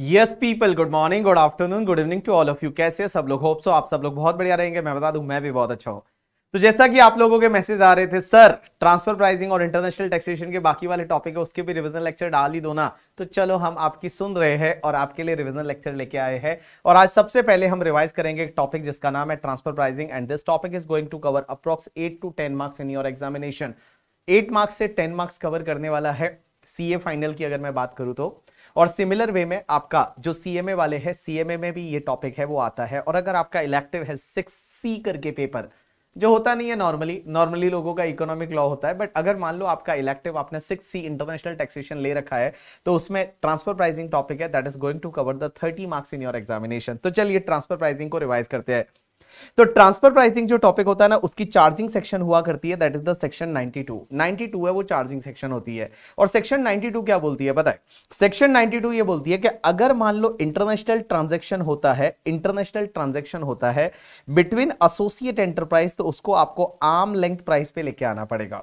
Yes people good morning good afternoon good evening to all of you कैसे सब लोग hope so आप सब लोग बहुत बढ़िया रहेंगे मैं बता दूं मैं भी बहुत अच्छा हूं तो जैसा कि आप लोगों के मैसेज आ रहे थे सर ट्रांसफर प्राइसिंग और इंटरनेशनल टैक्सेशन के बाकी वाले टॉपिक है उसके भी रिविजन लेक्चर डाल ही दो ना तो चलो हम आपकी सुन रहे हैं और आपके लिए रिविजन लेक्चर लेके आए हैं और आज सबसे पहले हम रिवाइज करेंगे एक टॉपिक जिसका नाम है transfer pricing and this topic is going to cover approx eight to ten marks in your examination eight marks से टेन मार्क्स कवर करने वाला है सी फाइनल की अगर मैं बात करूँ तो और सिमिलर वे में आपका जो सीएमए वाले हैं सीएमए में भी ये टॉपिक है वो आता है और अगर आपका इलेक्टिव है सिक्स सी करके पेपर जो होता नहीं है नॉर्मली नॉर्मली लोगों का इकोनॉमिक लॉ होता है बट अगर मान लो आपका इलेक्टिव आपने सिक्स सी इंटरनेशनल टैक्सेशन ले रखा है तो उसमें ट्रांसफर प्राइजिंग टॉपिक है that is going to cover the thirty marks in your examination तो चलिए ट्रांसफर प्राइजिंग को रिवाइज करते हैं तो ट्रांसफर प्राइसिंग जो टॉपिक होता है ना उसकी चार्जिंग सेक्शन हुआ करती है दैट इज द सेक्शन 92 92 है वो चार्जिंग सेक्शन होती है और सेक्शन 92 क्या बोलती है पता है सेक्शन 92 ये बोलती है कि अगर मान लो इंटरनेशनल ट्रांजेक्शन होता है इंटरनेशनल ट्रांजेक्शन होता है बिटवीन एसोसिएट एंटरप्राइज तो उसको आपको आर्म लेंथ प्राइस पे लेके आना पड़ेगा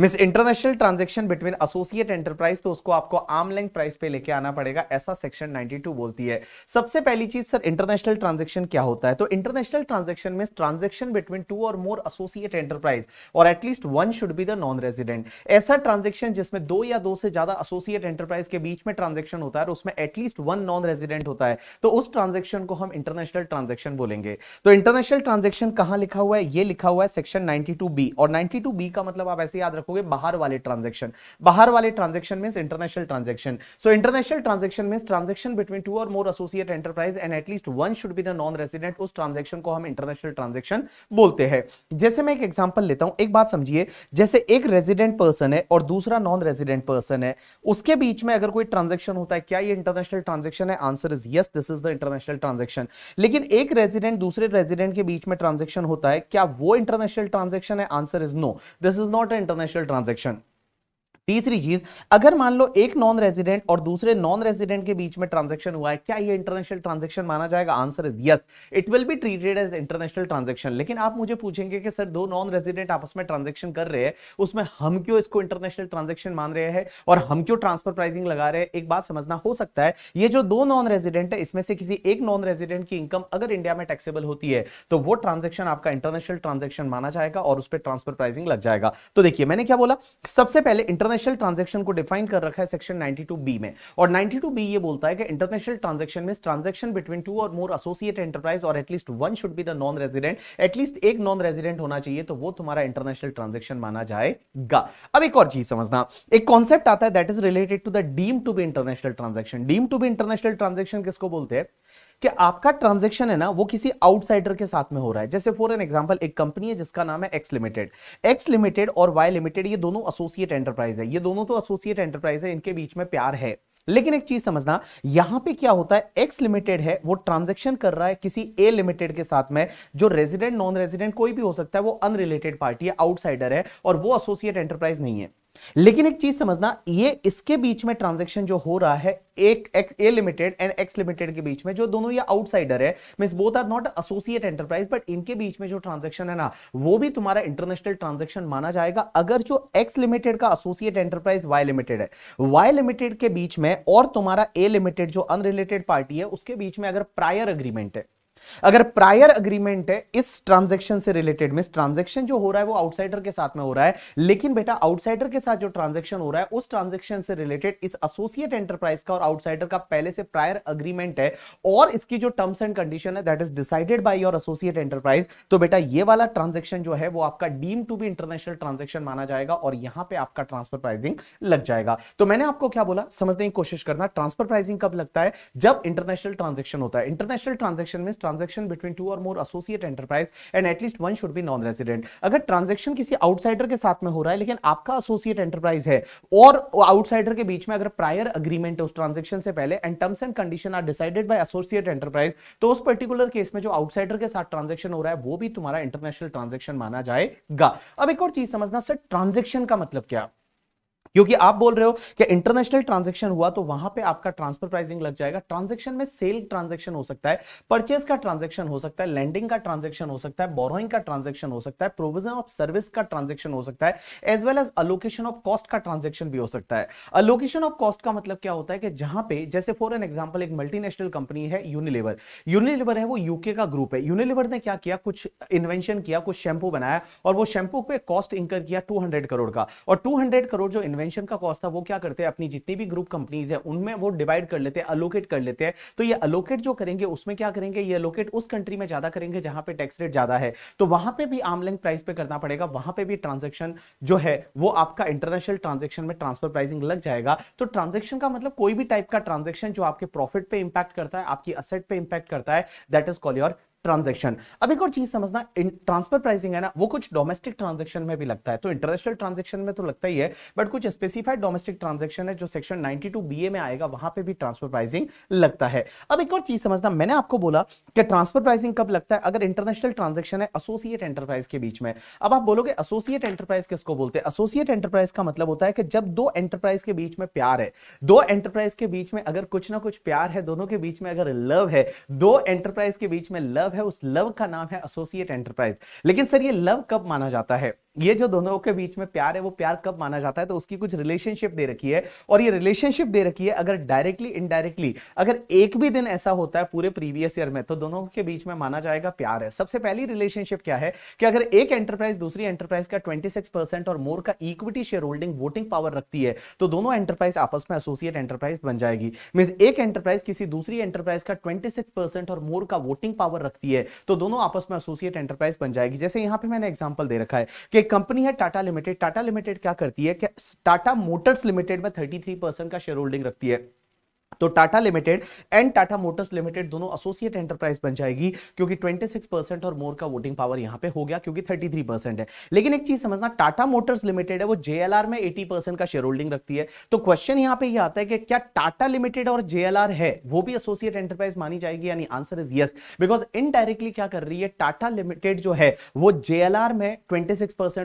miss international transaction between associate enterprise तो उसको आपको आम लेंथ प्राइस पे लेके आना पड़ेगा ऐसा सेक्शन 92 बोलती है सबसे पहली चीज सर इंटरनेशनल ट्रांजेक्शन क्या होता है तो international transaction miss transaction between two और मोर एसोसिएट एंटरप्राइज और at least one should be the non resident ऐसा ट्रांजेक्शन जिसमें दो या दो से ज्यादा एसोसिएट एंटरप्राइज के बीच में ट्रांजेक्शन होता है और उसमें एटलीस्ट वन नॉन रेजिडेंट होता है तो उस ट्रांजेक्शन को हम इंटरनेशनल ट्रांजेक्शन बोलेंगे तो इंटरनेशनल ट्रांजेक्शन कहां लिखा हुआ है ये लिखा हुआ है सेक्शन बी और बी का मतलब आप ऐसे याद रख रखोगे बाहर वाले ट्रांजेक्शन बाहर वाले transaction mean international transaction so international transaction mean transaction between two और more associate enterprise and at least one should be the non resident उस ट्रांजेक्शन को हम इंटरनेशनल ट्रांजेक्शन बोलते हैं जैसे मैं एक एग्जाम्पल लेता हूं एक बात समझिए जैसे एक रेजिडेंट पर्सन है और दूसरा नॉन रेजिडेंट पर्सन है उसके बीच में अगर कोई ट्रांजेक्शन होता है क्या ये इंटरनेशनल ट्रांजेक्शन है answer is yes this is the international transaction लेकिन एक रेजिडेंट दूसरे रेजिडेंट के बीच में ट्रांजेक्शन होता है क्या वो इंटरनेशनल ट्रांजेक्शन है answer is no this is not international financial transaction तीसरी चीज अगर मान लो एक नॉन रेजिडेंट और दूसरे नॉन रेजिडेंट के बीच में ट्रांजेक्शन हुआ है क्या ये इंटरनेशनल ट्रांजेक्शन माना जाएगा answer is yes it will be treated as international transaction लेकिन आप मुझे पूछेंगे कि सर दो नॉन रेजिडेंट आपस में ट्रांजेक्शन कर रहे हैं उसमें हम क्यों इसको इंटरनेशनल ट्रांजेक्शन मान रहे हैं और हम क्यों ट्रांसफर प्राइसिंग लगा रहे हैं एक बात समझना हो सकता है ये जो दो नॉन रेजिडेंट है इसमें से किसी एक नॉन रेजिडेंट की इनकम अगर इंडिया में टैक्सेबल होती है तो वो ट्रांजेक्शन आपका इंटरनेशनल ट्रांजेक्शन माना जाएगा और उस पर ट्रांसफर प्राइसिंग लग जाएगा तो देखिए मैंने क्या बोला सबसे पहले इंटरनेशनल इंटरनेशनल ट्रांजेक्शन को डिफाइन कर रखा है सेक्शन 92 बी में और 92 बी ये बोलता है कि इंटरनेशनल ट्रांजेक्शन में ट्रांजेक्शन बिटवीन टू और मोर एसोसिएट एंटरप्राइज और at least one should be the non resident at least एक नॉन रेजिडेंट होना चाहिए तो वो तुम्हारा इंटरनेशनल ट्रांजेक्शन माना जाएगा अब एक और चीज समझना एक कॉन्सेप्ट आता है that is related to the deem to be international transaction deem to be international transaction किसको बोलते हैं कि आपका ट्रांजेक्शन है ना वो किसी आउटसाइडर के साथ में हो रहा है जैसे फॉर एन एग्जाम्पल एक कंपनी है जिसका नाम है एक्स लिमिटेड एक्स लिमिटेड और वाई लिमिटेड ये दोनों एसोसिएट एंटरप्राइज है ये दोनों तो एसोसिएट एंटरप्राइज है इनके बीच में प्यार है लेकिन एक चीज समझना यहां पे क्या होता है एक्स लिमिटेड है वो ट्रांजेक्शन कर रहा है किसी ए लिमिटेड के साथ में जो रेजिडेंट नॉन रेजिडेंट कोई भी हो सकता है वो अनरिलेटेड पार्टी है आउटसाइडर है और वो एसोसिएट एंटरप्राइज नहीं है लेकिन एक चीज समझना ये इसके बीच में ट्रांजेक्शन जो हो रहा है एक X A limited and X limited के बीच में जो दोनों ये आउटसाइडर है mean both are not associate enterprise but इनके बीच में जो ट्रांजेक्शन है ना वो भी तुम्हारा इंटरनेशनल ट्रांजेक्शन माना जाएगा अगर जो एक्स लिमिटेड का एसोसिएट एंटरप्राइज वाई लिमिटेड है वाई लिमिटेड के बीच में और तुम्हारा ए लिमिटेड जो अनरिलेटेड पार्टी है उसके बीच में अगर प्रायर अग्रीमेंट है अगर प्रायर अग्रीमेंट है इस ट्रांजेक्शन से रिलेटेड मीन ट्रांजेक्शन जो हो रहा है वो आउटसाइडर के साथ में हो रहा है लेकिन बेटा आउटसाइडर के साथ जो ट्रांजेक्शन हो रहा है उस ट्रांजेक्शन से रिलेटेड इस एसोसिएट एंटरप्राइज का और आउटसाइडर का पहले से प्रायर अग्रीमेंट है और इसकी जो टर्म्स एंड कंडीशन है that is decided by your associate enterprise तो बेटा ये वाला ट्रांजेक्शन जो है वो आपका deem to be international transaction माना जाएगा और यहां पर आपका ट्रांसफर प्राइजिंग लग जाएगा तो मैंने आपको क्या बोला समझने की कोशिश करना ट्रांसफर प्राइजिंग कब लगता है जब इंटरनेशनल ट्रांजेक्शन होता है international transaction mean transaction between two और more associate enterprise and at least one should be non resident अगर ट्रांजेक्शन किसी आउटसाइडर के साथ में हो रहा है लेकिन आपका एसोसिएट एंटरप्राइज है और आउटसाइडर के बीच में अगर प्रायर अग्रीमेंट है उस ट्रांजेक्शन से पहले and terms and condition are decided by associate enterprise तो उस पर्टिकुलर केस में जो आउटसाइडर के साथ ट्रांजेक्शन हो रहा है वो भी तुम्हारा इंटरनेशनल ट्रांजेक्शन माना जाएगा अब एक और चीज समझना सर ट्रांजेक्शन का मतलब क्या क्योंकि आप बोल रहे हो कि इंटरनेशनल ट्रांजेक्शन हुआ तो वहां पे आपका ट्रांसफर प्राइसिंग लग जाएगा ट्रांजेक्शन में सेल ट्रांजेक्शन हो सकता है परचेज का ट्रांजेक्शन हो सकता है लैंडिंग का ट्रांजेक्शन हो सकता है बोरोइंग का ट्रांजेक्शन हो सकता है प्रोविजन ऑफ सर्विस का ट्रांजेक्शन हो सकता है as well as allocation of cost का ट्रांजेक्शन भी हो सकता है अलोकेशन ऑफ कॉस्ट का मतलब क्या होता है कि जहां पे जैसे फॉर एन एग्जाम्पल एक मल्टीनेशनल कंपनी है यूनिलेवर यूनिलेवर है वो यूके का ग्रुप है यूनिलेवर ने क्या किया कुछ इन्वेंशन किया कुछ शैंपू बनाया और वो शैंपू पे कॉस्ट इंकर किया टू करोड़ का और टू करोड़ जो इन्वेंशन इंटरवेंशन का कॉस्ट था वो क्या करते हैं अपनी जितनी भी ग्रुप कंपनीज है उनमें वो डिवाइड कर लेते हैं अलोकेट कर लेते हैं तो ये अलोकेट जो करेंगे उसमें क्या करेंगे ये अलोकेट उस कंट्री में ज्यादा करेंगे जहां पर टैक्स रेट ज्यादा है तो वहां पर भी आमलिंग प्राइस पे करना पड़ेगा वहां पर भी ट्रांजेक्शन जो है वो आपका इंटरनेशनल ट्रांजेक्शन में ट्रांसफर प्राइसिंग लग जाएगा तो ट्रांजेक्शन का मतलब कोई भी टाइप का ट्रांजेक्शन जो आपके प्रॉफिट पे इंपैक्ट करता है आपकी असेट पे इंपैक्ट करता है that is call your transaction अब एक और चीज समझना ट्रांसफर प्राइसिंग है ना वो कुछ डोमेस्टिक ट्रांजेक्शन में भी लगता है तो इंटरनेशनल ट्रांजेक्शन में तो लगता ही है बट कुछ स्पेसिफाइड डोमेस्टिक ट्रांजेक्शन है जो सेक्शन 92 बीए में आएगा वहां पे भी ट्रांसफर प्राइसिंग लगता है अब एक और चीज समझना मैंने आपको बोला कि ट्रांसफर प्राइसिंग कब लगता है अगर इंटरनेशनल ट्रांजेक्शन है एसोसिएट एंटरप्राइज के बीच में अब आप बोलोगे एसोसिएट एंटरप्राइज किसको बोलते हैं एसोसिएट एंटरप्राइज का मतलब होता है कि जब दो एंटरप्राइज के बीच में प्यार है दो एंटरप्राइज के बीच में अगर कुछ ना कुछ प्यार है दोनों के बीच में अगर लव है दो एंटरप्राइज के बीच में लव है उस लव का नाम है एसोसिएट एंटरप्राइज लेकिन सर ये लव कब माना जाता है ये जो दोनों के बीच में प्यार है वो प्यार कब माना जाता है तो उसकी कुछ रिलेशनशिप दे रखी है और ये रिलेशनशिप दे रखी है अगर डायरेक्टली इनडायरेक्टली अगर एक भी दिन ऐसा होता है पूरे प्रीवियस ईयर में तो दोनों के बीच में माना जाएगा प्यार है सबसे पहली रिलेशनशिप क्या है कि अगर एक एंटरप्राइज दूसरी एंटरप्राइज का ट्वेंटी और मोर का equity share holding voting power रखती है तो दोनों एंटरप्राइज आपस में एसोसिएट एंटरप्राइज बन जाएगी मीन एक एंटरप्राइज किसी दूसरी एंटरप्राइज का ट्वेंटी और मोर का वोटिंग पावर रखती है तो दोनों आपस में एसोसिएट एंटरप्राइज बन जाएगी जैसे यहां पर मैंने एग्जाम्पल दे रखा है कि एक कंपनी है टाटा लिमिटेड टाटा लिमिटेड क्या करती है कि टाटा मोटर्स लिमिटेड में 33 परसेंट का शेयर होल्डिंग रखती है तो Tata limited and Tata Motors limited दोनों एसोसिएट एंटरप्राइज बन जाएगी क्योंकि 26 और मोर का वोटिंग पावर यहां पे हो गया क्योंकि 33 है लेकिन एक चीज समझना टाटा मोटर्स लिमिटेड है वो जेएलआर में 80 का शेयर होल्डिंग रखती है तो क्वेश्चन यहां पे ये यह आता है कि क्या टाटा लिमिटेड और जेएलआर है वो भी एसोसिएट एंटरप्राइज मानी जाएगी यानी answer is yes because indirectly क्या कर रही है टाटा लिमिटेड जो है वो जेएलआर में ट्वेंटी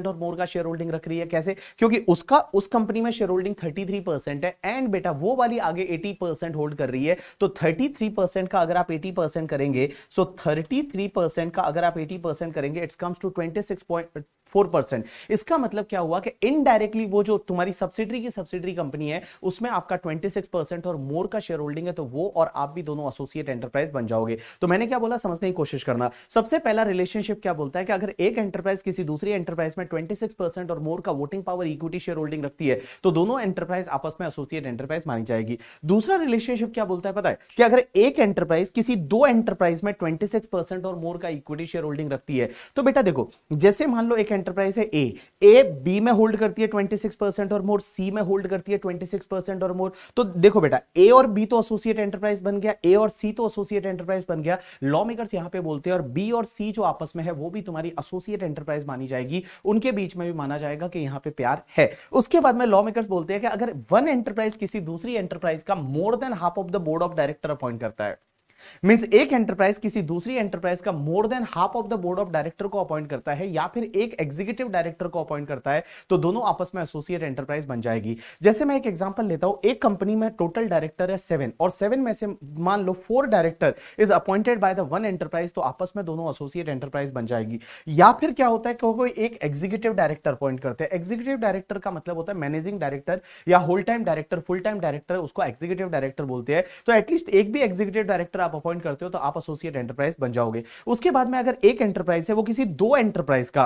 और मोर का शेयर होल्डिंग रख रही है कैसे क्योंकि उसका उस कंपनी में शेयर होल्डिंग थर्टी है एंड बेटा वो वाली आगे एटी परसेंट होल्ड कर रही है तो थर्टी थ्री परसेंट का अगर आप एटी परसेंट करेंगे सो थर्टी थ्री परसेंट का अगर आप एटी परसेंट करेंगे it's comes to twenty six point 4% इसका मतलब क्या हुआ कि इनडायरेक्टली वो जो तुम्हारी सब्सिडरी की सब्सिडरी कंपनी है उसमें आपका 26% और मोर का शेयर होल्डिंग है तो वो और आप भी दोनों एसोसिएट एंटरप्राइज बन जाओगे तो मैंने क्या बोला समझने की कोशिश करना सबसे पहला रिलेशनशिप क्या बोलता है कि अगर एक एंटरप्राइज किसी दूसरी एंटरप्राइज में ट्वेंटी और मोर का voting power equity share holding रखती है तो दोनों एंटरप्राइज आपस में एसोसिएट एंटरप्राइज मानी जाएगी दूसरा रिलेशनशिप क्या बोलता है पता है कि अगर एक एंटरप्राइज किसी दो एंटरप्राइज में ट्वेंटी और मोर का इक्विटी शेयर होल्डिंग रखती है तो बेटा देखो जैसे मान लो एक एंटरप्राइज है ए ए बी में होल्ड करती है ट्वेंटी सिक्स परसेंट और मोर सी में होल्ड करती है ट्वेंटी सिक्स परसेंट और मोर तो देखो बेटा ए और बी तो एसोसिएट एंटरप्राइज बन गया ए और सी तो एसोसिएट एंटरप्राइज बन गया लॉ मेकर्स यहां पे बोलते हैं और बी और सी जो आपस में है वो भी तुम्हारी एसोसिएट एंटरप्राइज मानी जाएगी उनके बीच में भी माना जाएगा कि यहां पर प्यार है उसके बाद में लॉ मेकर्स बोलते हैं कि अगर वन एंटरप्राइज किसी दूसरी एंटरप्राइज का more than half of the board of director appoint करता है मीन्स एक एंटरप्राइज किसी दूसरी एंटरप्राइज का more than half of the board of director को अपॉइंट करता है या फिर एक एग्जीक्यूटिव डायरेक्टर को अपॉइंट करता है तो दोनों आपस में एसोसिएट एंटरप्राइज बन जाएगी जैसे मैं एक एग्जांपल लेता हूं एक कंपनी में टोटल डायरेक्टर है सेवन और सेवन में से मान लो four director is appointed by the one enterprise तो आपस में दोनों एसोसिएट एंटरप्राइज बन जाएगी या फिर क्या होता है कोई एक एग्जीक्यूटिव डायरेक्टर अपॉइंट करते हैं एग्जीक्यूटिव डायरेक्टर का मतलब होता है मैनेजिंग डायरेक्टर या whole time director full time director उसको एग्जीक्यूटिव डायरेक्टर बोलते हैं तो एटलीस्ट एक भी एग्जीक्यूटिव डायरेक्टर आप अपॉइंट करते हो तो आप एसोसिएट एंटरप्राइज बन जाओगे उसके बाद में अगर एक एंटरप्राइज है वो किसी दो एंटरप्राइज का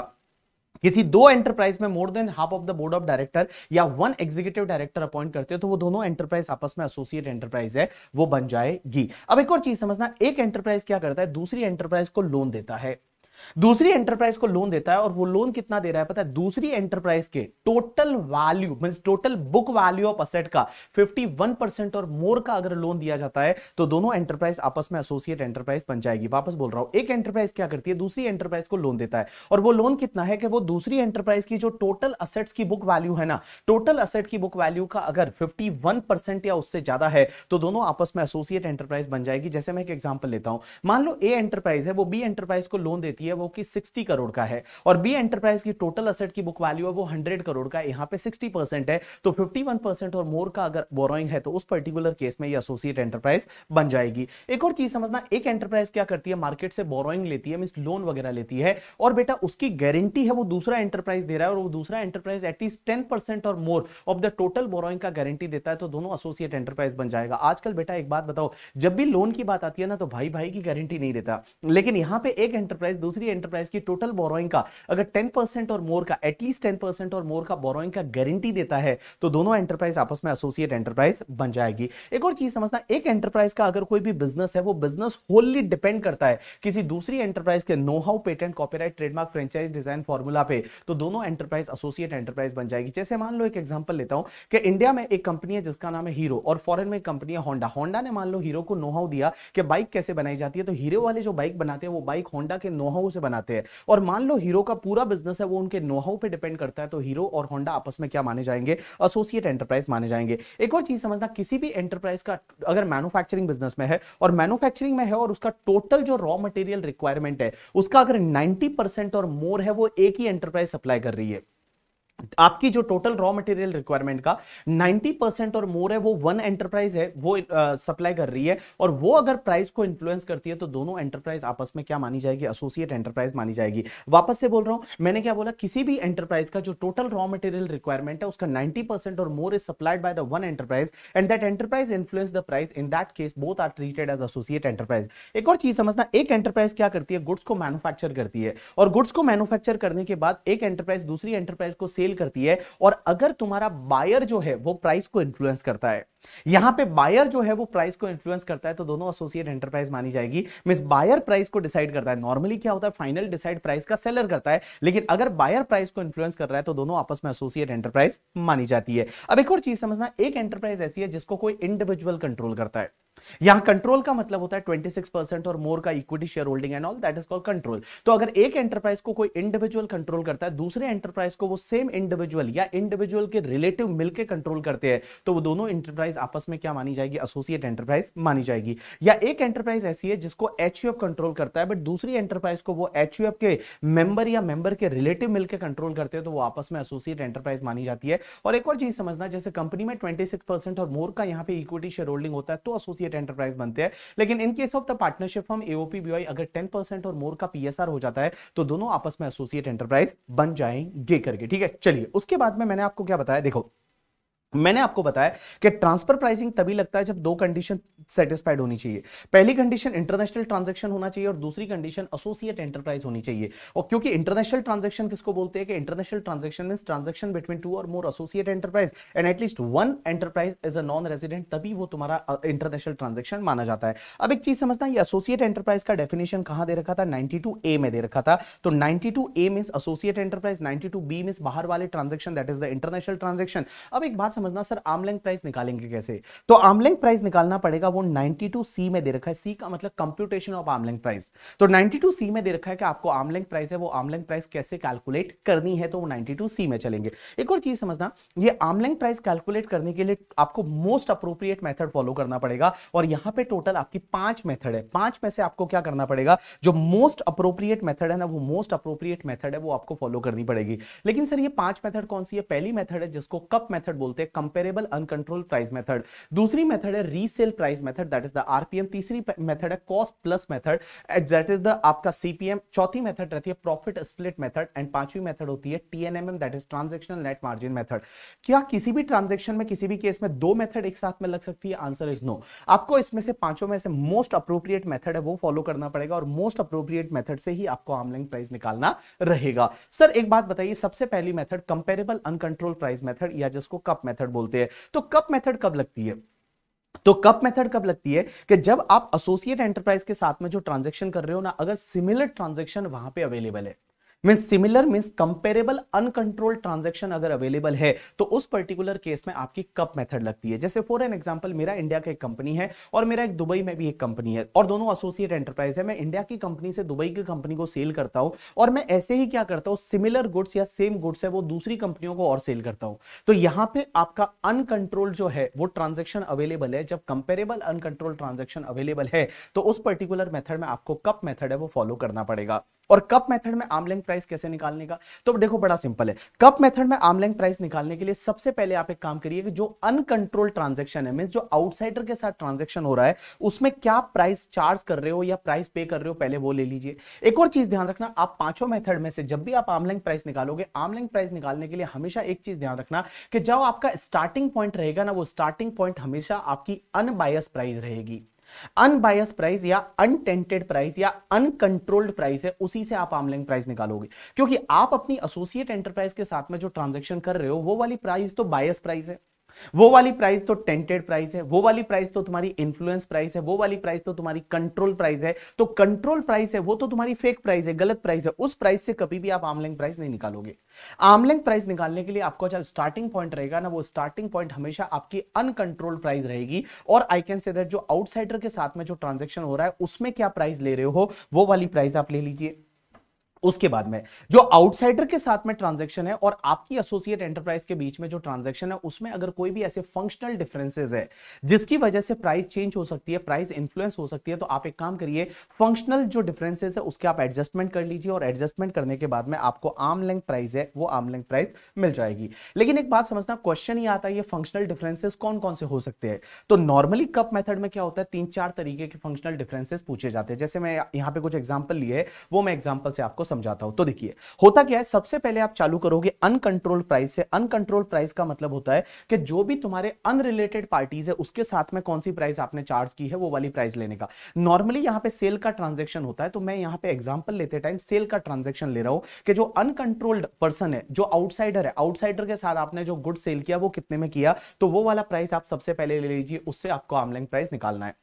किसी दो एंटरप्राइज में more than half of the board of director या वन एग्जीक्यूटिव डायरेक्टर अपॉइंट करते हो तो वो दोनों एंटरप्राइज आपस में एसोसिएट एंटरप्राइज है वो बन जाएगी अब एक और चीज समझना एक एंटरप्राइज क्या करता है दूसरी एंटरप्राइज को लोन देता है दूसरी एंटरप्राइज को लोन देता है और वो लोन कितना दे रहा है पता है दूसरी एंटरप्राइज के total value mean total book value of asset का 51 परसेंट और मोर का अगर लोन दिया जाता है तो दोनों एंटरप्राइज आपस में एसोसिएट एंटरप्राइज बन जाएगी वापस बोल रहा हूं एक एंटरप्राइज क्या करती है दूसरी एंटरप्राइज को लोन देता है और वो लोन कितना है कि वो दूसरी एंटरप्राइज की जो टोटल असेट्स की बुक वैल्यू है ना टोटल असेट की बुक वैल्यू का अगर फिफ्टी या उससे ज्यादा है तो दोनों आपस में एसोसिएट एंटरप्राइज बन जाएगी जैसे मैं एक एग्जाम्पल लेता हूं मान लो ए एंटरप्राइज है वो बी एंटरप्राइज को लोन देती की है वो कि 60 करोड़ का है और बी एंटरप्राइज की टोटल असेट की बुक वैल्यू है वो 100 करोड़ का यहाँ पे 60 परसेंट है तो 51 परसेंट और मोर का अगर बोरोइंग है तो उस पर्टिकुलर केस में ये एसोसिएट एंटरप्राइज बन जाएगी एक और चीज समझना एक एंटरप्राइज क्या करती है मार्केट से बोरोइंग लेती है मीन लोन वगैरह लेती है और बेटा उसकी गारंटी है वो दूसरा एंटरप्राइज दे रहा है और वो दूसरा enterprise at least ten or more of the total borrowing का गारंटी देता है तो दोनों एसोसिएट एंटरप्राइज बन जाएगा आजकल बेटा एक बात बताओ जब भी लोन की बात आती है ना तो भाई भाई की गारंटी नहीं देता लेकिन यहाँ पे एक एंटरप्राइज दूसरी एंटरप्राइज की टोटल बोरोइंग का अगर टेन परसेंट और मोर का at least ten percent or more का बोरोइंग का गारंटी देता है तो दोनों एंटरप्राइज आपस में एसोसिएट एंटरप्राइज बन जाएगी एक और चीज समझना एक एंटरप्राइज का अगर कोई भी बिजनेस है वो बिजनेस होल्ली डिपेंड करता है किसी दूसरी एंटरप्राइज के know how patent copyright trademark franchise design formula पे तो दोनों एंटरप्राइज एसोसिएट एंटरप्राइज बन जाएगी जैसे मान लो एक एग्जाम्पल लेता हूं कि इंडिया में एक कंपनी है जिसका नाम है हीरो और फॉरन में कंपनी है होंडा होंडा ने मान लो हीरो को नो हाउ दिया कि बाइक कैसे बनाई जाती है तो हीरो वाले जो बाइक बनाते हैं वो बाइक होंडा के नो हाउ नोहाउ से बनाते हैं और मान लो हीरो का पूरा बिजनेस है वो उनके नोहाउ पे डिपेंड करता है तो हीरो और होंडा आपस में क्या माने जाएंगे एसोसिएट एंटरप्राइज माने जाएंगे एक और चीज समझना किसी भी एंटरप्राइज का अगर मैनुफैक्चरिंग बिजनेस में है और मैनुफैक्चरिंग में है और उसका टोटल जो रॉ मटेरियल रिक्वायरमेंट है उसका अगर नाइनटी और मोर है वो एक ही एंटरप्राइज सप्लाई कर रही है आपकी जो टोटल रॉ मटेरियल रिक्वायरमेंट का 90 परसेंट और मोर है वो वन एंटरप्राइज है वो सप्लाई कर रही है और वो अगर प्राइस को इन्फ्लुएंस करती है तो दोनों एंटरप्राइज आपस में क्या मानी जाएगी एसोसिएट एंटरप्राइज मानी जाएगी वापस से बोल रहा हूं मैंने क्या बोला किसी भी एंटरप्राइज का जो टोटल रॉ मटेरियल रिक्वायरमेंट है उसका ninety or more is supplied by the one enterprise and that enterprise influence the price in that case both are treated as associate enterprise एक और चीज समझना एक एंटरप्राइज क्या करती है गुड्स को मैनुफैक्चर करती है और गुड्स को मैनुफैक्चर करने के बाद एक एंटरप्राइज दूसरी एंटरप्राइज को सेल सेल करती है और अगर तुम्हारा बायर जो है वो प्राइस को इन्फ्लुएंस करता है यहां पे बायर जो है वो प्राइस को इन्फ्लुएंस करता है तो दोनों एसोसिएट एंटरप्राइज मानी जाएगी मीन बायर प्राइस को डिसाइड करता है नॉर्मली क्या होता है फाइनल डिसाइड प्राइस का सेलर करता है लेकिन अगर बायर प्राइस को इन्फ्लुएंस कर रहा है तो दोनों आपस में एसोसिएट एंटरप्राइज मानी जाती है अब एक और चीज समझना एक एंटरप्राइज ऐसी है जिसको कोई इंडिविजुअल कंट्रोल करता है यहां कंट्रोल का मतलब होता है 26 परसेंट और मोर का equity share holding and all that is called control तो अगर एक एंटरप्राइज को कोई इंडिविजुअल कंट्रोल करता है दूसरे एंटरप्राइज को वो सेम इंडिविजुअल या इंडिविजुअल के रिलेटिव मिलकर कंट्रोल करते हैं तो वो दोनों एंटरप्राइज आपस में क्या मानी जाएगी एसोसिएट एंटरप्राइज मानी जाएगी या एक एंटरप्राइज ऐसी है जिसको एच कंट्रोल करता है बट दूसरी एंटरप्राइज को वो एच के मेंबर या मेंबर के रिलेटिव मिलकर कंट्रोल करते हैं तो वो आपस में एसोसिएट एंटरप्राइज मानी जाती है और एक और चीज समझना जैसे कंपनी में ट्वेंटी और मोर का यहाँ पे इक्विटी शेयर होल्डिंग होता है तो एसोसिएट एसोसिएट एंटरप्राइज बनते हैं लेकिन in case of the partnership form AOP BI अगर टेन परसेंट और मोर का पीएसआर हो जाता है तो दोनों आपस में एसोसिएट एंटरप्राइज बन जाएंगे करके ठीक है चलिए उसके बाद में मैंने आपको क्या बताया देखो मैंने आपको बताया कि ट्रांसफर प्राइसिंग तभी लगता है जब दो कंडीशन सेटिस्फाइड होनी चाहिए पहली कंडीशन इंटरनेशनल ट्रांजैक्शन होना चाहिए और दूसरी कंडीशन एसोसिएट एंटरप्राइज होनी चाहिए और क्योंकि इंटरनेशनल ट्रांजैक्शन किसको बोलते हैं कि international transaction mean transaction between two और more associate enterprise and at least one enterprise as a non resident तभी वो तुम्हारा इंटरनेशनल ट्रांजेक्शन माना जाता है अब एक चीज समझना ये एसोसिएट एंटरप्राइज का डेफिनेशन कहां दे रखा था 92 ए में दे रखा था तो 92 A mean associate enterprise 92 B mean बाहर वाले transaction that is the international transaction अब एक बात समझना सर आमलेंग प्राइस निकालेंगे कैसे तो आमलेंग प्राइस निकालना पड़ेगा वो 92 सी में दे रखा है सी का मतलब कंप्यूटेशन ऑफ आमलेंग प्राइस तो 92 सी में दे रखा है कि आपको आमलेंग प्राइस है वो आमलेंग प्राइस कैसे कैलकुलेट करनी है तो वो 92 सी में चलेंगे एक और चीज समझना ये आमलेंग प्राइस कैलकुलेट करने के लिए आपको मोस्ट अप्रोप्रिएट मैथड फॉलो करना पड़ेगा और यहाँ पे टोटल आपकी पांच मैथड है पांच में से आपको क्या करना पड़ेगा जो मोस्ट अप्रोप्रिएट मैथड है ना वो मोस्ट अप्रोप्रिएट मैथड है वो आपको फॉलो करनी पड़ेगी लेकिन सर ये पांच मेथड कौन सी है पहली मेथड है जिसको कप मेथड बोलते हैं कंपेरेबल अनकंट्रोल प्राइस मेथड दूसरी मेथड है resale price method that is the RPM तीसरी मेथड है cost plus method that is the आपका सीपीएम चौथी मेथड रहती है प्रॉफिट स्प्लिट मेथड एंड पांचवी मेथड होती है TNMM that is transactional net margin method क्या किसी भी ट्रांजेक्शन में किसी भी केस में दो मेथड एक साथ में लग सकती है आंसर इज नो आपको इसमें से पांचों में से मोस्ट अप्रोप्रिएट मेथड है वो फॉलो करना पड़ेगा और मोस्ट अप्रोप्रिएट मेथड से ही आपको आमलिंग प्राइस निकालना रहेगा सर एक बात बताइए सबसे पहली method comparable uncontrol price method या जिसको कप मेथड मेथड बोलते हैं तो कप मेथड कब लगती है तो कप मेथड कब लगती है कि जब आप एसोसिएट एंटरप्राइज के साथ में जो ट्रांजेक्शन कर रहे हो ना अगर सिमिलर ट्रांजेक्शन वहां पे अवेलेबल है mean similar mean comparable uncontrol transaction अगर अवेलेबल है तो उस पर्टिकुलर केस में आपकी कप मेथड लगती है जैसे फॉर एन एग्जाम्पल मेरा इंडिया का एक कंपनी है और मेरा एक दुबई में भी एक कंपनी है और दोनों एसोसिएट एंटरप्राइज है मैं इंडिया की कंपनी से दुबई की कंपनी को सेल करता हूं और मैं ऐसे ही क्या करता हूं सिमिलर गुड्स या सेम गुड्स है वो दूसरी कंपनियों को और सेल करता हूं तो यहां पे आपका अनकंट्रोल जो है वो ट्रांजेक्शन अवेलेबल है जब कंपेरेबल अनकंट्रोल ट्रांजेक्शन अवेलेबल है तो उस पर्टिकुलर मेथड में आपको कप मेथड है वो फॉलो करना पड़ेगा और कप मेथड में आमलैंग प्राइस कैसे निकालने का तो देखो बड़ा सिंपल है कप मेथड में आमलैंग प्राइस निकालने के लिए सबसे पहले आप एक काम करिए कि जो अनकंट्रोल ट्रांजेक्शन है मीन जो आउटसाइडर के साथ ट्रांजेक्शन हो रहा है उसमें क्या प्राइस चार्ज कर रहे हो या प्राइस पे कर रहे हो पहले वो ले लीजिए एक और चीज ध्यान रखना आप पांचों मेथड में से जब भी आप आमलैंग प्राइस निकालोगे आमलैंग प्राइस निकालने के लिए हमेशा एक चीज ध्यान रखना कि जब आपका स्टार्टिंग पॉइंट रहेगा ना वो स्टार्टिंग पॉइंट हमेशा आपकी अनबायस प्राइस रहेगी अनबायस प्राइस या अनटेंटेड प्राइस या अनकंट्रोल्ड प्राइस है उसी से आप आमलिंग प्राइस निकालोगे क्योंकि आप अपनी एसोसिएट एंटरप्राइज के साथ में जो ट्रांजेक्शन कर रहे हो वो वाली प्राइस तो बायस प्राइस है वो वाली प्राइस तो टेंटेड प्राइस है वो वाली प्राइस तो तुम्हारी इन्फ्लुएंस प्राइस है वो वाली प्राइस तो तुम्हारी कंट्रोल प्राइस है तो कंट्रोल प्राइस है वो तो तुम्हारी फेक प्राइस है गलत प्राइस है उस प्राइस से कभी भी आप आमलिंग प्राइस नहीं निकालोगे आमलिंग प्राइस निकालने के लिए आपको जब स्टार्टिंग पॉइंट रहेगा ना वो स्टार्टिंग पॉइंट हमेशा आपकी अनकंट्रोल प्राइस रहेगी और आई कैन से दैट जो आउटसाइडर के साथ में जो ट्रांजेक्शन हो रहा है उसमें क्या प्राइस ले रहे हो वो वाली प्राइस आप ले लीजिए उसके बाद में जो आउटसाइडर के साथ में ट्रांजेक्शन है और आपकी एसोसिएट एंटरप्राइज के बीच में जो ट्रांजेक्शन है उसमें अगर कोई भी ऐसे फंक्शनल डिफरेंसेस है जिसकी वजह से प्राइस चेंज हो सकती है प्राइस इन्फ्लुएंस हो सकती है तो आप एक काम करिए फंक्शनल जो डिफरेंसेस है उसके आप एडजस्टमेंट कर लीजिए और एडजस्टमेंट करने के बाद में आपको आम लेंथ प्राइस है वो आम लेंथ प्राइस मिल जाएगी लेकिन एक बात समझना क्वेश्चन ही आता है ये फंक्शनल डिफरेंसेस कौन कौन से हो सकते हैं तो नॉर्मली कप मेथड में क्या होता है तीन चार तरीके के फंक्शनल डिफरेंसेस पूछे जाते हैं जैसे मैं यहाँ पे कुछ एग्जाम्पल लिए वो मैं एग्जाम्पल से आपको समझाता हूं तो देखिए होता क्या है सबसे पहले आप चालू करोगे अनकंट्रोल प्राइस से अनकंट्रोल प्राइस का मतलब होता है कि जो भी तुम्हारे अनरिलेटेड पार्टीज है उसके साथ में कौन सी प्राइस आपने चार्ज की है वो वाली प्राइस लेने का नॉर्मली यहां पे सेल का ट्रांजेक्शन होता है तो मैं यहां पे एग्जाम्पल लेते टाइम सेल का ट्रांजेक्शन ले रहा हूं कि जो अनकंट्रोल्ड पर्सन है जो आउटसाइडर है आउटसाइडर के साथ आपने जो गुड सेल किया वो कितने में किया तो वो वाला प्राइस आप सबसे पहले ले लीजिए उससे आपको आमलाइन प्राइस निकालना है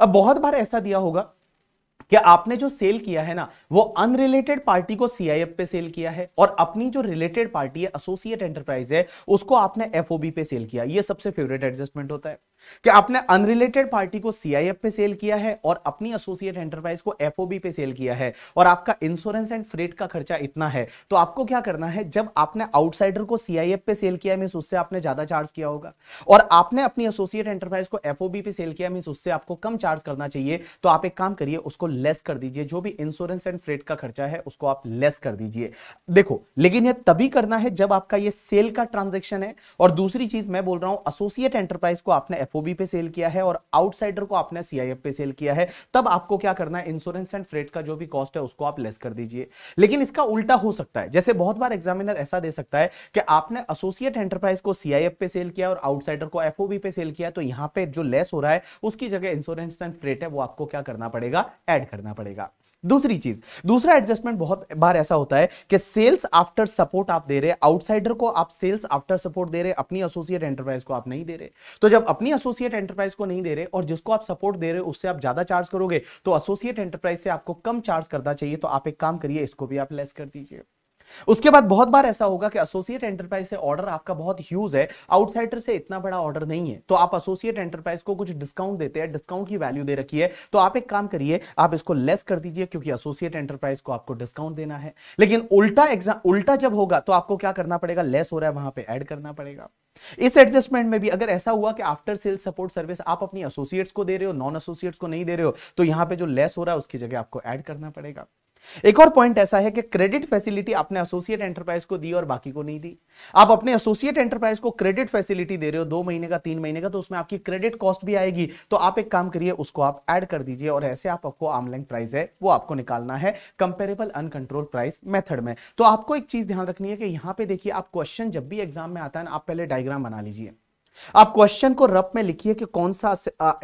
अब बहुत बार ऐसा दिया होगा कि आपने जो सेल किया है ना वो अनरिलेटेड पार्टी को सीआईएफ पे सेल किया है और अपनी जो रिलेटेड पार्टी है एसोसिएट एंटरप्राइज है उसको आपने एफओबी पे सेल किया ये सबसे फेवरेट एडजस्टमेंट होता है कि आपने अनरिलेटेड पार्टी को सीआईएफ पे सेल किया है और अपनी एसोसिएट एंटरप्राइज को एफओबी पे सेल किया है और आपका इंश्योरेंस एंड फ्रेट का खर्चा इतना है तो आपको क्या करना है जब आपने आउटसाइडर को सीआईएफ पे सेल किया मीन उससे आपने ज्यादा चार्ज किया होगा और आपने अपनी एसोसिएट एंटरप्राइज को एफओबी पे सेल किया मीन उससे आपको कम चार्ज करना चाहिए तो आप एक काम करिए उसको लेस कर दीजिए जो भी इंश्योरेंस एंड फ्रेट का खर्चा है उसको आप लेस कर दीजिए देखो लेकिन यह तभी करना है जब आपका यह सेल का ट्रांजेक्शन है और दूसरी चीज मैं बोल रहा हूं एसोसिएट एंटरप्राइज को आपने एफ ओबी पे सेल किया है और आउटसाइडर को आपने सीआईएफ पे सेल किया है तब आपको क्या करना है इंश्योरेंस एंड फ्रेट का जो भी कॉस्ट है उसको आप लेस कर दीजिए लेकिन इसका उल्टा हो सकता है जैसे बहुत बार एग्जामिनर ऐसा दे सकता है कि आपने एसोसिएट एंटरप्राइज को सीआईएफ पे सेल किया और आउटसाइडर को एफओबी पे सेल किया तो यहां पर जो लेस हो रहा है उसकी जगह इंश्योरेंस एंड फ्रेट है वो आपको क्या करना पड़ेगा एड करना पड़ेगा दूसरी चीज दूसरा एडजस्टमेंट बहुत बार ऐसा होता है कि सेल्स आफ्टर सपोर्ट आप दे रहे आउटसाइडर को आप सेल्स आफ्टर सपोर्ट दे रहे अपनी एसोसिएट एंटरप्राइज को आप नहीं दे रहे तो जब अपनी एसोसिएट एंटरप्राइज को नहीं दे रहे और जिसको आप सपोर्ट दे रहे उससे आप ज्यादा चार्ज करोगे तो एसोसिएट एंटरप्राइज से आपको कम चार्ज करना चाहिए तो आप एक काम करिए इसको भी आप लेस कर दीजिए उसके बाद बहुत बार ऐसा होगा कि एसोसिएट एंटरप्राइज से ऑर्डर आपका बहुत ह्यूज है आउटसाइडर से इतना बड़ा ऑर्डर नहीं है तो आप एसोसिएट एंटरप्राइज को कुछ डिस्काउंट देते हैं डिस्काउंट की वैल्यू दे रखी है तो आप एक काम करिए आप इसको लेस कर दीजिए क्योंकि एसोसिएट एंटरप्राइज को आपको डिस्काउंट देना है लेकिन उल्टा एग्जाम उल्टा जब होगा तो आपको क्या करना पड़ेगा लेस हो रहा है वहां पर एड करना पड़ेगा इस एडजस्टमेंट में भी अगर ऐसा हुआ कि आफ्टर सेल सपोर्ट सर्विस आप अपनी एसोसिएट्स को दे रहे हो नॉन एसोसिएट्स को नहीं दे रहे हो तो यहां पे जो लेस हो रहा है उसकी जगह आपको ऐड करना पड़ेगा एक और पॉइंट ऐसा है कि क्रेडिट फैसिलिटी आपने एसोसिएट एंटरप्राइज को दी और बाकी को नहीं दी आप अपने एसोसिएट एंटरप्राइज को क्रेडिट फैसिलिटी दे रहे हो दो महीने का तीन महीने का तो उसमें आपकी क्रेडिट कॉस्ट भी आएगी तो आप एक काम करिए उसको आप ऐड कर दीजिए और ऐसे आप आपको आमलैंग प्राइस है वो आपको निकालना है कंपेरेबल अनकंट्रोल प्राइस मेथड में तो आपको एक चीज ध्यान रखनी है कि यहां पे देखिए आप क्वेश्चन जब भी एग्जाम में आता है ना आप पहले डायग्राम बना लीजिए आप क्वेश्चन को रफ में लिखिए कि कौन सा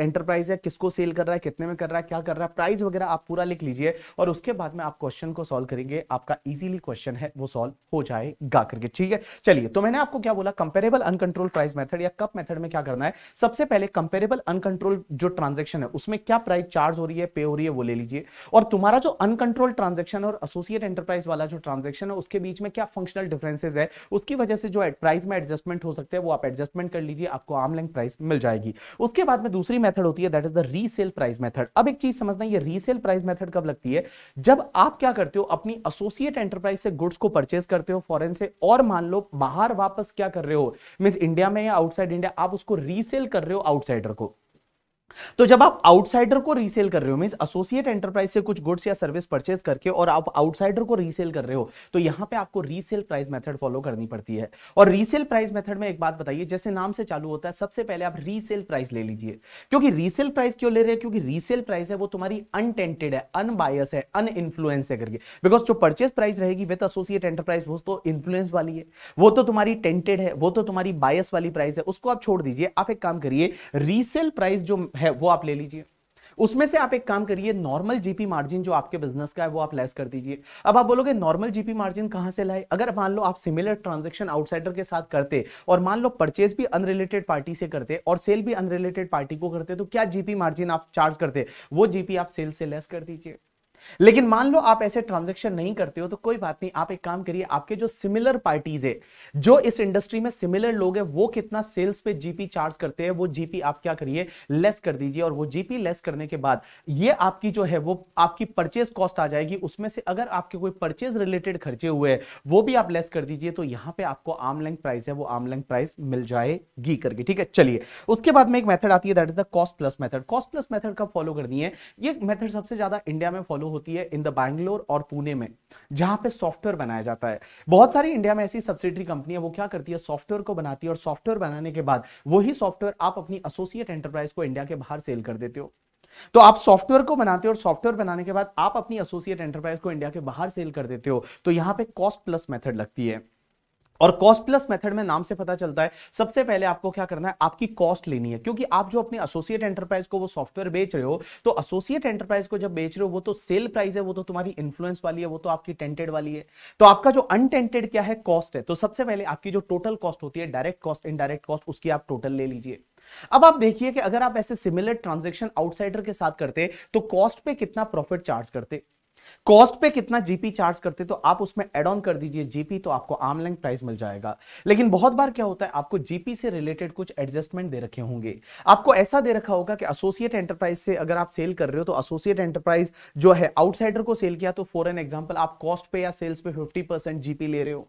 एंटरप्राइज है किसको सेल कर रहा है कितने में कर रहा है क्या कर रहा है प्राइस वगैरह आप पूरा लिख लीजिए और उसके बाद में आप क्वेश्चन को सॉल्व करेंगे आपका इजीली क्वेश्चन है वो सॉल्व हो जाएगा करके ठीक है चलिए तो मैंने आपको क्या बोला कंपेरेबल अनकंट्रोल प्राइस मेथड या कप मेथड में क्या करना है सबसे पहले कंपेरेबल अनकंट्रोल जो ट्रांजेक्शन है उसमें क्या प्राइस चार्ज हो रही है पे हो रही है वो ले लीजिए और तुम्हारा जो अनकंट्रोल ट्रांजेक्शन और एसोसिएट एंटरप्राइज वाला जो ट्रांजेक्शन है उसके बीच में क्या फंक्शनल डिफरेंसेज है उसकी वजह से जो प्राइस में एडजस्टमेंट हो सकते हैं वो आप एडजस्टमेंट कर लीजिए कीजिए आपको आम आर्मलैंग प्राइस मिल जाएगी उसके बाद में दूसरी मेथड होती है that is the resale price method अब एक चीज समझना ये रीसेल प्राइस मेथड कब लगती है जब आप क्या करते हो अपनी एसोसिएट एंटरप्राइज से गुड्स को परचेज करते हो फॉरेन से और मान लो बाहर वापस क्या कर रहे हो मीन इंडिया में या आउटसाइड इंडिया आप उसको रीसेल कर रहे हो आउटसाइडर को तो जब आप आउटसाइडर को रीसेल कर रहे हो मीन एसोसिएट एंटरप्राइज से कुछ गुड्स या सर्विस परचेज करके और आप आउटसाइडर को रीसेल कर रहे हो तो यहां पे आपको रीसेल प्राइस मेथड फॉलो करनी पड़ती है और रीसेल प्राइस मेथड में एक बात बताइए जैसे नाम से चालू होता है सबसे पहले आप रीसेल प्राइस ले लीजिए क्योंकि रीसेल प्राइस क्यों ले रहे हैं क्योंकि रीसेल प्राइस है वो तुम्हारी अनटेंटेड है अनबायस है अन इन्फ्लुएंस है करके बिकॉज जो परचेज प्राइस रहेगी विद एसोसिएट एंटरप्राइज वो तो इन्फ्लुएंस वाली है वो तो तुम्हारी टेंटेड है वो तो तुम्हारी बायस वाली प्राइस है उसको आप छोड़ दीजिए आप एक काम करिए रीसेल प्राइस जो है है वो आप ले लीजिए उसमें से आप एक काम करिए नॉर्मल जीपी मार्जिन जो आपके बिजनेस का है वो आप लेस कर दीजिए अब आप बोलोगे नॉर्मल जीपी मार्जिन कहां से लाए अगर मान लो आप सिमिलर ट्रांजेक्शन आउटसाइडर के साथ करते और मान लो परचेज भी अनरिलेटेड पार्टी से करते और सेल भी अनरिलेटेड पार्टी को करते तो क्या जीपी मार्जिन आप चार्ज करते वो जीपी आप सेल से लेस कर दीजिए लेकिन मान लो आप ऐसे ट्रांजेक्शन नहीं करते हो तो कोई बात नहीं आप एक काम करिए आपके जो सिमिलर पार्टीज है जो इस इंडस्ट्री में सिमिलर लोग हैं वो कितना सेल्स पे जीपी चार्ज करते हैं वो जीपी आप क्या करिए लेस कर दीजिए और वो जीपी लेस करने के बाद ये आपकी जो है वो आपकी परचेज कॉस्ट आ जाएगी उसमें से अगर आपके कोई परचेज रिलेटेड खर्चे हुए हैं वो भी आप लेस कर दीजिए तो यहां पर आपको आम आमलैंग प्राइस है वो आम आमलैंग प्राइस मिल जाएगी करके ठीक है चलिए उसके बाद में एक मेथड आती है that is the cost plus method cost plus method का फॉलो करनी है ये मेथड सबसे ज्यादा इंडिया में फॉलो होती है इन द बैंगलोर और पुणे में जहां पे सॉफ्टवेयर बनाया जाता है बहुत सारी इंडिया में ऐसी सब्सिडरी कंपनी है वो क्या करती है सॉफ्टवेयर को बनाती है और सॉफ्टवेयर बनाने के बाद वही सॉफ्टवेयर आप अपनी एसोसिएट एंटरप्राइज को इंडिया के बाहर सेल कर देते हो तो आप सॉफ्टवेयर को बनाते हो और सॉफ्टवेयर बनाने के बाद आप अपनी एसोसिएट एंटरप्राइज को इंडिया के बाहर सेल कर देते हो तो यहां पे कॉस्ट प्लस मेथड लगती है और कॉस्ट प्लस मेथड में नाम से पता चलता है सबसे पहले आपको क्या करना है आपकी कॉस्ट लेनी है क्योंकि आप जो अपने एसोसिएट एंटरप्राइज को वो सॉफ्टवेयर बेच रहे हो तो एसोसिएट एंटरप्राइज को जब बेच रहे हो वो तो सेल प्राइस है वो तो तुम्हारी इन्फ्लुएंस वाली है वो तो आपकी टेंटेड वाली है तो आपका जो अनटेंटेड क्या है कॉस्ट है तो सबसे पहले आपकी जो टोटल कॉस्ट होती है डायरेक्ट कॉस्ट इनडायरेक्ट कॉस्ट उसकी आप टोटल ले लीजिए अब आप देखिए कि अगर आप ऐसे सिमिलर ट्रांजेक्शन आउटसाइडर के साथ करते तो कॉस्ट पे कितना प्रॉफिट चार्ज करते कॉस्ट पे कितना जीपी चार्ज करते तो आप उसमें एड ऑन कर दीजिए जीपी तो आपको लेंथ प्राइस मिल जाएगा लेकिन बहुत बार क्या होता है आपको जीपी से रिलेटेड कुछ एडजस्टमेंट दे रखे होंगे आपको ऐसा दे रखा होगा कि एसोसिएट एंटरप्राइज से अगर आप सेल कर रहे हो तो एसोसिएट एंटरप्राइज जो है आउटसाइडर को सेल किया तो फॉर एन एग्जाम्पल आप कॉस्ट पे या सेल्स पे फिफ्टी जीपी ले रहे हो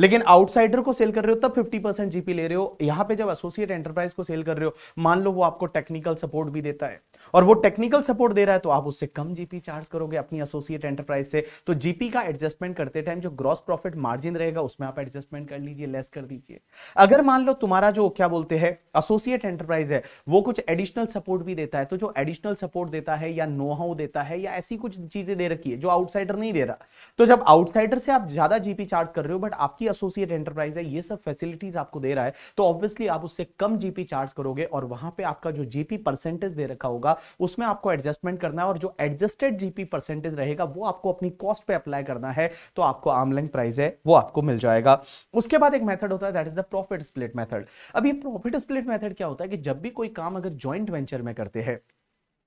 लेकिन आउटसाइडर को सेल कर रहे हो तब 50 परसेंट जीपी ले रहे हो यहां पे जब एसोसिएट एंटरप्राइज को सेल कर रहे हो मान लो वो आपको टेक्निकल सपोर्ट भी देता है और वो टेक्निकल सपोर्ट दे रहा है तो आप उससे कम जीपी चार्ज करोगे अपनी एसोसिएट एंटरप्राइज से तो जीपी का एडजस्टमेंट करते टाइम जो ग्रॉस प्रॉफिट मार्जिन रहेगा उसमें आप एडजस्टमेंट कर लीजिए लेस कर दीजिए अगर मान लो तुम्हारा जो क्या बोलते हैं एसोसिएट एंटरप्राइज है वो कुछ एडिशनल सपोर्ट भी देता है तो जो एडिशनल सपोर्ट देता है या नो हाउ देता है या ऐसी कुछ चीजें दे रखी है जो आउटसाइडर नहीं दे रहा तो जब आउटसाइडर से आप ज्यादा जीपी चार्ज कर रहे हो बट आप आपकी एसोसिएट एंटरप्राइज है ये सब फैसिलिटीज आपको दे रहा है तो ऑब्वियसली आप उससे कम जीपी चार्ज करोगे और वहां पे आपका जो जीपी परसेंटेज दे रखा होगा उसमें आपको एडजस्टमेंट करना है और जो एडजस्टेड जीपी परसेंटेज रहेगा वो आपको अपनी कॉस्ट पे अप्लाई करना है तो आपको आमलिंग प्राइस है वो आपको मिल जाएगा उसके बाद एक मेथड होता है that is the profit split method अब ये प्रॉफिट स्प्लिट मेथड क्या होता है कि जब भी कोई काम अगर ज्वाइंट वेंचर में करते हैं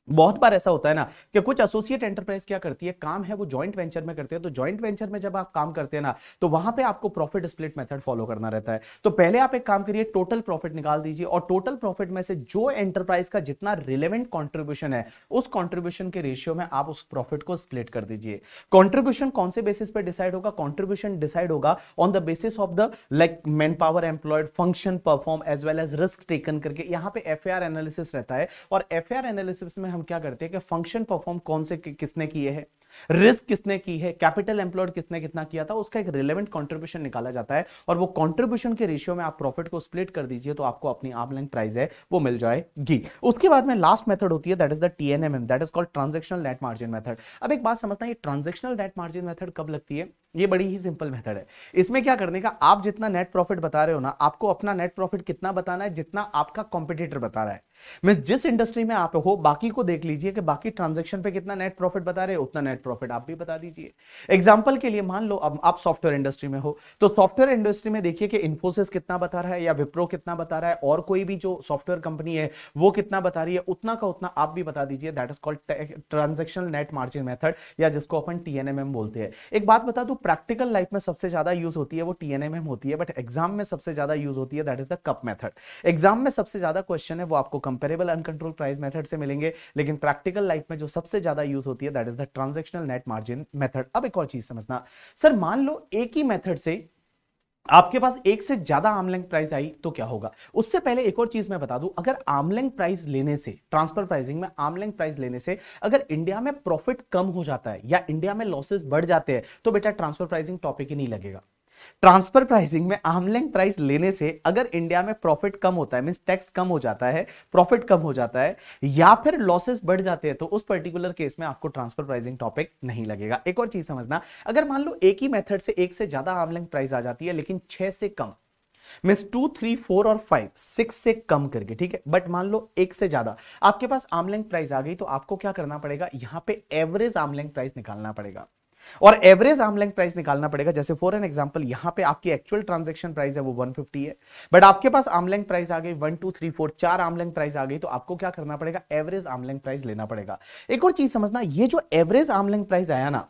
बहुत बार ऐसा होता है ना कि कुछ एसोसिएट एंटरप्राइज क्या करती है काम है वो जॉइंट वेंचर में करते हैं तो जॉइंट वेंचर में जब आप काम करते हैं ना तो वहां पे आपको प्रॉफिट स्प्लिट मेथड फॉलो करना रहता है तो पहले आप एक काम करिए टोटल प्रॉफिट निकाल दीजिए और टोटल प्रॉफिट में से जो एंटरप्राइज का जितना रिलेवेंट कॉन्ट्रीब्यूशन है उस कॉन्ट्रीब्यूशन के रेशियो में आप उस प्रॉफिट को स्प्लिट कर दीजिए कॉन्ट्रीब्यूशन कौन से बेसिस पे डिसाइड होगा कॉन्ट्रीब्यूशन डिसाइड होगा on the basis of the like manpower employed function perform as well as risk taken करके यहाँ पे एफ एनालिसिस रहता है और एफ एनालिसिस में हम क्या करते हैं कि फंक्शन परफॉर्म कौन से कि, किसने किए हैं रिस्क किसने की है कैपिटल एम्प्लॉयड किसने कितना किया था उसका एक रिलेवेंट कंट्रीब्यूशन निकाला जाता है और वो कंट्रीब्यूशन के रेशियो में आप प्रॉफिट को स्प्लिट कर दीजिए तो आपको अपनी आम आपलाइन प्राइस है वो मिल जाएगी उसके बाद में लास्ट मेथड होती है that is the TNMM that is called transactional net margin method अब एक बात समझना ये ट्रांजेक्शनल नेट मार्जिन मेथड कब लगती है ये बड़ी ही सिंपल मेथड है इसमें क्या करने का आप जितना नेट प्रॉफिट बता रहे हो ना आपको अपना नेट प्रॉफिट कितना बताना है जितना आपका कॉम्पिटिटर बता रहा है मीन जिस इंडस्ट्री में आप हो बाकी को देख लीजिए कि बाकी ट्रांजेक्शन पे कितना नेट प्रॉफिट बता रहे उतना नेट प्रॉफिट आप भी बता दीजिए एग्जाम्पल के लिए मान लो अब आप सॉफ्टवेयर इंडस्ट्री में हो तो सॉफ्टवेयर इंडस्ट्री में देखिए कि इन्फोसिस कितना बता रहा है या विप्रो कितना बता रहा है और कोई भी जो सॉफ्टवेयर कंपनी है वो कितना बता रही है उतना का उतना आप भी बता दीजिए that is called transaction net margin method या जिसको अपन टीएनएमएम बोलते हैं एक बात बता दू प्रैक्टिकल लाइफ में सबसे ज्यादा यूज होती है वो टीएनएमएम होती है बट एग्जाम में सबसे ज्यादा यूज होती है that is the CUP method exam में सबसे ज्यादा क्वेश्चन है वो आपको कंपेरेबल अनकंट्रोल प्राइस मेथड से मिलेंगे लेकिन प्रैक्टिकल लाइफ में जो सबसे ज्यादा यूज होती है that is the transactional net margin method अब एक और चीज समझना सर मान लो एक ही मेथड से आपके पास एक से ज्यादा आमलेंग प्राइस आई तो क्या होगा उससे पहले एक और चीज मैं बता दूं अगर आमलेंग प्राइस लेने से ट्रांसफर प्राइसिंग में आमलेंग प्राइस लेने से अगर इंडिया में प्रॉफिट कम हो जाता है या इंडिया में लॉसेस बढ़ जाते हैं तो बेटा ट्रांसफर प्राइसिंग टॉपिक ही नहीं लगेगा ट्रांसफर प्राइसिंग में आमलेंग प्राइस लेने से अगर इंडिया में प्रॉफिट कम होता है मीन्स टैक्स कम हो जाता है प्रॉफिट कम हो जाता है या फिर लॉसेस बढ़ जाते हैं तो उस पर्टिकुलर केस में आपको ट्रांसफर प्राइसिंग टॉपिक नहीं लगेगा एक और चीज समझना अगर मान लो एक ही मेथड से एक से ज्यादा आमलेंग प्राइस आ जाती है लेकिन छह से कम मीन्स टू थ्री फोर और फाइव सिक्स से कम करके ठीक है बट मान लो एक से ज्यादा आपके पास आमलेंग प्राइस आ गई तो आपको क्या करना पड़ेगा यहां पे एवरेज आमलेंग प्राइस निकालना पड़ेगा और एवरेज आर्म लेंथ प्राइस निकालना पड़ेगा जैसे फॉर एन एग्जांपल यहां पे आपकी एक्चुअल ट्रांजैक्शन प्राइस है वो 150 है बट आपके पास आर्म लेंथ प्राइस आ गई 1 2 3 4 चार आर्म लेंथ प्राइस आ गई तो आपको क्या करना पड़ेगा एवरेज आर्म लेंथ प्राइस लेना पड़ेगा एक और चीज समझना ये जो एवरेज आर्म लेंथ प्राइस आया ना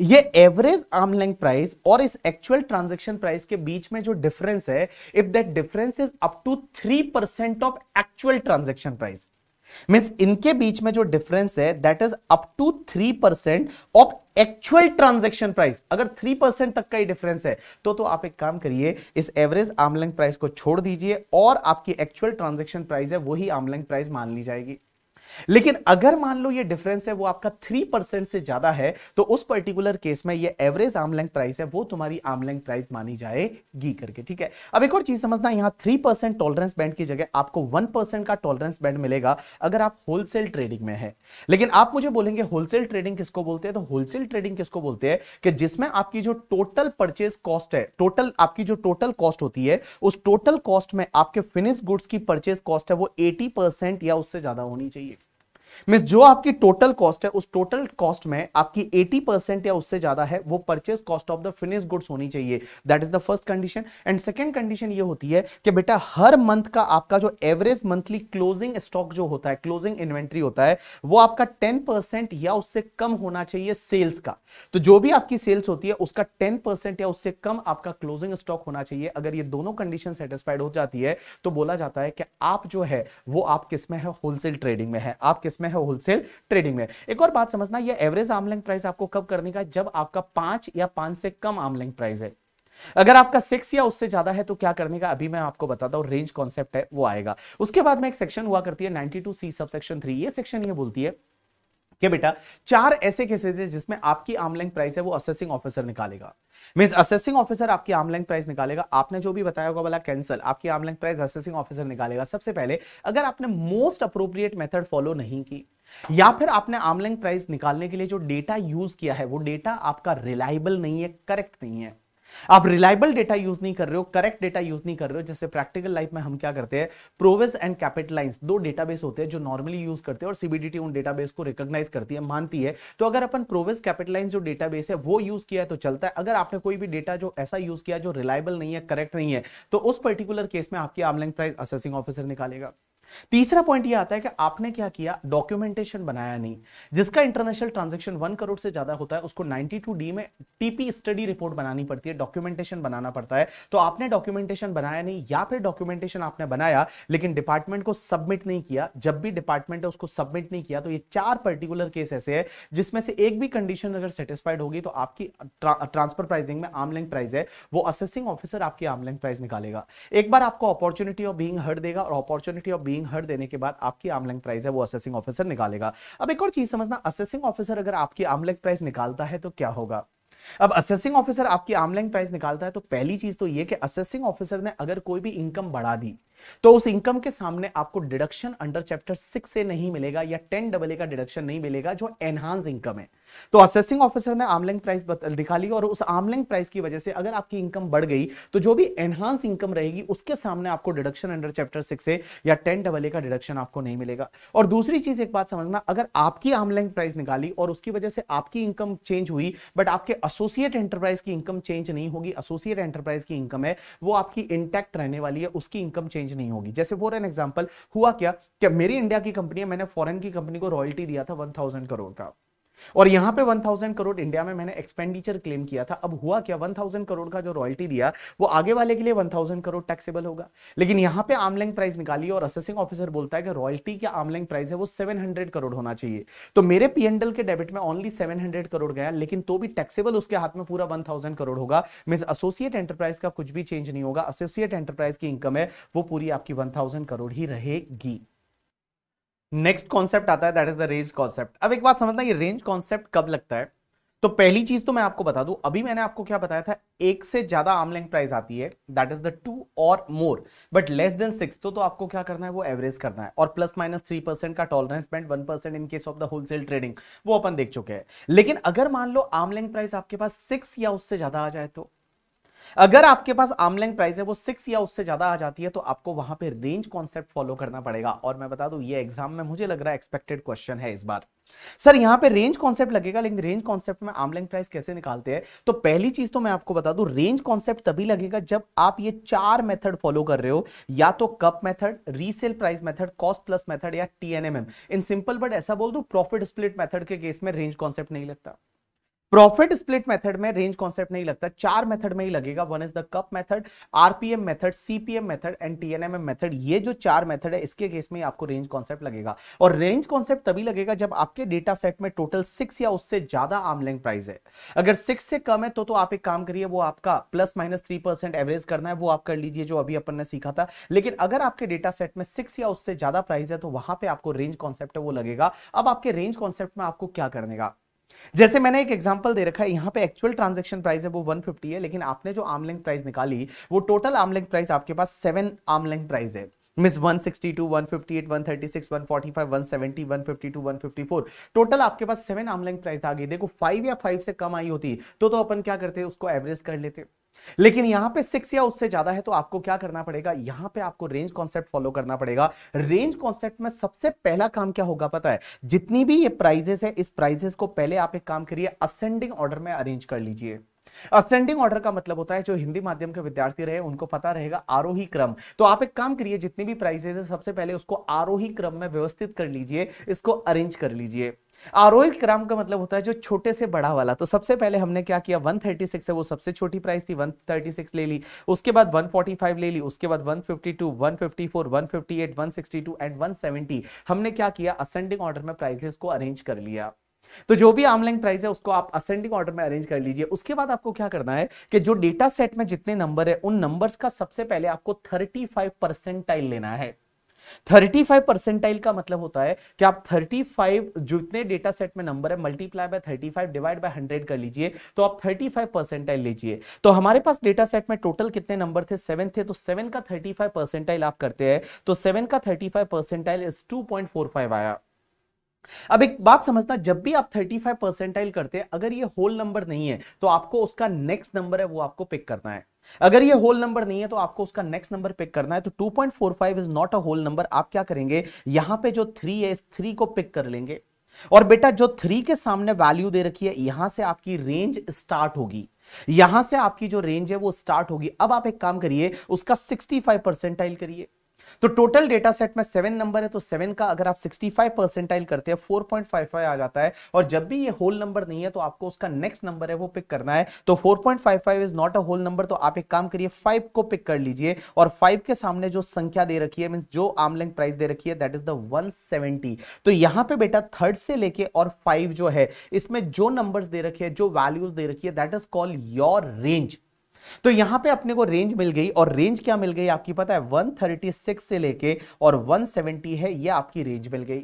ये एवरेज आर्म लेंथ प्राइस और इस एक्चुअल ट्रांजैक्शन प्राइस के बीच में जो डिफरेंस है if that difference is up to 3% of actual transaction price means इनके बीच में जो डिफरेंस है that is up to three percent of actual transaction price अगर थ्री परसेंट तक का ही डिफरेंस है तो तो आप एक काम करिए इस एवरेज आमलंग प्राइस को छोड़ दीजिए और आपकी एक्चुअल ट्रांजेक्शन प्राइस है वही आमलंग प्राइस मान ली जाएगी लेकिन अगर मान लो ये डिफरेंस है वो आपका थ्री परसेंट से ज्यादा है तो उस पर्टिकुलर केस में ये एवरेज आमलैंग प्राइस है वो तुम्हारी आमलैंग प्राइस मानी जाएगी करके ठीक है अब एक और चीज समझना यहां थ्री परसेंट टॉलरेंस बैंड की जगह आपको वन परसेंट का टॉलरेंस बैंड मिलेगा अगर आप होलसेल ट्रेडिंग में है लेकिन आप मुझे बोलेंगे होलसेल ट्रेडिंग किसको बोलते हैं तो होलसेल ट्रेडिंग किसको बोलते हैं कि जिसमें आपकी जो टोटल परचेज कॉस्ट है टोटल आपकी जो टोटल कॉस्ट होती है उस टोटल कॉस्ट में आपके फिनिश गुड्स की परचेज कॉस्ट है वो एटी या उससे ज्यादा होनी चाहिए मिस जो आपकी टोटल कॉस्ट है उस टोटल कॉस्ट में आपकी 80 परसेंट या उससे ज्यादा है वो purchase cost of the finish goods होनी चाहिए that is the first condition and second condition ये होती है कि बेटा हर मंथ का आपका जो एवरेज मंथली क्लोजिंग स्टॉक जो होता है क्लोजिंग इन्वेंट्री होता है वो आपका टेन या उससे कम होना चाहिए सेल्स का तो जो भी आपकी सेल्स होती है उसका टेन या उससे कम आपका क्लोजिंग स्टॉक होना चाहिए अगर ये दोनों कंडीशन सेटिस्फाइड हो जाती है तो बोला जाता है कि आप जो है वो आप किसमें है होलसेल ट्रेडिंग में है आप किसमें में है होलसेल ट्रेडिंग में एक और बात समझना ये एवरेज आमलेंग प्राइस आपको कब करने का जब आपका पांच या पांच से कम आमलेंग प्राइस है अगर आपका सिक्स या उससे ज्यादा है तो क्या करने का अभी मैं आपको बताता हूं रेंज कॉन्सेप्ट है वो आएगा उसके बाद में एक सेक्शन हुआ करती है नाइनटी टू सी सब सेक्शन थ्री ये सेक्शन ये बोलती है कि बेटा चार ऐसे केसेस हैं जिसमें आपकी आमलैंग प्राइस है वो असेसिंग ऑफिसर निकालेगा मींस असेसिंग ऑफिसर आपकी आमलैंग प्राइस निकालेगा आपने जो भी बताया होगा वाला कैंसिल आपकी आमलैंग प्राइस असेसिंग ऑफिसर निकालेगा सबसे पहले अगर आपने मोस्ट अप्रोप्रिएट मेथड फॉलो नहीं की या फिर आपने आमलैंग प्राइस निकालने के लिए जो डेटा यूज किया है वो डेटा आपका रिलायबल नहीं है करेक्ट नहीं है आप रिलायबल डेटा यूज नहीं कर रहे हो करेक्ट डेटा यूज नहीं कर रहे हो जैसे प्रैक्टिकल लाइफ में हम क्या करते हैं प्रोवेस एंड कैपिटलाइंस दो डेटाबेस होते हैं जो नॉर्मली यूज करते हैं और सीबीडीटी उन डेटाबेस को रिकॉग्नाइज करती है मानती है तो अगर अपन प्रोवेस कैपिटलाइंस जो डेटाबेस है वो यूज किया है तो चलता है अगर आपने कोई भी डेटा जो ऐसा यूज किया जो रिलायबल नहीं है करेक्ट नहीं है तो उस पर्टिकुलर केस में आपकी आर्मलैंग प्राइस असेसिंग ऑफिसर निकालेगा तीसरा पॉइंट ये आता है कि आपने क्या किया डॉक्यूमेंटेशन बनाया नहीं जिसका इंटरनेशनल ट्रांजैक्शन वन करोड़ से ज्यादा होता है उसको 92 डी में टीपी स्टडी रिपोर्ट बनानी पड़ती है डॉक्यूमेंटेशन बनाना पड़ता है तो आपने डॉक्यूमेंटेशन बनाया नहीं या फिर डॉक्यूमेंटेशन आपने बनाया लेकिन डिपार्टमेंट को सबमिट नहीं किया जब भी डिपार्टमेंट है उसको सबमिट नहीं किया तो ये चार पर्टिकुलर केस ऐसे है जिसमें से एक भी कंडीशन अगर सेटिस्फाइड होगी तो आपकी ट्रांसफर प्राइसिंग में आम आमलिंग प्राइस है वो असेसिंग ऑफिसर आपकी आम आमलिंग प्राइस निकालेगा एक बार आपको अपॉर्चुनिटी ऑफ बींग हर्ड देगा और अपॉर्चुनिटी ऑफ बीइंग हर्ड देने के बाद आपकी आमलैंग प्राइस है वो असेसिंग ऑफिसर निकालेगा अब एक और चीज समझना असेसिंग ऑफिसर अगर आपकी आमलैंग प्राइस निकालता है तो क्या होगा अब असेसिंग ऑफिसर आपकी आमलैंग प्राइस निकालता है तो पहली चीज तो ये कि असेसिंग ऑफिसर ने अगर कोई भी इनकम बढ़ा दी तो उस इनकम के सामने आपको डिडक्शन अंडर चैप्टर सिक्स से नहीं मिलेगा या टेन डबल ए का डिडक्शन नहीं मिलेगा जो एनहांस इनकम है तो असेसिंग ऑफिसर ने आमलिंग प्राइस दिखा ली और उस आमलिंग प्राइस की वजह से अगर आपकी इनकम बढ़ गई तो जो भी एनहांस इनकम रहेगी उसके सामने आपको डिडक्शन अंडर चैप्टर सिक्स से या टेन डबल ए का डिडक्शन आपको नहीं मिलेगा और दूसरी चीज एक बात समझना अगर आपकी आमलिंग प्राइस निकाली और उसकी वजह से आपकी इनकम चेंज हुई बट आपके एसोसिएट एंटरप्राइज की इनकम चेंज नहीं होगी एसोसिएट एंटरप्राइज की इनकम है वो आपकी इंटैक्ट रहने वाली है उसकी इनकम चेंज नहीं होगी जैसे फॉर एन एग्जाम्पल हुआ क्या कि मेरी इंडिया की कंपनी है मैंने फॉरन की कंपनी को रॉयल्टी दिया था वन करोड़ का और यहां पे 1000 करोड़ इंडिया में मैंने एक्सपेंडिचर क्लेम किया था अब हुआ क्या 1000 करोड़ का जो रॉयल्टी दिया वो आगे वाले के लिए 1000 करोड़ टैक्सेबल होगा लेकिन यहां पे आमलैंग प्राइस निकाली और असेसिंग ऑफिसर बोलता है कि रॉयल्टी का आमलैंग प्राइस है वो 700 करोड़ होना चाहिए तो मेरे पीएनडल के डेबिट में ओनली सेवन करोड़ गया लेकिन तो भी टैक्सेबल उसके हाथ में पूरा वन करोड़ होगा मीन एसोसिएट एंटरप्राइज का कुछ भी चेंज नहीं होगा एसोसिएट एंटरप्राइज की इनकम है वो पूरी आपकी वन करोड़ ही रहेगी नेक्स्ट कॉन्सेप्ट आता है that is the range concept अब एक बात समझना ये रेंज कॉन्सेप्ट कब लगता है तो पहली चीज तो मैं आपको बता दूं अभी मैंने आपको क्या बताया था एक से ज्यादा आम लेंथ प्राइस आती है दैट इज द टू और more but less than six तो, तो आपको क्या करना है वो एवरेज करना है और प्लस माइनस थ्री परसेंट का tolerance band one percent in case of the wholesale trading वो अपन देख चुके हैं लेकिन अगर मान लो आम लेंथ प्राइस आपके पास सिक्स या उससे ज्यादा आ जाए तो अगर आपके पास आमलैंग प्राइस है वो सिक्स या उससे ज्यादा आ जाती है तो आपको वहां पे रेंज कॉन्सेप्ट फॉलो करना पड़ेगा और मैं बता दू ये एग्जाम में मुझे लग रहा है एक्सपेक्टेड क्वेश्चन है इस बार सर यहां पे रेंज कॉन्सेप्ट लगेगा लेकिन रेंज कॉन्सेप्ट में आमलैंग प्राइस कैसे निकालते हैं तो पहली चीज तो मैं आपको बता दू रेंज कॉन्सेप्ट तभी लगेगा जब आप ये चार मेथड फॉलो कर रहे हो या तो CUP method resale price method cost plus method या टीएनएमएम इन सिंपल बट ऐसा बोल दू प्रॉफिट स्प्लिट मेथड के केस में रेंज कॉन्सेप्ट नहीं लगता प्रॉफिट स्प्लिट मेथड में रेंज कॉन्सेप्ट नहीं लगता चार मेथड में ही लगेगा one is the CUP method RPM method CPM method and TNMM method ये जो चार मेथड है इसके केस में आपको रेंज कॉन्सेप्ट लगेगा और रेंज कॉन्सेप्ट तभी लगेगा जब आपके डेटा सेट में टोटल सिक्स या उससे ज्यादा आमलेंग प्राइस है अगर सिक्स से कम है तो, तो आप एक काम करिए वो आपका plus minus three percent average करना है वो आप कर लीजिए जो अभी अपन ने सीखा था लेकिन अगर आपके डेटा सेट में सिक्स या उससे ज्यादा प्राइस है तो वहां पर आपको रेंज कॉन्सेप्ट है वो लगेगा अब आपके रेंज कॉन्सेप्ट में आपको क्या करने का जैसे मैंने एक एग्जांपल दे रखा है यहाँ पे एक्चुअल ट्रांजैक्शन प्राइस है वो 150 है लेकिन आपने जो आर्मलिंग प्राइस निकाली वो टोटल आर्मलिंग प्राइस आपके पास सेवन आर्मलिंग प्राइस है मिस 162, 158, 136, 145, 170, 152, 154 टोटल आपके पास सेवन आर्मलिंग प्राइस आ गई देखो फाइव या फाइव से कम आई होती तो तो अपन क्या करते उसको एवरेज कर लेते लेकिन यहां पे सिक्स या उससे ज्यादा है तो आपको क्या करना पड़ेगा यहां पे आपको रेंज कॉन्सेप्ट फॉलो करना पड़ेगा रेंज कॉन्सेप्ट में सबसे पहला काम क्या होगा पता है जितनी भी ये प्राइजेस है इस प्राइजेस को पहले आप एक काम करिए असेंडिंग ऑर्डर में अरेंज कर लीजिए असेंडिंग ऑर्डर का मतलब होता है जो हिंदी माध्यम के विद्यार्थी रहे उनको पता रहेगा आरोही क्रम तो आप एक काम करिए जितनी भी प्राइजेस है सबसे पहले उसको आरोही क्रम में व्यवस्थित कर लीजिए इसको अरेंज कर लीजिए आरोहित क्रम का मतलब होता है जो छोटे से बड़ा वाला तो सबसे पहले हमने क्या किया 136 है वो सबसे छोटी प्राइस थी 136 ले ली उसके बाद 145 ले ली उसके बाद 152 154 158 162 एंड 170 हमने क्या किया असेंडिंग ऑर्डर में प्राइसेस को अरेंज कर लिया तो जो भी आर्मलाइन प्राइस है उसको आप असेंडिंग ऑर्डर में अरेंज कर लीजिए उसके बाद आपको क्या करना है कि जो डेटा सेट में जितने नंबर है उन नंबर्स का सबसे पहले आपको 35 परसेंटाइल लेना है थर्टी फाइव परसेंटाइल का मतलब होता है कि आप फाइव जितने डेटा सेट में नंबर है multiply by thirty five divide by hundred कर लीजिए तो आप थर्टी फाइव परसेंटाइल लीजिए तो हमारे पास डेटा सेट में टोटल कितने नंबर थे सेवन थे तो सेवन का थर्टी फाइव परसेंटाइल आप करते हैं तो सेवन का thirty percentile is two point four five आया अब एक बात समझना जब भी आप 35 परसेंटाइल करते हैं अगर ये होल नंबर नहीं है तो आपको उसका नेक्स्ट नंबर है वो आपको पिक करना है अगर ये होल नंबर नहीं है तो आपको उसका नेक्स्ट नंबर पिक करना है तो 2.45 is not a whole number आप क्या करेंगे यहां पे जो थ्री है इस थ्री को पिक कर लेंगे और बेटा जो थ्री के सामने वैल्यू दे रखी है यहां से आपकी रेंज स्टार्ट होगी यहां से आपकी जो रेंज है वो स्टार्ट होगी अब आप एक काम करिए उसका सिक्सटी फाइव परसेंटाइल करिए तो टोटल डेटा सेट में सेवन नंबर है तो सेवन का अगर आप सिक्सटी फाइव परसेंटाइल करते हैं फोर पॉइंट फाइव फाइव आ जाता है और जब भी ये होल नंबर नहीं है तो आपको उसका नेक्स्ट नंबर है वो पिक करना है तो four point five five is not a whole number तो आप एक काम करिए फाइव को पिक कर लीजिए और फाइव के सामने जो संख्या दे रखी है मीन जो आमलिंग प्राइस दे रखी है that is the one seventy तो यहां पर बेटा थर्ड से लेके और फाइव जो है इसमें जो नंबर दे रखे जो वैल्यूज दे रखी है that is called your range तो यहां पे अपने को रेंज मिल गई और रेंज क्या मिल गई आपकी पता है 136 से लेके और 170 है ये आपकी रेंज मिल गई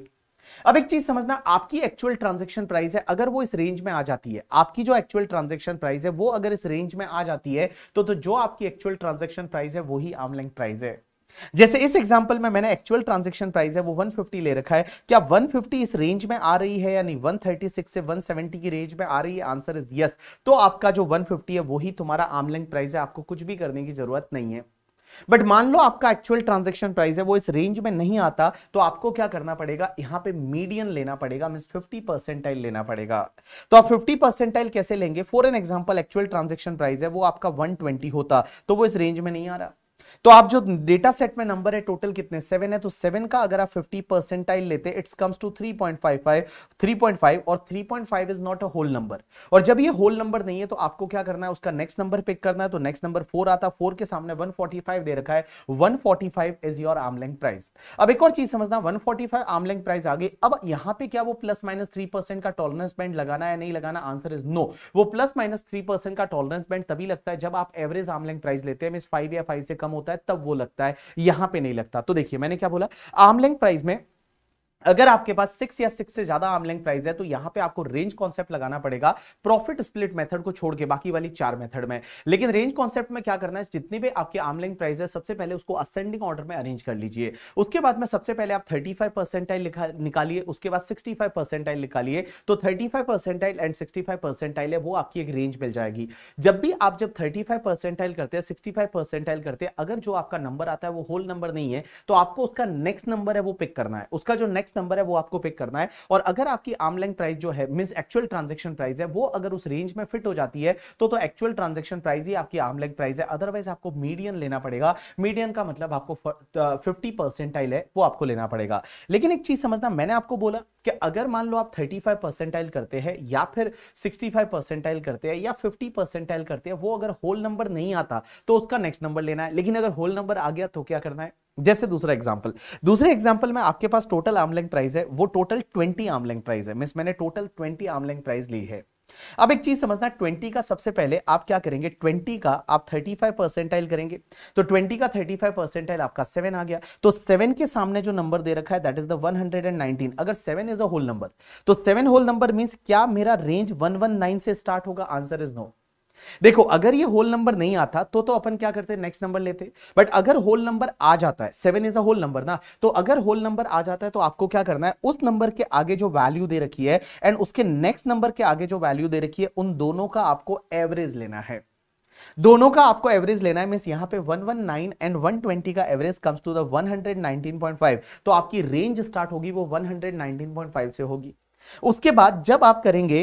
अब एक चीज समझना आपकी एक्चुअल ट्रांजेक्शन प्राइस है अगर वो इस रेंज में आ जाती है आपकी जो एक्चुअल ट्रांजेक्शन प्राइस है वो अगर इस रेंज में आ जाती है तो, तो जो आपकी एक्चुअल ट्रांजेक्शन प्राइस है वही आमलिंग प्राइस है जैसे इस एग्जांपल में मैंने एक्चुअल ट्रांजेक्शन प्राइस है वो 150 ले रखा है क्या 150 इस रेंज में आ रही है यानी 136 से 170 की रेंज में आ रही है आंसर इज यस तो आपका जो 150 है वही तुम्हारा आमलिंग प्राइस है आपको कुछ भी करने की जरूरत नहीं है बट मान लो आपका एक्चुअल ट्रांजेक्शन प्राइस है वो इस रेंज में नहीं आता तो आपको क्या करना पड़ेगा यहां पे मीडियन लेना पड़ेगा मिस 50 परसेंटाइल लेना पड़ेगा तो आप 50 परसेंटाइल कैसे लेंगे for an example actual transaction price है वो आपका 120 होता तो वो इस रेंज में नहीं आ रहा तो आप जो डेटा सेट में नंबर है टोटल कितने सेवन है तो सेवन का अगर आप फिफ्टी परसेंटाइल लेते it's comes to three point five five three point five और three point five is not a whole number और जब ये होल नंबर नहीं है तो आपको क्या करना है उसका नेक्स्ट नंबर पिक करना है तो नेक्स्ट नंबर फोर आता फोर के सामने वन फोर्टी दे रखा है one forty five is your arm length price अब एक और चीज समझना वन फोर्टी प्राइस आ गई अब यहाँ पे क्या वो प्लस माइनस थ्री परसेंट का टॉलरेंस बैंड लगाना है नहीं लगाना आंसर इज नो वो प्लस माइनस थ्री परसेंट का टॉलरेंस बैंड तभी लगता है जब आप एवरेज आमलेंग प्राइस लेते हैं फाइव या फाइव से कम होता है होता है तब वो लगता है यहां पे नहीं लगता तो देखिए मैंने क्या बोला आमलेंग प्राइस में अगर आपके पास सिक्स या सिक्स से ज्यादा आर्मलेंथ प्राइस है तो यहां पे आपको रेंज कॉन्सेप्ट लगाना पड़ेगा प्रॉफिट स्प्लिट मेथड को छोड़ के बाकी वाली चार मेथड में लेकिन रेंज कॉन्सेप्ट में क्या करना है जितनी भी आपके आर्मलेंथ प्राइस है सबसे पहले उसको असेंडिंग ऑर्डर में अरेंज कर लीजिए उसके बाद में सबसे पहले आप थर्टी फाइव परसेंटाइल निकालिए उसके बाद सिक्सटी फाइव परसेंटाइल निकालिए तो thirty five percentile and sixty five percentile है वो आपकी एक रेंज मिल जाएगी जब भी आप जब थर्टी फाइव परसेंटाइल करते हैं सिक्सटी फाइव परसेंटाइल करते हैं अगर जो आपका नंबर आता है वो होल नंबर नहीं है तो आपको उसका नेक्स्ट नंबर है वो पिक करना है उसका जो नेक्स्ट नेक्स्ट नंबर है वो आपको पिक करना है और अगर आपकी आम लेंथ प्राइस जो है मीन एक्चुअल ट्रांजेक्शन प्राइस है वो अगर उस रेंज में फिट हो जाती है तो तो एक्चुअल ट्रांजेक्शन प्राइस ही आपकी आम लेंथ प्राइस है अदरवाइज आपको मीडियन लेना पड़ेगा मीडियन का मतलब आपको फिफ्टी परसेंटाइल है वो आपको लेना पड़ेगा लेकिन एक चीज समझना मैंने आपको बोला कि अगर मान लो आप थर्टी फाइव परसेंटाइल करते हैं या फिर सिक्सटी फाइव परसेंटाइल करते हैं या फिफ्टी परसेंटाइल करते हैं वो अगर होल नंबर नहीं आता तो उसका नेक्स्ट नंबर लेना है लेकिन अगर होल नंबर आ गया तो क्या करना है जैसे दूसरा एग्जाम्पल दूसरे एग्जाम्पल में आपके पास टोटल आमलैंग प्राइस है वो टोटल ट्वेंटी आमलैंग प्राइस है मिस मैंने टोटल ट्वेंटी आमलैंग प्राइस ली है अब एक चीज समझना 20 का सबसे पहले आप क्या करेंगे 20 का आप 35 परसेंटाइल करेंगे तो 20 का 35 परसेंटाइल आपका 7 आ गया तो 7 के सामने जो नंबर दे रखा है दैट इज द 119 अगर 7 इज अ होल नंबर तो 7 होल नंबर मींस क्या मेरा रेंज 119 से स्टार्ट होगा आंसर इज नो देखो अगर ये होल नंबर नहीं आता तो तो अपन क्या करते नेक्स्ट नंबर लेते बट अगर होल नंबर आ जाता है seven is a whole number ना तो अगर होल नंबर आ जाता है तो आपको क्या करना है उस नंबर के आगे जो वैल्यू दे रखी है एंड उसके नेक्स्ट नंबर के आगे जो वैल्यू दे रखी है उन दोनों का आपको एवरेज लेना है दोनों का आपको एवरेज लेना है मीन यहां पे 119 एंड 120 का एवरेज कम्स टू द 119.5 तो आपकी रेंज स्टार्ट होगी वो 119.5 से होगी उसके बाद जब आप करेंगे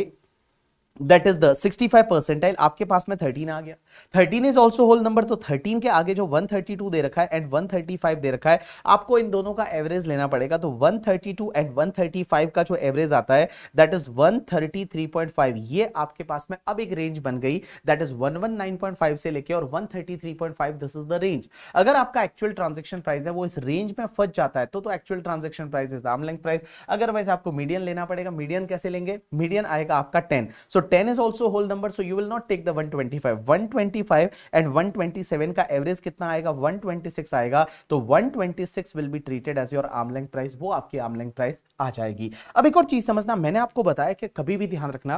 दैट इज द 65 परसेंटाइल आपके पास में 13 आ गया 13 इज ऑल्सो होल नंबर तो 13 के आगे जो 132 दे रखा है एंड 135 दे रखा है आपको इन दोनों का एवरेज लेना पड़ेगा तो 132 एंड 135 का जो एवरेज आता है दैट इज 133.5 ये आपके पास में अब एक रेंज बन गई दैट इज 119.5 से लेके और 133.5 दिस इज द रेंज अगर आपका एक्चुअल ट्रांजेक्शन प्राइस है वो इस रेंज में फंस जाता है तो actual transaction price is arm length price otherwise आपको मीडियन लेना पड़ेगा मीडियन कैसे लेंगे मीडियन आएगा आपका ten so so, 10 is also whole number so you will not take the 125 125 and 127 का एवरेज कितना आएगा 126 आएगा तो 126 will be treated as your arm's length price वो आपकी length price आ जाएगी अब एक और चीज समझना मैंने आपको बताया कि कभी भी ध्यान रखना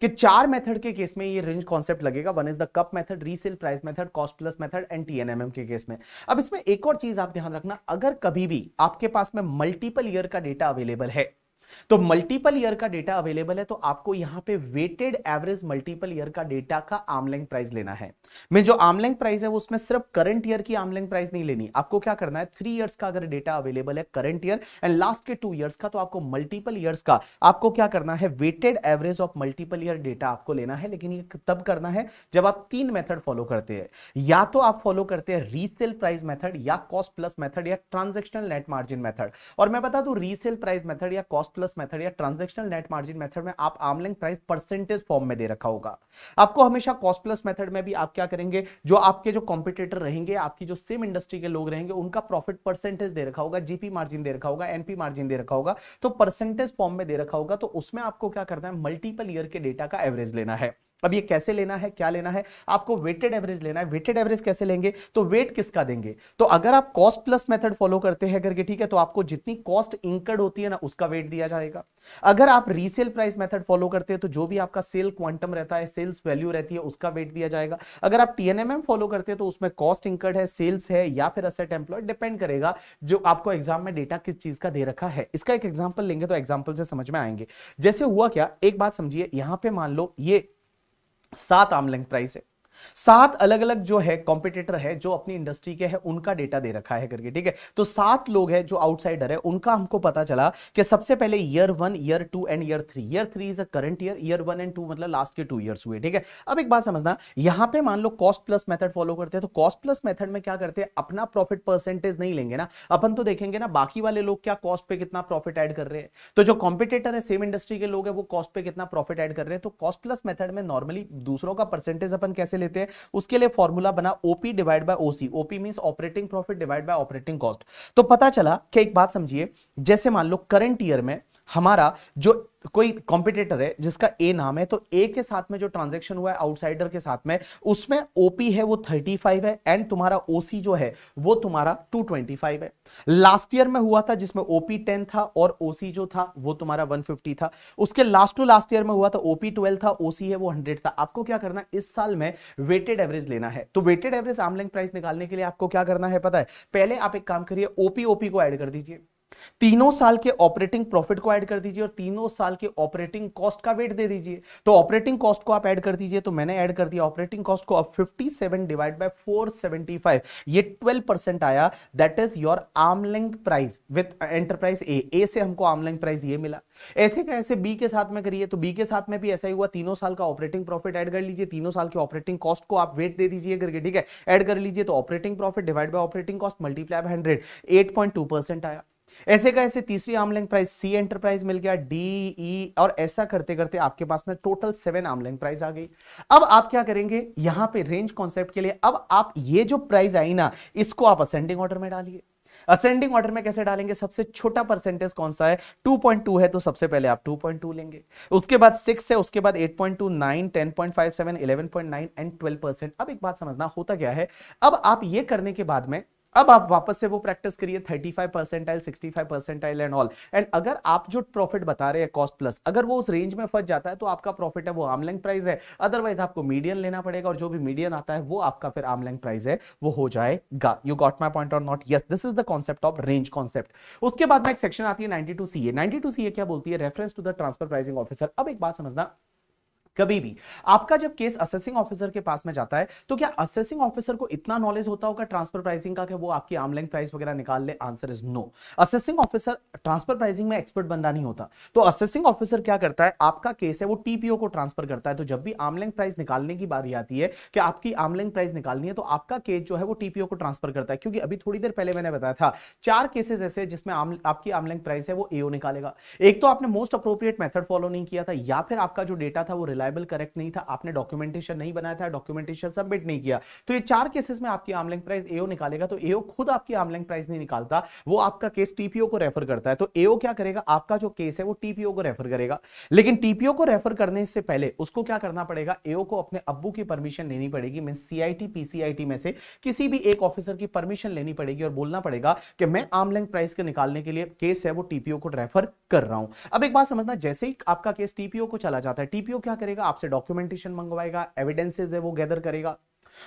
कि चार मेथड के केस में ये रेंज कॉन्सेप्ट लगेगा one is the CUP method resale price method cost plus method and TNMM के केस में अब इसमें एक और चीज आप ध्यान रखना अगर कभी भी आपके पास में मल्टीपल ईयर का डेटा अवेलेबल है तो मल्टीपल ईयर का डेटा अवेलेबल है तो आपको यहां पे वेटेड एवरेज मल्टीपल ईयर का डेटा का आमलैंग प्राइस लेना है मैं जो आमलैंग प्राइस है वो उसमें सिर्फ करंट ईयर की आमलैंग प्राइस नहीं लेनी आपको क्या करना है थ्री ईयर्स का अगर डेटा अवेलेबल है करंट ईयर एंड लास्ट के टू ईयर्स का तो आपको मल्टीपल ईयर्स का आपको क्या करना है weighted average of multiple year data आपको लेना है लेकिन ये तब करना है जब आप तीन मेथड फॉलो करते हैं या तो आप फॉलो करते हैं रीसेल प्राइस मेथड या कॉस्ट प्लस मेथड या ट्रांजेक्शनल नेट मार्जिन मेथड और मैं बता दू रीसेल प्राइस मेथड या कॉस्ट प्लस मेथड या ट्रांजेक्शनल नेट मार्जिन मेथड में आप आमलिंग प्राइस परसेंटेज फॉर्म में दे रखा होगा आपको हमेशा कॉस्ट प्लस मेथड में भी आप क्या करेंगे जो आपके जो कॉम्पिटेटर रहेंगे आपकी जो सेम इंडस्ट्री के लोग रहेंगे उनका प्रॉफिट परसेंटेज दे रखा होगा जीपी मार्जिन दे रखा होगा एनपी मार्जिन दे रखा होगा तो परसेंटेज फॉर्म में दे रखा होगा तो उसमें आपको क्या करना है मल्टीपल ईयर के डेटा का एवरेज लेना है अब ये कैसे लेना है क्या लेना है आपको वेटेड एवरेज लेना है वेटेड एवरेज कैसे लेंगे तो वेट किसका देंगे तो अगर आप कॉस्ट प्लस मेथड फॉलो करते हैं करके ठीक है तो आपको जितनी कॉस्ट इंकर्ड होती है ना उसका वेट दिया जाएगा अगर आप रीसेल प्राइस मेथड फॉलो करते हैं तो जो भी आपका सेल क्वांटम रहता है सेल्स वैल्यू रहती है उसका वेट दिया जाएगा अगर आप टीएनएमएम फॉलो करते हैं तो उसमें कॉस्ट इंकर्ड है सेल्स है या फिर असेट एम्प्लॉय डिपेंड करेगा जो आपको एग्जाम में डेटा किस चीज का दे रखा है इसका एक एग्जाम्पल लेंगे तो एग्जाम्पल से समझ में आएंगे जैसे हुआ क्या एक बात समझिए यहां पर मान लो ये सात आमलिंग प्राइस है सात अलग अलग जो है कॉम्पिटेटर है जो अपनी इंडस्ट्री के है उनका डेटा दे रखा है करके ठीक है तो सात लोग हैं जो आउटसाइडर है उनका हमको पता चला कि सबसे पहले year one year two and year three year three is a current year year one and two मतलब लास्ट के टू ईयर्स हुए ठीक है अब एक बात समझना यहां पे मान लो कॉस्ट प्लस मेथड फॉलो करते हैं तो कॉस्ट प्लस मेथड में क्या करते हैं अपना प्रॉफिट परसेंटेज नहीं लेंगे ना अपन तो देखेंगे ना बाकी वाले लोग क्या कॉस्ट पे कितना प्रॉफिट एड कर रहे हैं तो जो कॉम्पिटेटर है सेम इंडस्ट्री के लोग है वो कॉस्ट पे कितना प्रॉफिट एड कर रहे हैं तो कॉस्ट प्लस मेथड में नॉर्मली दूसरों का परसेंटेज अपन कैसे ले देते हैं उसके लिए फॉर्मूला बना OP divide by OC OP mean operating profit divide by operating cost तो पता चला कि एक बात समझिए जैसे मान लो करंट ईयर में हमारा जो कोई कॉम्पिटेटर है जिसका ए नाम है तो ए के साथ में जो ट्रांजेक्शन हुआ है आउटसाइडर के साथ में उसमें ओपी है वो 35 है एंड तुम्हारा ओसी जो है वो तुम्हारा 225 है लास्ट ईयर में हुआ था जिसमें ओपी 10 था और ओसी जो था वो तुम्हारा 150 था उसके लास्ट टू लास्ट ईयर में हुआ था ओपी 12 था ओसी है वो हंड्रेड था आपको क्या करना इस साल में वेटेड एवरेज लेना है तो वेटेड एवरेज आमलिंग प्राइस निकालने के लिए आपको क्या करना है पता है पहले आप एक काम करिए ओपी ओपी को एड कर दीजिए तीनों साल के ऑपरेटिंग प्रॉफिट को ऐड कर दीजिए और तीनों साल के ऑपरेटिंग कॉस्ट का वेट दे दीजिए तो ऑपरेटिंग कॉस्ट को आप ऐड कर दीजिए तो मैंने ऐड कर दिया ऑपरेटिंग कॉस्ट को आप 57 डिवाइड बाय 475 ये 12 परसेंट आया that is your length price with enterprise A A से हमको लेंथ प्राइस ये मिला ऐसे का ऐसे बी के साथ में करिए तो बी के साथ में भी ऐसा ही हुआ तीनों साल का ऑपरेटिंग प्रॉफिट ऐड कर लीजिए तीनों साल के ऑपरेटिंग कॉस्ट को आप वेट दे दीजिए करके ठीक है ऐड कर लीजिए तो operating profit divide by operating cost multiply by hundred आया ऐसे का ऐसे तीसरी आमलैंग प्राइस सी एंटरप्राइज मिल गया डी ई e, और ऐसा करते करते आपके पास में टोटल सेवन आमलैंग प्राइस आ गई अब आप क्या करेंगे यहां पे रेंज कॉन्सेप्ट के लिए अब आप ये जो प्राइस आई ना इसको आप असेंडिंग ऑर्डर में डालिए असेंडिंग ऑर्डर में कैसे डालेंगे सबसे छोटा परसेंटेज कौन सा है 2.2 है तो सबसे पहले आप 2.2 लेंगे उसके बाद 6 है उसके बाद 8.2 9 10.57 11.9 एंड 12 परसेंट अब एक बात समझना होता क्या है अब आप ये करने के बाद में अब आप वापस से वो प्रैक्टिस करिए 35 परसेंटाइल 65 परसेंटाइल एंड ऑल एंड अगर आप जो प्रॉफिट बता रहे हैं कॉस्ट प्लस अगर वो उस रेंज में फंस जाता है तो आपका प्रॉफिट है वो आमलैंग प्राइस है अदरवाइज आपको मीडियन लेना पड़ेगा और जो भी मीडियन आता है वो आपका फिर आमलैंग प्राइस है वो हो जाएगा you got my point or not yes this is the concept of range concept उसके बाद में एक सेक्शन आती है ninety two C A ninety two C A क्या बोलती है reference to the transfer pricing officer अब एक बात समझना कभी भी आपका जब केस असेसिंग ऑफिसर के पास में जाता है तो क्या असेसिंग ऑफिसर को इतना नॉलेज होता होगा ट्रांसफर प्राइसिंग का कि वो आपकी आम लेंथ प्राइस वगैरह निकाल ले answer is no assessing officer transfer pricing में एक्सपर्ट बंदा नहीं होता तो असेसिंग ऑफिसर क्या करता है आपका केस है वो टीपीओ को ट्रांसफर करता है तो जब भी आम लेंथ प्राइस निकालने की बारी आती है कि आपकी आम लेंथ प्राइस निकालनी है तो आपका केस जो है वो टीपीओ को ट्रांसफर करता है क्योंकि अभी थोड़ी देर पहले मैंने बताया था चार केसेस ऐसे जिसमें आम, आपकी आमलाइन प्राइस है वो एओ निकालेगा एक तो आपने मोस्ट अप्रोप्रिएट मेथड फॉलो नहीं किया था या फिर आपका जो डेटा था वो रिलाय रिलायबल करेक्ट नहीं था आपने डॉक्यूमेंटेशन नहीं बनाया था डॉक्यूमेंटेशन सबमिट नहीं किया तो ये चार केसेस में आपकी आमलैंग प्राइस एओ निकालेगा तो एओ खुद आपकी आमलैंग प्राइस नहीं निकालता वो आपका केस टीपीओ को रेफर करता है तो एओ क्या करेगा आपका जो केस है वो टीपीओ को रेफर करेगा लेकिन टीपीओ को रेफर करने से पहले उसको क्या करना पड़ेगा एओ को अपने अब्बू की परमिशन लेनी पड़ेगी मीन सीआईटी पीसीआईटी में से किसी भी एक ऑफिसर की परमिशन लेनी पड़ेगी और बोलना पड़ेगा कि मैं आमलैंग प्राइस के निकालने के लिए केस है वो टीपीओ को रेफर कर रहा हूं अब एक बात समझना जैसे ही आपका केस टीपीओ को चला जाता है टीपीओ क्या करेगा आपसे डॉक्यूमेंटेशन मंगवाएगा एविडेंसेज है वो गैदर करेगा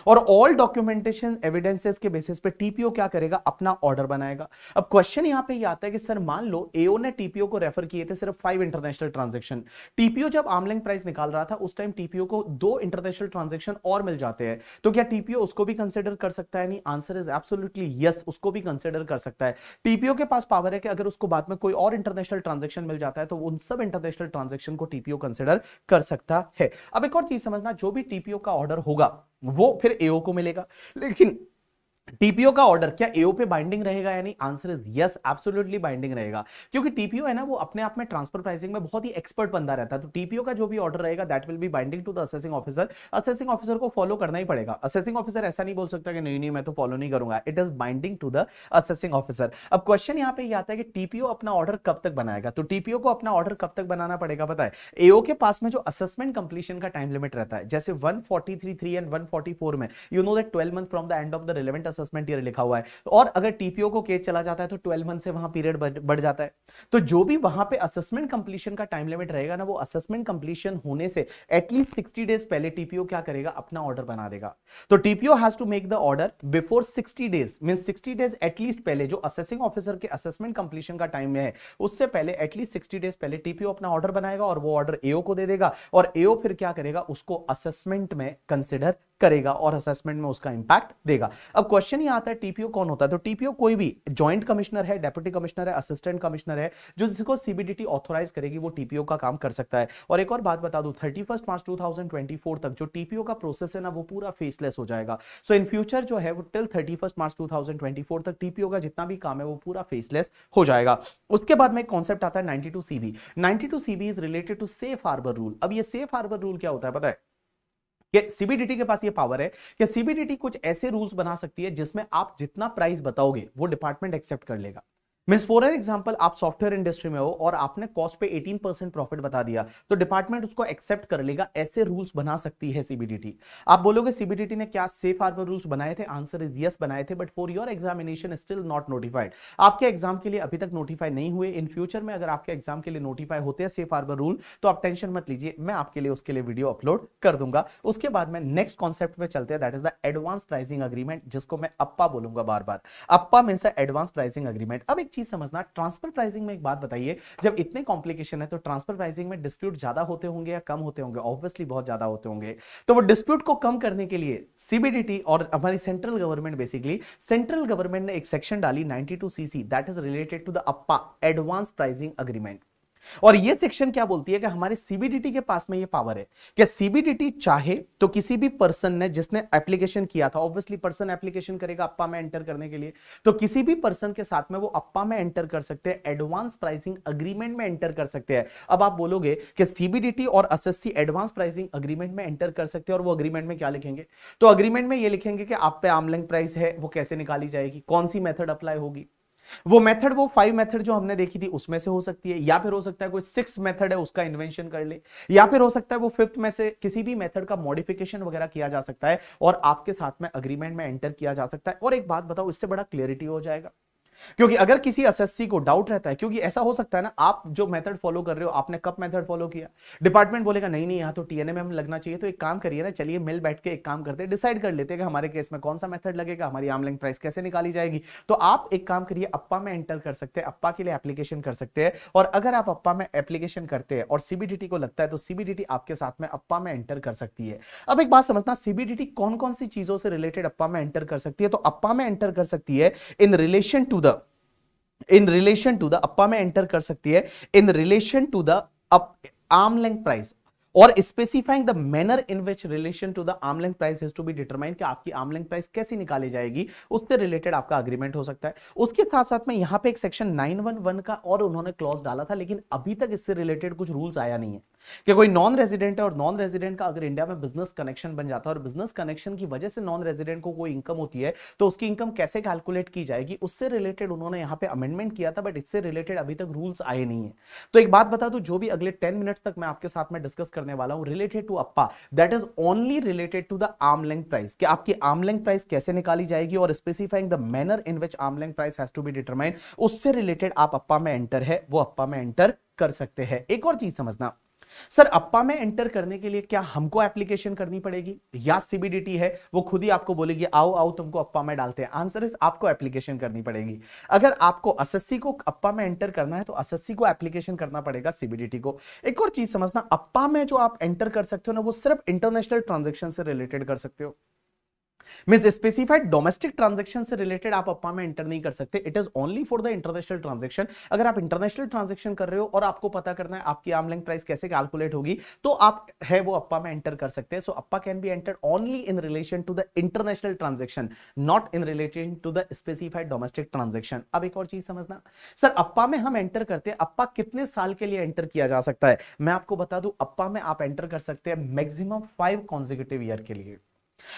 और ऑल डॉक्यूमेंटेशन एविडेंसेस के बेसिस पे टीपीओ क्या करेगा अपना ऑर्डर बनाएगा अब क्वेश्चन यहां पे ये आता है कि सर मान लो एओ ने टीपीओ को रेफर किए थे सिर्फ फाइव इंटरनेशनल ट्रांजेक्शन टीपीओ जब आमलिंग प्राइस निकाल रहा था उस टाइम टीपीओ को दो इंटरनेशनल ट्रांजेक्शन और मिल जाते हैं तो क्या टीपीओ उसको भी कंसिडर कर सकता है नहीं आंसर इज एब्सोल्युटली यस उसको भी कंसिडर कर सकता है टीपीओ के पास पावर है कि अगर उसको बाद में कोई और इंटरनेशनल ट्रांजेक्शन मिल जाता है तो उन सब इंटरनेशनल ट्रांजेक्शन को टीपीओ कंसिडर कर सकता है अब एक और चीज समझना जो भी टीपीओ का ऑर्डर होगा वो फिर एओ को मिलेगा लेकिन टीपीओ का ऑर्डर क्या एओ पे बाइंडिंग रहेगा यानी answer is yes absolutely binding रहेगा क्योंकि टीपीओ है ना वो अपने आप में ट्रांसफर प्राइसिंग में बहुत ही एक्सपर्ट बंदा रहता है तो टीपीओ का जो भी ऑर्डर रहेगा that will be binding to the assessing officer assessing officer को फॉलो करना ही पड़ेगा असेसिंग ऑफिसर ऐसा नहीं बोल सकता कि नहीं नहीं मैं तो फॉलो नहीं करूंगा it is binding to the assessing officer अब क्वेश्चन यहाँ पे आता है कि टीपीओ अपना ऑर्डर कब तक बनाएगा तो टीपीओ को अपना ऑर्डर कब तक बनाना पड़ेगा पता है एओ के पास में जो असेसमेंट कंप्लीशन का टाइम लिमिट रहता है जैसे वन एंड वन में you know that twelve month from the end of the relevant assessment year लिखा हुआ है तो और अगर टीपीओ को केस चला जाता है तो ट्वेल्व मंथ से वहां पीरियड बढ़ जाता है तो जो भी वहां पे असेसमेंट कंप्लीशन का टाइम लिमिट रहेगा ना वो असेसमेंट कंप्लीशन होने से एटलीस्ट सिक्सटी डेज पहले टीपीओ क्या करेगा अपना ऑर्डर बना देगा तो TPO has to make the order before sixty days mean sixty days at least पहले जो असेसिंग ऑफिसर के असेसमेंट कंप्लीशन का टाइम है उससे पहले एटलीस्ट सिक्सटी डेज पहले टीपीओ अपना ऑर्डर बनाएगा और वो ऑर्डर एओ को दे देगा और एओ फिर क्या करेगा उसको असेसमेंट में कंसिडर करेगा और असेसमेंट में उसका इंपैक्ट देगा अब क्वेश्चन क्वेश्चन ही आता है टीपीओ कौन होता है तो टीपीओ कोई भी ज्वाइंट कमिश्नर है डेप्यूटी कमिश्नर है असिस्टेंट कमिश्नर है जो जिसको सीबीडीटी ऑथोराइज करेगी वो टीपीओ का काम कर सकता है और एक और बात बता दू थर्टी मार्च टू तक जो टीपीओ का प्रोसेस है ना वो पूरा फेसलेस हो जाएगा सो इन फ्यूचर जो है वो टिल थर्टी मार्च टू तक टीपीओ का जितना भी काम है वो पूरा फेसलेस हो जाएगा उसके बाद में कॉन्सेप्ट आता है ninety two CB ninety two CB is related to safe harbour rule अब ये सेफ हार्बर रूल क्या होता है पता है कि सीबीडीटी के पास ये पावर है कि सीबीडीटी कुछ ऐसे रूल्स बना सकती है जिसमें आप जितना प्राइस बताओगे वो डिपार्टमेंट एक्सेप्ट कर लेगा मिस फॉर एन एग्जाम्पल आप सॉफ्टवेयर इंडस्ट्री में हो और आपने कॉस्ट पे 18 परसेंट प्रॉफिट बता दिया तो डिपार्टमेंट उसको एक्सेप्ट कर लेगा ऐसे रूल्स बना सकती है सीबीडीटी आप बोलोगे सीबीडीटी ने क्या सेफ हार्बर रूल्स बनाए थे आंसर इज यस बनाए थे but for your examination still not notified आपके एग्जाम के लिए अभी तक नोटिफाई नहीं हुए इन फ्यूचर में अगर आपके एग्जाम के लिए नोटिफाई होते हैं सेफ हार्बर रूल तो आप टेंशन मत लीजिए मैं आपके लिए उसके लिए वीडियो अपलोड कर दूंगा उसके बाद में नेक्स्ट कॉन्सेप्ट में चलते हैं that is the advance pricing agreement जिसको मैं अप्पा बोलूंगा बार बार APA mean advance pricing agreement अब एक चीज समझना ट्रांसफर प्राइसिंग में एक बात बताइए जब इतने कॉम्प्लिकेशन है तो ट्रांसफर प्राइसिंग में डिस्प्यूट ज्यादा होते होंगे या कम होते होंगे ऑब्वियसली बहुत ज्यादा होते होंगे तो वो डिस्प्यूट को कम करने के लिए सीबीडीटी और हमारी central government basically central government ने एक सेक्शन डाली ninety 92 CC that is related to the APA advance pricing agreement और ये सेक्शन क्या बोलती है कि हमारे सीबीडीटी के पास में ये पावर है कि सीबीडीटी चाहे तो किसी भी पर्सन ने जिसने एप्लीकेशन किया था ऑब्वियसली पर्सन एप्लीकेशन करेगा अप्पा में एंटर करने के लिए तो किसी भी पर्सन के साथ में वो अप्पा में एंटर कर सकते हैं एडवांस प्राइसिंग अग्रीमेंट में एंटर कर सकते हैं अब आप बोलोगे कि सीबीडीटी और एसएससी एडवांस प्राइसिंग अग्रीमेंट में एंटर कर सकते हैं और वो अग्रीमेंट में क्या लिखेंगे तो अग्रीमेंट में ये लिखेंगे कि आप पे आमलिंग प्राइस है वो कैसे निकाली जाएगी कौन सी मेथड अप्लाई होगी वो मेथड वो फाइव मेथड जो हमने देखी थी उसमें से हो सकती है या फिर हो सकता है कोई सिक्स मेथड है उसका इन्वेंशन कर ले या फिर हो सकता है वो फिफ्थ में से किसी भी मेथड का मॉडिफिकेशन वगैरह किया जा सकता है और आपके साथ में अग्रीमेंट में एंटर किया जा सकता है और एक बात बताओ इससे बड़ा क्लियरिटी हो जाएगा क्योंकि अगर किसी एसएससी को डाउट रहता है क्योंकि ऐसा हो सकता है ना आप जो मेथड फॉलो कर रहे हो आपने कब मेथड फॉलो किया डिपार्टमेंट बोलेगा नहीं नहीं यहाँ तो टीएनए में हम लगना चाहिए तो एक काम करिए ना चलिए मिल बैठ के एक काम करते हैं डिसाइड कर लेते हैं कि हमारे केस में कौन सा मेथड लगेगा हमारी आमलिंग प्राइस कैसे निकाली जाएगी तो आप एक काम करिए अप्पा में एंटर कर सकते हैं अप्पा के लिए एप्लीकेशन कर सकते हैं और अगर आप अप्पा में एप्लीकेशन करते हैं और सीबीडीटी को लगता है तो सीबीडीटी आपके साथ में अप्पा में एंटर कर सकती है अब एक बात समझना सीबीडीटी कौन कौन सी चीजों से रिलेटेड अप्पा में एंटर कर सकती है तो अप्पा में एंटर कर सकती है in relation to the in relation to the APA में एंटर कर सकती है in relation to the arm length price और specifying the manner in which relation to the arm's length price has to be determined कि आपकी arm length price कैसी निकाली जाएगी उससे रिलेटेड आपका अग्रीमेंट हो सकता है उसके साथ साथ में यहां पे एक सेक्शन 911 का और उन्होंने क्लॉज डाला था लेकिन अभी तक इससे रिलेटेड कुछ रूल्स आया नहीं है कि कोई नॉन रेजिडेंट है और नॉन रेजिडेंट का अगर इंडिया में बिजनेस कनेक्शन बन जाता है और बिजनेस कनेक्शन की वजह से नॉन रेजिडेंट को कोई इनकम होती है तो उसकी इनकम कैसे कैलकुलेट की जाएगी उससे रिलेटेड उन्होंने यहां पे अमेंडमेंट किया था बट इससे रिलेटेड अभी तक रूल्स आए नहीं है तो एक बात बता दू जो भी अगले टेन मिनट तक मैं आपके साथ में डिस्कस कर करने वाला हूं related to APA that is only related to the arm's length price कि आपकी आर्मलेंग प्राइस कैसे निकाली जाएगी और specifying the manner in which arm's length price has to be determined उससे रिलेटेड आप अप्पा में एंटर है वो अप्पा में एंटर कर सकते हैं एक और चीज समझना सर अप्पा में एंटर करने के लिए क्या हमको एप्लीकेशन करनी पड़ेगी या सीबीडीटी है वो खुद ही आपको बोलेगी आओ आओ तुमको अप्पा में डालते हैं आंसर इज आपको एप्लीकेशन करनी पड़ेगी अगर आपको एसएससी को अप्पा में एंटर करना है तो एसएससी को एप्लीकेशन करना पड़ेगा सीबीडीटी को एक और चीज समझना अप्पा में जो आप एंटर कर सकते हो ना वो सिर्फ इंटरनेशनल ट्रांजेक्शन से रिलेटेड कर सकते हो मीन स्पेसिफाइड डोमेस्टिक ट्रांजेक्शन से रिलेटेड आप अपा में एंटर नहीं कर सकते it is only for the international transaction अगर आप इंटरनेशनल ट्रांजेक्शन कर रहे हो और आपको पता करना है आपकी आम लेंथ प्राइस कैसे कैलकुलेट होगी तो आप है वो अपा में एंटर कर सकते हैं so APA can be enter only in relation to the international transaction not in related to the specified domestic transaction अब एक और चीज समझना सर अपा में हम एंटर करते हैं अपा कितने साल के लिए एंटर किया जा सकता है मैं आपको बता दू अपा में आप एंटर कर सकते हैं मैक्सिमम फाइव कॉन्जिक्यूटिव ईयर के लिए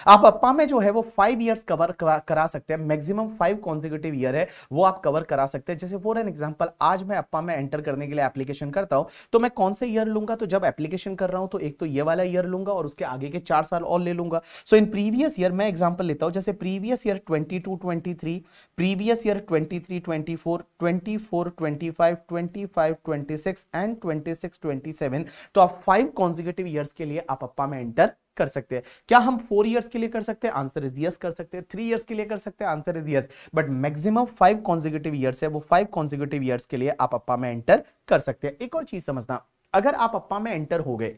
आप अप्पा में जो है वो फाइव ईयर्स कवर करा सकते हैं मैक्सिमम फाइव कॉन्जिक्यूटिव ईयर है वो आप कवर करा सकते हैं जैसे फॉर एन एग्जांपल आज मैं अप्पा में एंटर करने के लिए एप्लीकेशन करता हूं तो मैं कौन से ईयर लूंगा तो जब एप्लीकेशन कर रहा हूं तो एक तो ये वाला ईयर लूंगा और उसके आगे के चार साल और ले लूंगा सो इन प्रीवियस ईयर मैं एग्जाम्पल लेता हूँ जैसे previous year twenty two previous year twenty three twenty four twenty four twenty five and twenty six तो आप फाइव कॉन्जिक्यूटिव ईयर्स के लिए आप अप्पा में एंटर कर सकते हैं क्या हम फोर ईयर्स के लिए कर सकते हैं आंसर इज यस कर सकते हैं थ्री इयर्स के लिए कर सकते हैं answer is yes but maximum five consecutive years है वो फाइव कॉन्जिक्यूटिव ईयर्स के लिए आप अप्पा में एंटर कर सकते हैं एक और चीज समझना अगर आप अप्पा में एंटर हो गए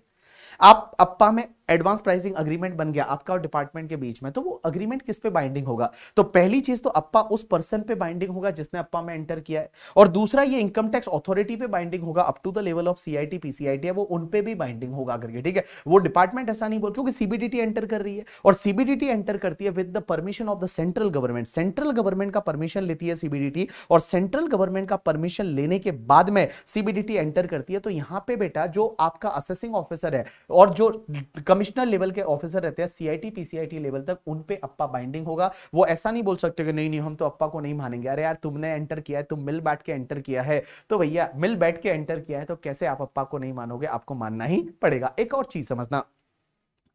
आप अप्पा में एडवांस प्राइसिंग अग्रीमेंट बन गया आपका और डिपार्टमेंट के बीच में तो वो अग्रीमेंट किस पे बाइंडिंग होगा तो पहली चीज तो अप्पा उस पर्सन पे बाइंडिंग होगा जिसने अप्पा में एंटर किया है और दूसरा ये इनकम टैक्स अथॉरिटी पे बाइंडिंग होगा up to the level of CIT PCIT है वो उन पे भी बाइंडिंग होगा करके ठीक है वो डिपार्टमेंट ऐसा नहीं बोल क्योंकि सीबीडीटी एंटर कर रही है और सीबीडीटी एंटर करती है with the permission of the central government central government का परमिशन लेती है सीबीडीटी और सेंट्रल गवर्नमेंट का परमिशन लेने के बाद में सीबीडीटी एंटर करती है तो यहां पर बेटा जो आपका असेसिंग ऑफिसर है और जो कमिश्नर लेवल के ऑफिसर रहते हैं सीआईटी पीसीआईटी लेवल तक उन पे अप्पा बाइंडिंग होगा वो ऐसा नहीं बोल सकते कि नहीं नहीं हम तो अप्पा को नहीं मानेंगे अरे यार तुमने एंटर किया है तुम मिल बैठ के एंटर किया है तो भैया मिल बैठ के एंटर किया है तो कैसे आप अप्पा को नहीं मानोगे आपको मानना ही पड़ेगा एक और चीज समझना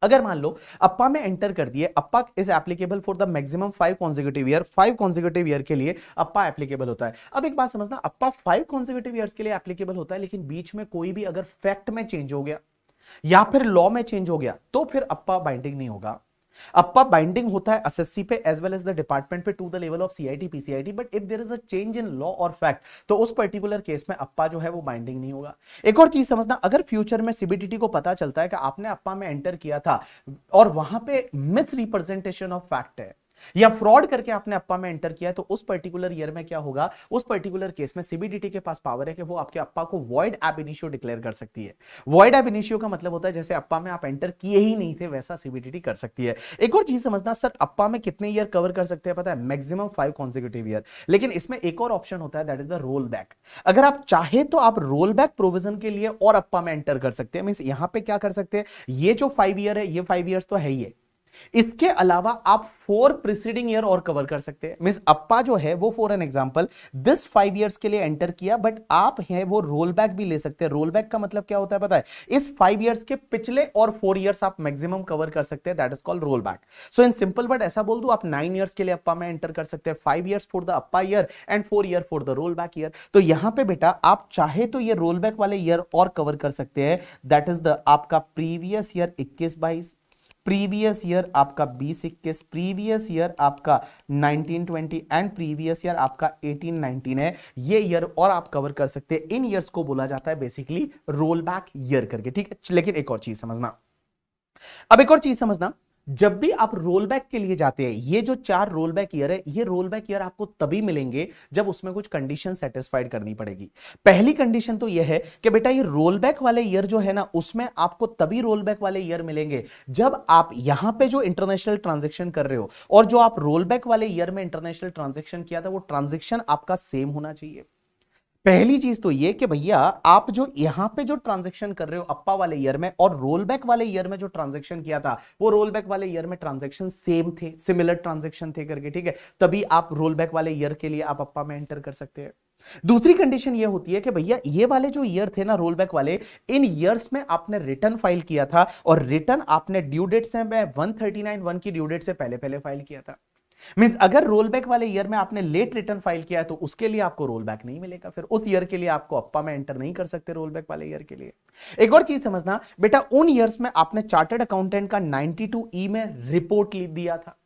अगर मान लो अप्पा में एंटर कर दिए APA is applicable for the maximum five consecutive year five consecutive year के लिए अप्पा एप्लीकेबल होता है अब एक बात समझना अप्पा फाइव कॉन्जिक्यूटिव ईयर्स के लिए एप्लीकेबल होता है लेकिन बीच में कोई भी अगर फैक्ट में चेंज हो गया या फिर लॉ में चेंज हो गया तो फिर अप्पा बाइंडिंग नहीं होगा अप्पा बाइंडिंग होता है एसएससी पे as well as the department पे to the level of CIT PCIT but if there is a change in law or fact तो उस पर्टिकुलर केस में अप्पा जो है वो बाइंडिंग नहीं होगा एक और चीज समझना अगर फ्यूचर में सीबीडीटी को पता चलता है कि आपने अप्पा में एंटर किया था और वहां पे मिस रिप्रेजेंटेशन ऑफ फैक्ट है या फ्रॉड करके आपने अप्पा में एंटर किया तो उस पर्टिकुलर ईयर में क्या होगा उस पर्टिकुलर केस में सीबीडीटी के पास पावर है कि वो आपके अप्पा को वॉइड एप इनिशियो डिक्लेयर कर सकती है वॉइड एप इनिशियो का मतलब होता है जैसे अप्पा में आप एंटर किए ही नहीं थे वैसा सीबीडीटी कर सकती है एक और चीज समझना सर अप्पा में कितने ईयर कवर कर सकते हैं पता है मैक्सिमम फाइव कॉन्जिक्यूटिव ईयर लेकिन इसमें एक और ऑप्शन होता है that is the roll back अगर आप चाहे तो आप रोल बैक प्रोविजन के लिए और अप्पा में एंटर कर सकते हैं मीन यहां पर क्या कर सकते हैं ये जो फाइव ईयर है ये फाइव ईयर तो है ही है इसके अलावा आप फोर प्रिसीडिंग ईयर और कवर कर सकते हैं मिस अप्पा जो है वो for an example this five years के लिए एंटर किया बट आप है वो रोल बैक भी ले सकते हैं रोल बैक का मतलब क्या होता है पता है इस फाइव ईयर्स के पिछले और फोर ईयर्स आप मैक्सिमम कवर कर सकते हैं that is called roll back so in simple but ऐसा बोल दू आप नाइन ईयर्स के लिए अप्पा में एंटर कर सकते हैं five years for the APA year and four year for the roll back year तो यहां पर बेटा आप चाहे तो ये रोल बैक वाले ईयर और कवर कर सकते हैं दैट इज द आपका प्रीवियस ईयर इक्कीस बाईस प्रीवियस ईयर आपका बीस इक्कीस प्रीवियस ईयर आपका 1920 एंड प्रीवियस ईयर आपका 1819 है ये ईयर और आप कवर कर सकते हैं इन ईयर्स को बोला जाता है बेसिकली रोल बैक ईयर करके ठीक है लेकिन एक और चीज समझना अब एक और चीज समझना जब भी आप रोल बैक के लिए जाते हैं ये जो चार रोल बैक ईयर है ये रोल बैक ईयर आपको तभी मिलेंगे जब उसमें कुछ कंडीशन सेटिस्फाइड करनी पड़ेगी पहली कंडीशन तो यह है कि बेटा ये रोल बैक वाले ईयर जो है ना उसमें आपको तभी रोल बैक वाले ईयर मिलेंगे जब आप यहां पे जो इंटरनेशनल ट्रांजेक्शन कर रहे हो और जो आप रोल बैक वाले ईयर में इंटरनेशनल ट्रांजेक्शन किया था वो ट्रांजेक्शन आपका सेम होना चाहिए पहली चीज तो ये कि भैया आप जो यहां पे जो ट्रांजैक्शन कर रहे हो अप्पा वाले ईयर में और रोल बैक वाले ईयर में जो ट्रांजैक्शन किया था वो रोल बैक वाले ईयर में ट्रांजैक्शन सेम थे सिमिलर ट्रांजैक्शन थे करके ठीक है तभी आप रोल बैक वाले ईयर के लिए आप अप्पा में एंटर कर सकते हैं दूसरी कंडीशन ये होती है कि भैया ये वाले जो ईयर थे ना रोल बैक वाले इन ईयर्स में आपने रिटर्न फाइल किया था और रिटर्न आपने ड्यू डेट से थर्टी नाइन वन की ड्यू डेट से पहले पहले फाइल किया था मीन्स अगर रोल बैक वाले ईयर में आपने लेट रिटर्न फाइल किया है तो उसके लिए आपको रोल बैक नहीं मिलेगा फिर उस ईयर के लिए आपको अप्पा में एंटर नहीं कर सकते रोल बैक वाले ईयर के लिए एक और चीज समझना बेटा उन ईयर्स में आपने चार्टर्ड अकाउंटेंट का 92 ई e में रिपोर्ट लिख दिया था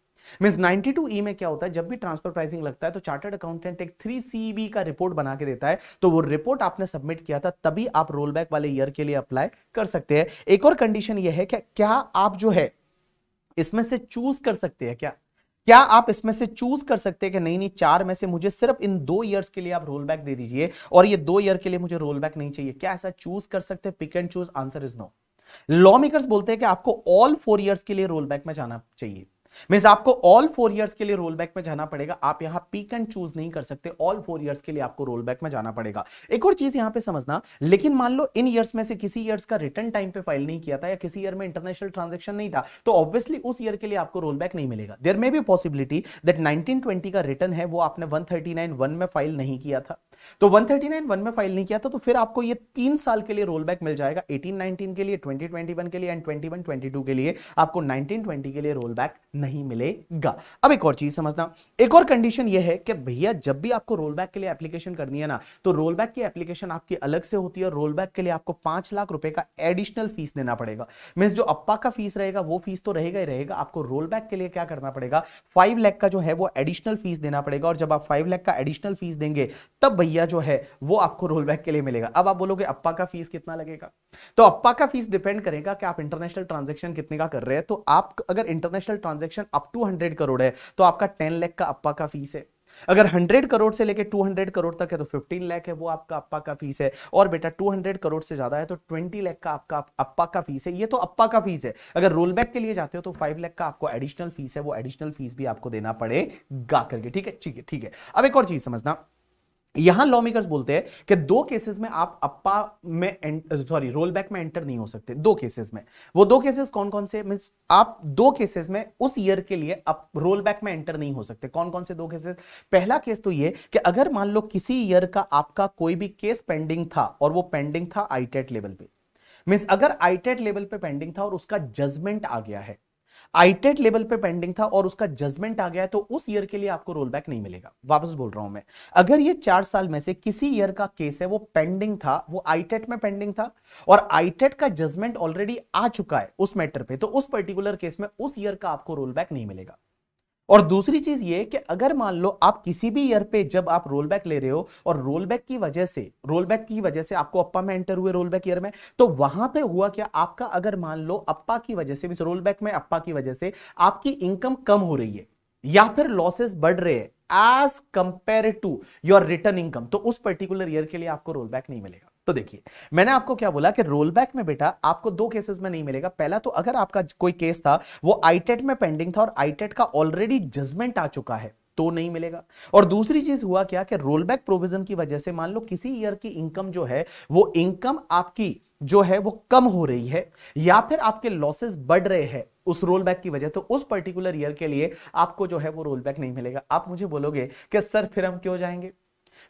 मीन्स 92 ई में क्या होता है जब भी ट्रांसफर प्राइसिंग लगता है तो चार्टर्ड अकाउंटेंट एक थ्री सीबी का रिपोर्ट बना के देता है तो वो रिपोर्ट आपने सबमिट किया था तभी आप रोल बैक वाले ईयर के लिए अप्लाई कर सकते हैं एक और कंडीशन यह है कि क्या आप जो है इसमें से चूज कर सकते हैं क्या क्या आप इसमें से चूज कर सकते हैं कि नहीं नहीं चार में से मुझे सिर्फ इन दो ईयर्स के लिए आप रोल बैक दे दीजिए और ये दो ईयर के लिए मुझे रोल बैक नहीं चाहिए क्या ऐसा चूज कर सकते हैं pick and choose answer is no lawmakers बोलते हैं कि आपको ऑल फोर ईयर्स के लिए रोल बैक में जाना चाहिए मीन्स आपको ऑल फोर ईयर्स के लिए रोल बैक में जाना पड़ेगा आप यहां पीक एंड चूज नहीं कर सकते ऑल फोर ईयर्स के लिए आपको रोल बैक में जाना पड़ेगा एक और चीज यहां पे समझना लेकिन मान लो इन ईयर्स में से किसी ईयर्स का रिटर्न टाइम पे फाइल नहीं किया था या किसी ईयर में इंटरनेशनल ट्रांजेक्शन नहीं था तो ऑब्वियसली उस ईयर के लिए आपको रोल बैक नहीं मिलेगा there may be possibility that nineteen का रिटर्न है वो आपने वन थर्टी में फाइल नहीं किया था तो 139 वन में फाइल नहीं किया था तो फिर आपको ये तीन साल के लिए रोल बैक मिल जाएगा 18 19 के लिए 20 के लिए एंड 21 के लिए आपको 19 के लिए रोल बैक नहीं मिलेगा अब एक और चीज समझना एक और कंडीशन यह है कि भैया जब भी आपको रोल बैक के लिए एप्लीकेशन करनी है ना तो रोल बैक की एप्लीकेशन आपकी अलग से होती है और रोल बैक के लिए आपको पांच लाख रुपए का एडिशनल फीस देना पड़ेगा मीन जो अप्पा का फीस रहेगा वो फीस तो रहेगा ही रहेगा आपको रोल बैक के लिए क्या करना पड़ेगा फाइव लैख का जो है वो एडिशनल फीस देना पड़ेगा और जब आप फाइव लैख का एडिशनल फीस देंगे तब भैया जो है वो आपको रोल बैक के लिए मिलेगा अब आप बोलोगे अप्पा का फीस कितना लगेगा तो अप्पा का फीस डिपेंड करेगा कि आप इंटरनेशनल ट्रांजेक्शन कितने का कर रहे हैं तो आप अगर international transaction transaction up to hundred crore है तो आपका टेन लैख का अप्पा का फीस है अगर 100 करोड़ से लेके 200 करोड़ तक है तो 15 लाख है वो आपका अप्पा का फीस है और बेटा 200 करोड़ से ज्यादा है तो 20 लाख का आपका अप्पा का फीस है ये तो अप्पा का फीस है अगर रोल बैक के लिए जाते हो तो 5 लाख का आपको एडिशनल फीस है वो एडिशनल फीस भी आपको देना पड़ेगा करके ठीक है ठीक है ठीक है अब एक और चीज समझना यहां लॉ मेकर्स बोलते हैं कि दो केसेस में आप अप्पा में सॉरी रोल बैक में एंटर नहीं हो सकते दो केसेस में वो दो केसेस कौन कौन से मीन आप दो केसेस में उस ईयर के लिए आप रोल बैक में एंटर नहीं हो सकते कौन कौन से दो केसेस पहला केस तो ये कि अगर मान लो किसी ईयर का आपका कोई भी केस पेंडिंग था और वो पेंडिंग था आईटेट लेवल e पे मीन्स अगर आईटेट लेवल e पे पेंडिंग था और उसका जजमेंट आ गया है आईटेट लेवल पे पेंडिंग था और उसका जजमेंट आ गया तो उस ईयर के लिए आपको रोल बैक नहीं मिलेगा वापस बोल रहा हूं मैं अगर ये चार साल में से किसी ईयर का केस है वो पेंडिंग था वो आईटेट में पेंडिंग था और आईटेट का जजमेंट ऑलरेडी आ चुका है उस मैटर पे तो उस पर्टिकुलर केस में उस ईयर का आपको रोल बैक नहीं मिलेगा और दूसरी चीज ये कि अगर मान लो आप किसी भी ईयर पे जब आप रोल बैक ले रहे हो और रोल बैक की वजह से रोल बैक की वजह से आपको अप्पा में एंटर हुए रोल बैक ईयर में तो वहां पे हुआ क्या आपका अगर मान लो अप्पा की वजह से रोल बैक में अप्पा की वजह से आपकी इनकम कम हो रही है या फिर लॉसेस बढ़ रहे हैं as compare to your return income तो उस पर्टिकुलर ईयर के लिए आपको रोल बैक नहीं मिलेगा तो देखिए मैंने आपको क्या बोला कि रोल बैक में बेटा आपको दो केसेस में नहीं मिलेगा पहला तो अगर आपका कोई केस था वो आईटेट e में पेंडिंग था और आईटेट e का ऑलरेडी जजमेंट आ चुका है तो नहीं मिलेगा और दूसरी चीज हुआ क्या कि रोलबैक प्रोविजन की वजह से मान लो किसी ईयर की इनकम जो है वो इनकम आपकी जो है वो कम हो रही है या फिर आपके लॉसेस बढ़ रहे हैं उस रोल बैक की वजह तो उस पर्टिकुलर ईयर के लिए आपको जो है वो रोल बैक नहीं मिलेगा आप मुझे बोलोगे कि सर फिर हम क्यों जाएंगे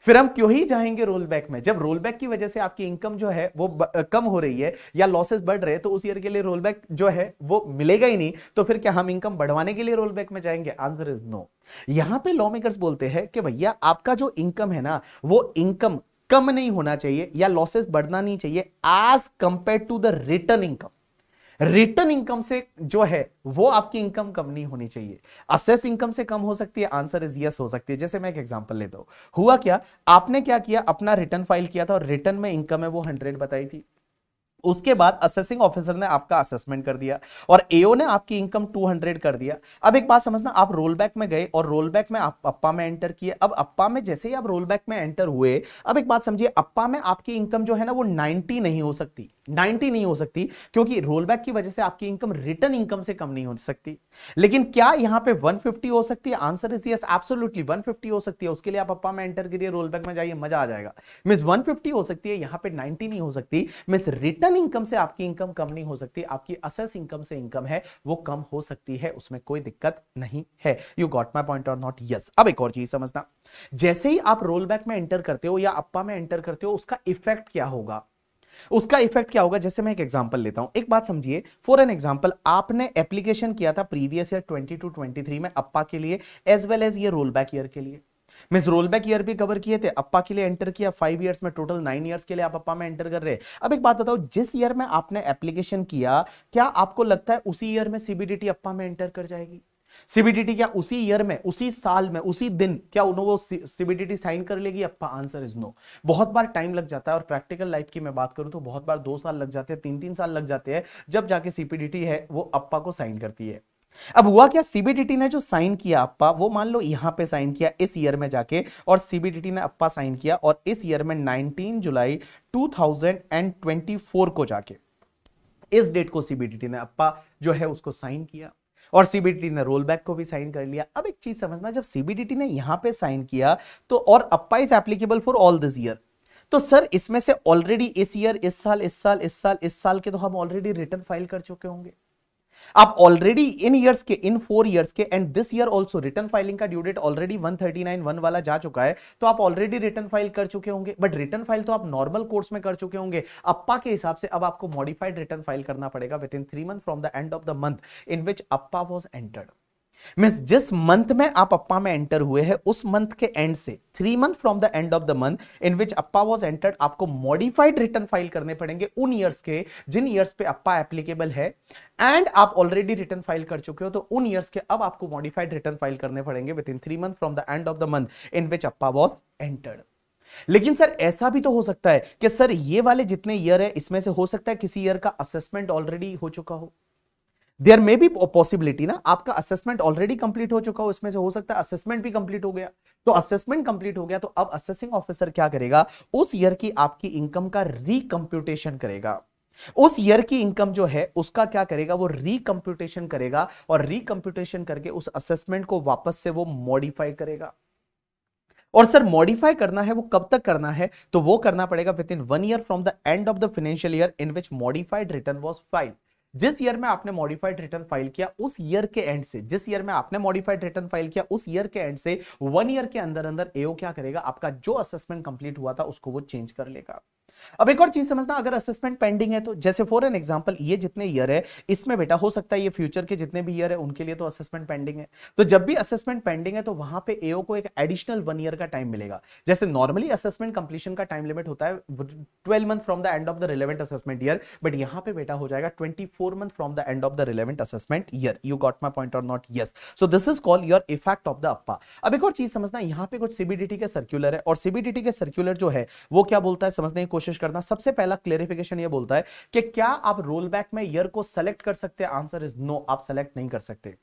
फिर हम क्यों ही जाएंगे रोल बैक में जब रोल बैक की वजह से आपकी इनकम जो है वो कम हो रही है या लॉसेस बढ़ रहे हैं तो उस ईयर के लिए रोल बैक जो है वो मिलेगा ही नहीं तो फिर क्या हम इनकम बढ़वाने के लिए रोल बैक में जाएंगे आंसर इज नो यहां पे लॉ मेकर्स बोलते हैं कि भैया आपका जो इनकम है ना वो इनकम कम नहीं होना चाहिए या लॉसेस बढ़ना नहीं चाहिए as compare to the return income return income से जो है वो आपकी इनकम कम नहीं होनी चाहिए असेस इनकम से कम हो सकती है आंसर इज यस हो सकती है जैसे मैं एक एग्जांपल लेता हूं हुआ क्या आपने क्या किया अपना रिटर्न फाइल किया था और रिटर्न में इनकम है वो हंड्रेड बताई थी उसके बाद असेसिंग ऑफिसर ने आपका असेसमेंट कर दिया और एओ ने आपकी इनकम 200 कर दिया अब एक बात समझना आप रोल बैक में गए और रोल बैक में आप अप्पा में एंटर किए अब अप्पा में जैसे ही आप रोल बैक में एंटर हुए अब एक बात समझिए अप्पा में आपकी इनकम जो है ना वो 90 नहीं हो सकती 90 नहीं हो सकती क्योंकि रोल बैक की वजह से आपकी इनकम रिटर्न इनकम से कम नहीं हो सकती लेकिन क्या यहां पे 150 हो सकती है आंसर इज यस एब्सोल्युटली 150 हो सकती है उसके लिए आप अप्पा में एंटर करिए रोल बैक में जाइए मजा आ जाएगा मिस 150 हो सकती है यहां पे 90 नहीं हो सकती मिस रिटर्न रिटर्न इनकम से आपकी इनकम कम नहीं हो सकती आपकी असल इनकम से इनकम है वो कम हो सकती है उसमें कोई दिक्कत नहीं है you got my point or not yes अब एक और चीज समझना जैसे ही आप रोल बैक में एंटर करते हो या अप्पा में एंटर करते हो उसका इफेक्ट क्या होगा उसका इफेक्ट क्या होगा जैसे मैं एक एग्जांपल लेता हूं एक बात समझिए फॉर एन एग्जांपल आपने एप्लीकेशन किया था प्रीवियस ईयर 20 टू 23 में अप्पा के लिए एज वेल एज ये रोल बैक ईयर के लिए मीन्स रोल बैक ईयर भी कवर किए थे अप्पा के लिए एंटर किया फाइव ईयर्स में टोटल नाइन ईयर्स के लिए आप अप्पा में एंटर कर रहे अब एक बात बताओ जिस ईयर में आपने एप्लीकेशन किया क्या आपको लगता है उसी ईयर में सीबीडीटी अप्पा में एंटर कर जाएगी सीबीडीटी क्या उसी ईयर में उसी साल में उसी दिन क्या उन्होंने वो सीबीडीटी साइन कर लेगी अप्पा आंसर इज नो बहुत बार टाइम लग जाता है और प्रैक्टिकल लाइफ की मैं बात करूं तो बहुत बार दो साल लग जाते हैं तीन तीन साल लग जाते हैं जब जाके सीपीडीटी है वो अप्पा को साइन करती है अब हुआ क्या सीबीडीटी ने जो साइन किया अप्पा वो मान लो यहां पे साइन किया इस ईयर में जाके और सीबीडीटी ने अप्पा साइन किया और इस ईयर में 19 जुलाई 2024 को जाके इस डेट को सीबीडीटी ने अप्पा जो है उसको साइन किया और सीबीडीटी ने रोल बैक को भी साइन कर लिया अब एक चीज समझना जब सीबीडीटी ने यहां पर साइन किया तो और APA is applicable for all this year तो सर इसमें से ऑलरेडी इस ईयर इस साल इस साल इस साल इस साल के तो हम ऑलरेडी रिटर्न फाइल कर चुके होंगे आप ऑलरेडी इन ईयर्स के इन फोर ईयर्स के and this year also return filing का due date already one thirty nine one वाला जा चुका है तो आप ऑलरेडी रिटर्न फाइल कर चुके होंगे बट रिटर्न फाइल तो आप नॉर्मल कोर्स में कर चुके होंगे अप्पा के हिसाब से अब आपको मॉडिफाइड रिटर्न फाइल करना पड़ेगा within three month from the end of the month in which APA was entered means जिस मंथ में आप अप्पा में एंटर हुए हैं उस मंथ के एंड से three month from the end of the month in which APA was entered आपको मॉडिफाइड रिटर्न फाइल करने पड़ेंगे उन ईयर्स के जिन ईयर्स पे अप्पा एप्लीकेबल है एंड आप ऑलरेडी रिटर्न फाइल कर चुके हो तो उन ईयर्स के अब आपको मॉडिफाइड रिटर्न फाइल करने पड़ेंगे within three month from the end of the month in which APA was entered लेकिन सर ऐसा भी तो हो सकता है कि सर ये वाले जितने ईयर है इसमें से हो सकता है किसी ईयर का असेसमेंट ऑलरेडी हो चुका हो देयर मे बी पॉसिबिलिटी ना आपका असेसमेंट ऑलरेडी कंप्लीट हो चुका हो उसमें से हो सकता है असेसमेंट भी कंप्लीट हो गया तो असेसमेंट कंप्लीट हो गया तो अब असेसिंग ऑफिसर क्या करेगा उस ईयर की आपकी इनकम का रिकम्प्यूटेशन करेगा उस ईयर की इनकम जो है उसका क्या करेगा वो रिकम्प्यूटेशन करेगा और रिकम्प्यूटेशन करके उस असेसमेंट को वापस से वो मॉडिफाई करेगा और सर मॉडिफाई करना है वो कब तक करना है तो वो करना पड़ेगा within one year from the end of the financial year in which modified return was file जिस ईयर में आपने मॉडिफाइड रिटर्न फाइल किया उस ईयर के एंड से जिस ईयर में आपने मॉडिफाइड रिटर्न फाइल किया उस ईयर के एंड से वन ईयर के अंदर अंदर एओ क्या करेगा आपका जो असेसमेंट कंप्लीट हुआ था उसको वो चेंज कर लेगा अब एक और चीज समझना अगर असेसमेंट पेंडिंग है तो जैसे फॉर एन एग्जांपल ये जितने ईयर है इसमें बेटा हो सकता है ये फ्यूचर के जितने भी ईयर है उनके लिए तो असेसमेंट पेंडिंग है तो जब भी असेसमेंट पेंडिंग है तो वहां पे एओ को एक एडिशनल वन ईयर का टाइम मिलेगा जैसे नॉर्मली असेसमेंट कंप्लीशन का टाइम लिमिट होता है twelve month from the end of the relevant assessment year but यहां पर बेटा हो जाएगा twenty month from the end of the relevant assessment year you got my point or not yes so this is call your effect of the APA अब एक और चीज समझना यहाँ पे कुछ सीबीडीटी के सर्क्यूलर है और सीबीडीटी के सर्क्यूलर जो है वो क्या बोलता है समझने की कोशिश करना सबसे पहला क्लेरिफिकेशन ये बोलता है कि क्या आप रोल बैक में ईयर को सेलेक्ट कर सकते हैं आंसर इज नो आप सेलेक्ट नहीं कर सकते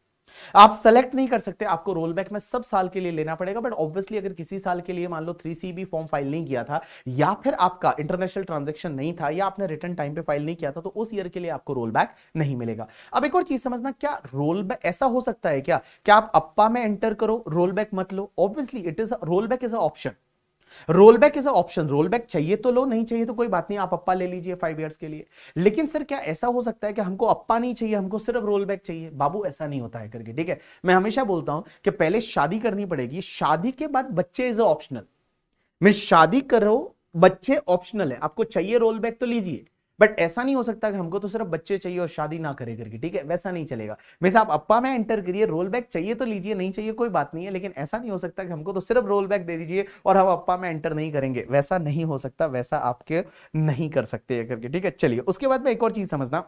आप सेलेक्ट नहीं कर सकते आपको रोल बैक में सब साल के लिए लेना पड़ेगा बट ऑब्वियसली अगर किसी साल के लिए मान लो थ्री सी भी फॉर्म फाइल नहीं किया था या फिर आपका इंटरनेशनल ट्रांजेक्शन नहीं था या आपने रिटर्न टाइम पे फाइल नहीं किया था तो उस ईयर के लिए आपको रोल बैक नहीं मिलेगा अब एक और चीज समझना क्या रोल बैक ऐसा हो सकता है क्या क्या आप अप्पा में एंटर करो रोल बैक मत लो obviously it is roll back is a option roll back is option roll back चाहिए तो लो नहीं चाहिए तो कोई बात नहीं आप अप्पा ले लीजिए फाइव ईयर्स के लिए लेकिन सर क्या ऐसा हो सकता है कि हमको अप्पा नहीं चाहिए हमको सिर्फ रोल बैक चाहिए बाबू ऐसा नहीं होता है करके ठीक है मैं हमेशा बोलता हूं कि पहले शादी करनी पड़ेगी शादी के बाद बच्चे इज अ ऑप्शनल मैं शादी करो बच्चे ऑप्शनल है आपको चाहिए रोल बैक तो लीजिए बट ऐसा नहीं हो सकता कि हमको तो सिर्फ बच्चे चाहिए और शादी ना करे करके ठीक है वैसा नहीं चलेगा वैसे आप अप्पा में एंटर करिए रोल बैक चाहिए तो लीजिए नहीं चाहिए कोई बात नहीं है लेकिन ऐसा नहीं हो सकता कि हमको तो सिर्फ रोल बैक दे दीजिए और हम अप्पा में एंटर नहीं करेंगे वैसा नहीं हो सकता वैसा आपके नहीं कर सकते करके ठीक है चलिए उसके बाद में एक और चीज समझना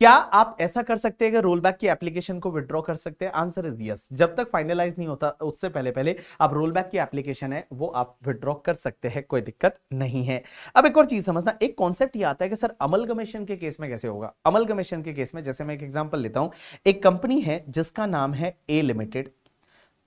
क्या आप ऐसा कर सकते हैं कि रोल बैक की एप्लीकेशन को विड्रॉ कर सकते हैं आंसर इज यस जब तक फाइनलाइज नहीं होता उससे पहले पहले आप रोल बैक की एप्लीकेशन है वो आप विड्रॉ कर सकते हैं कोई दिक्कत नहीं है अब एक और चीज समझना एक कॉन्सेप्ट ये आता है कि सर अमल कमीशन के केस में कैसे होगा अमल कमीशन के केस में जैसे मैं एक एग्जाम्पल लेता हूं एक कंपनी है जिसका नाम है ए लिमिटेड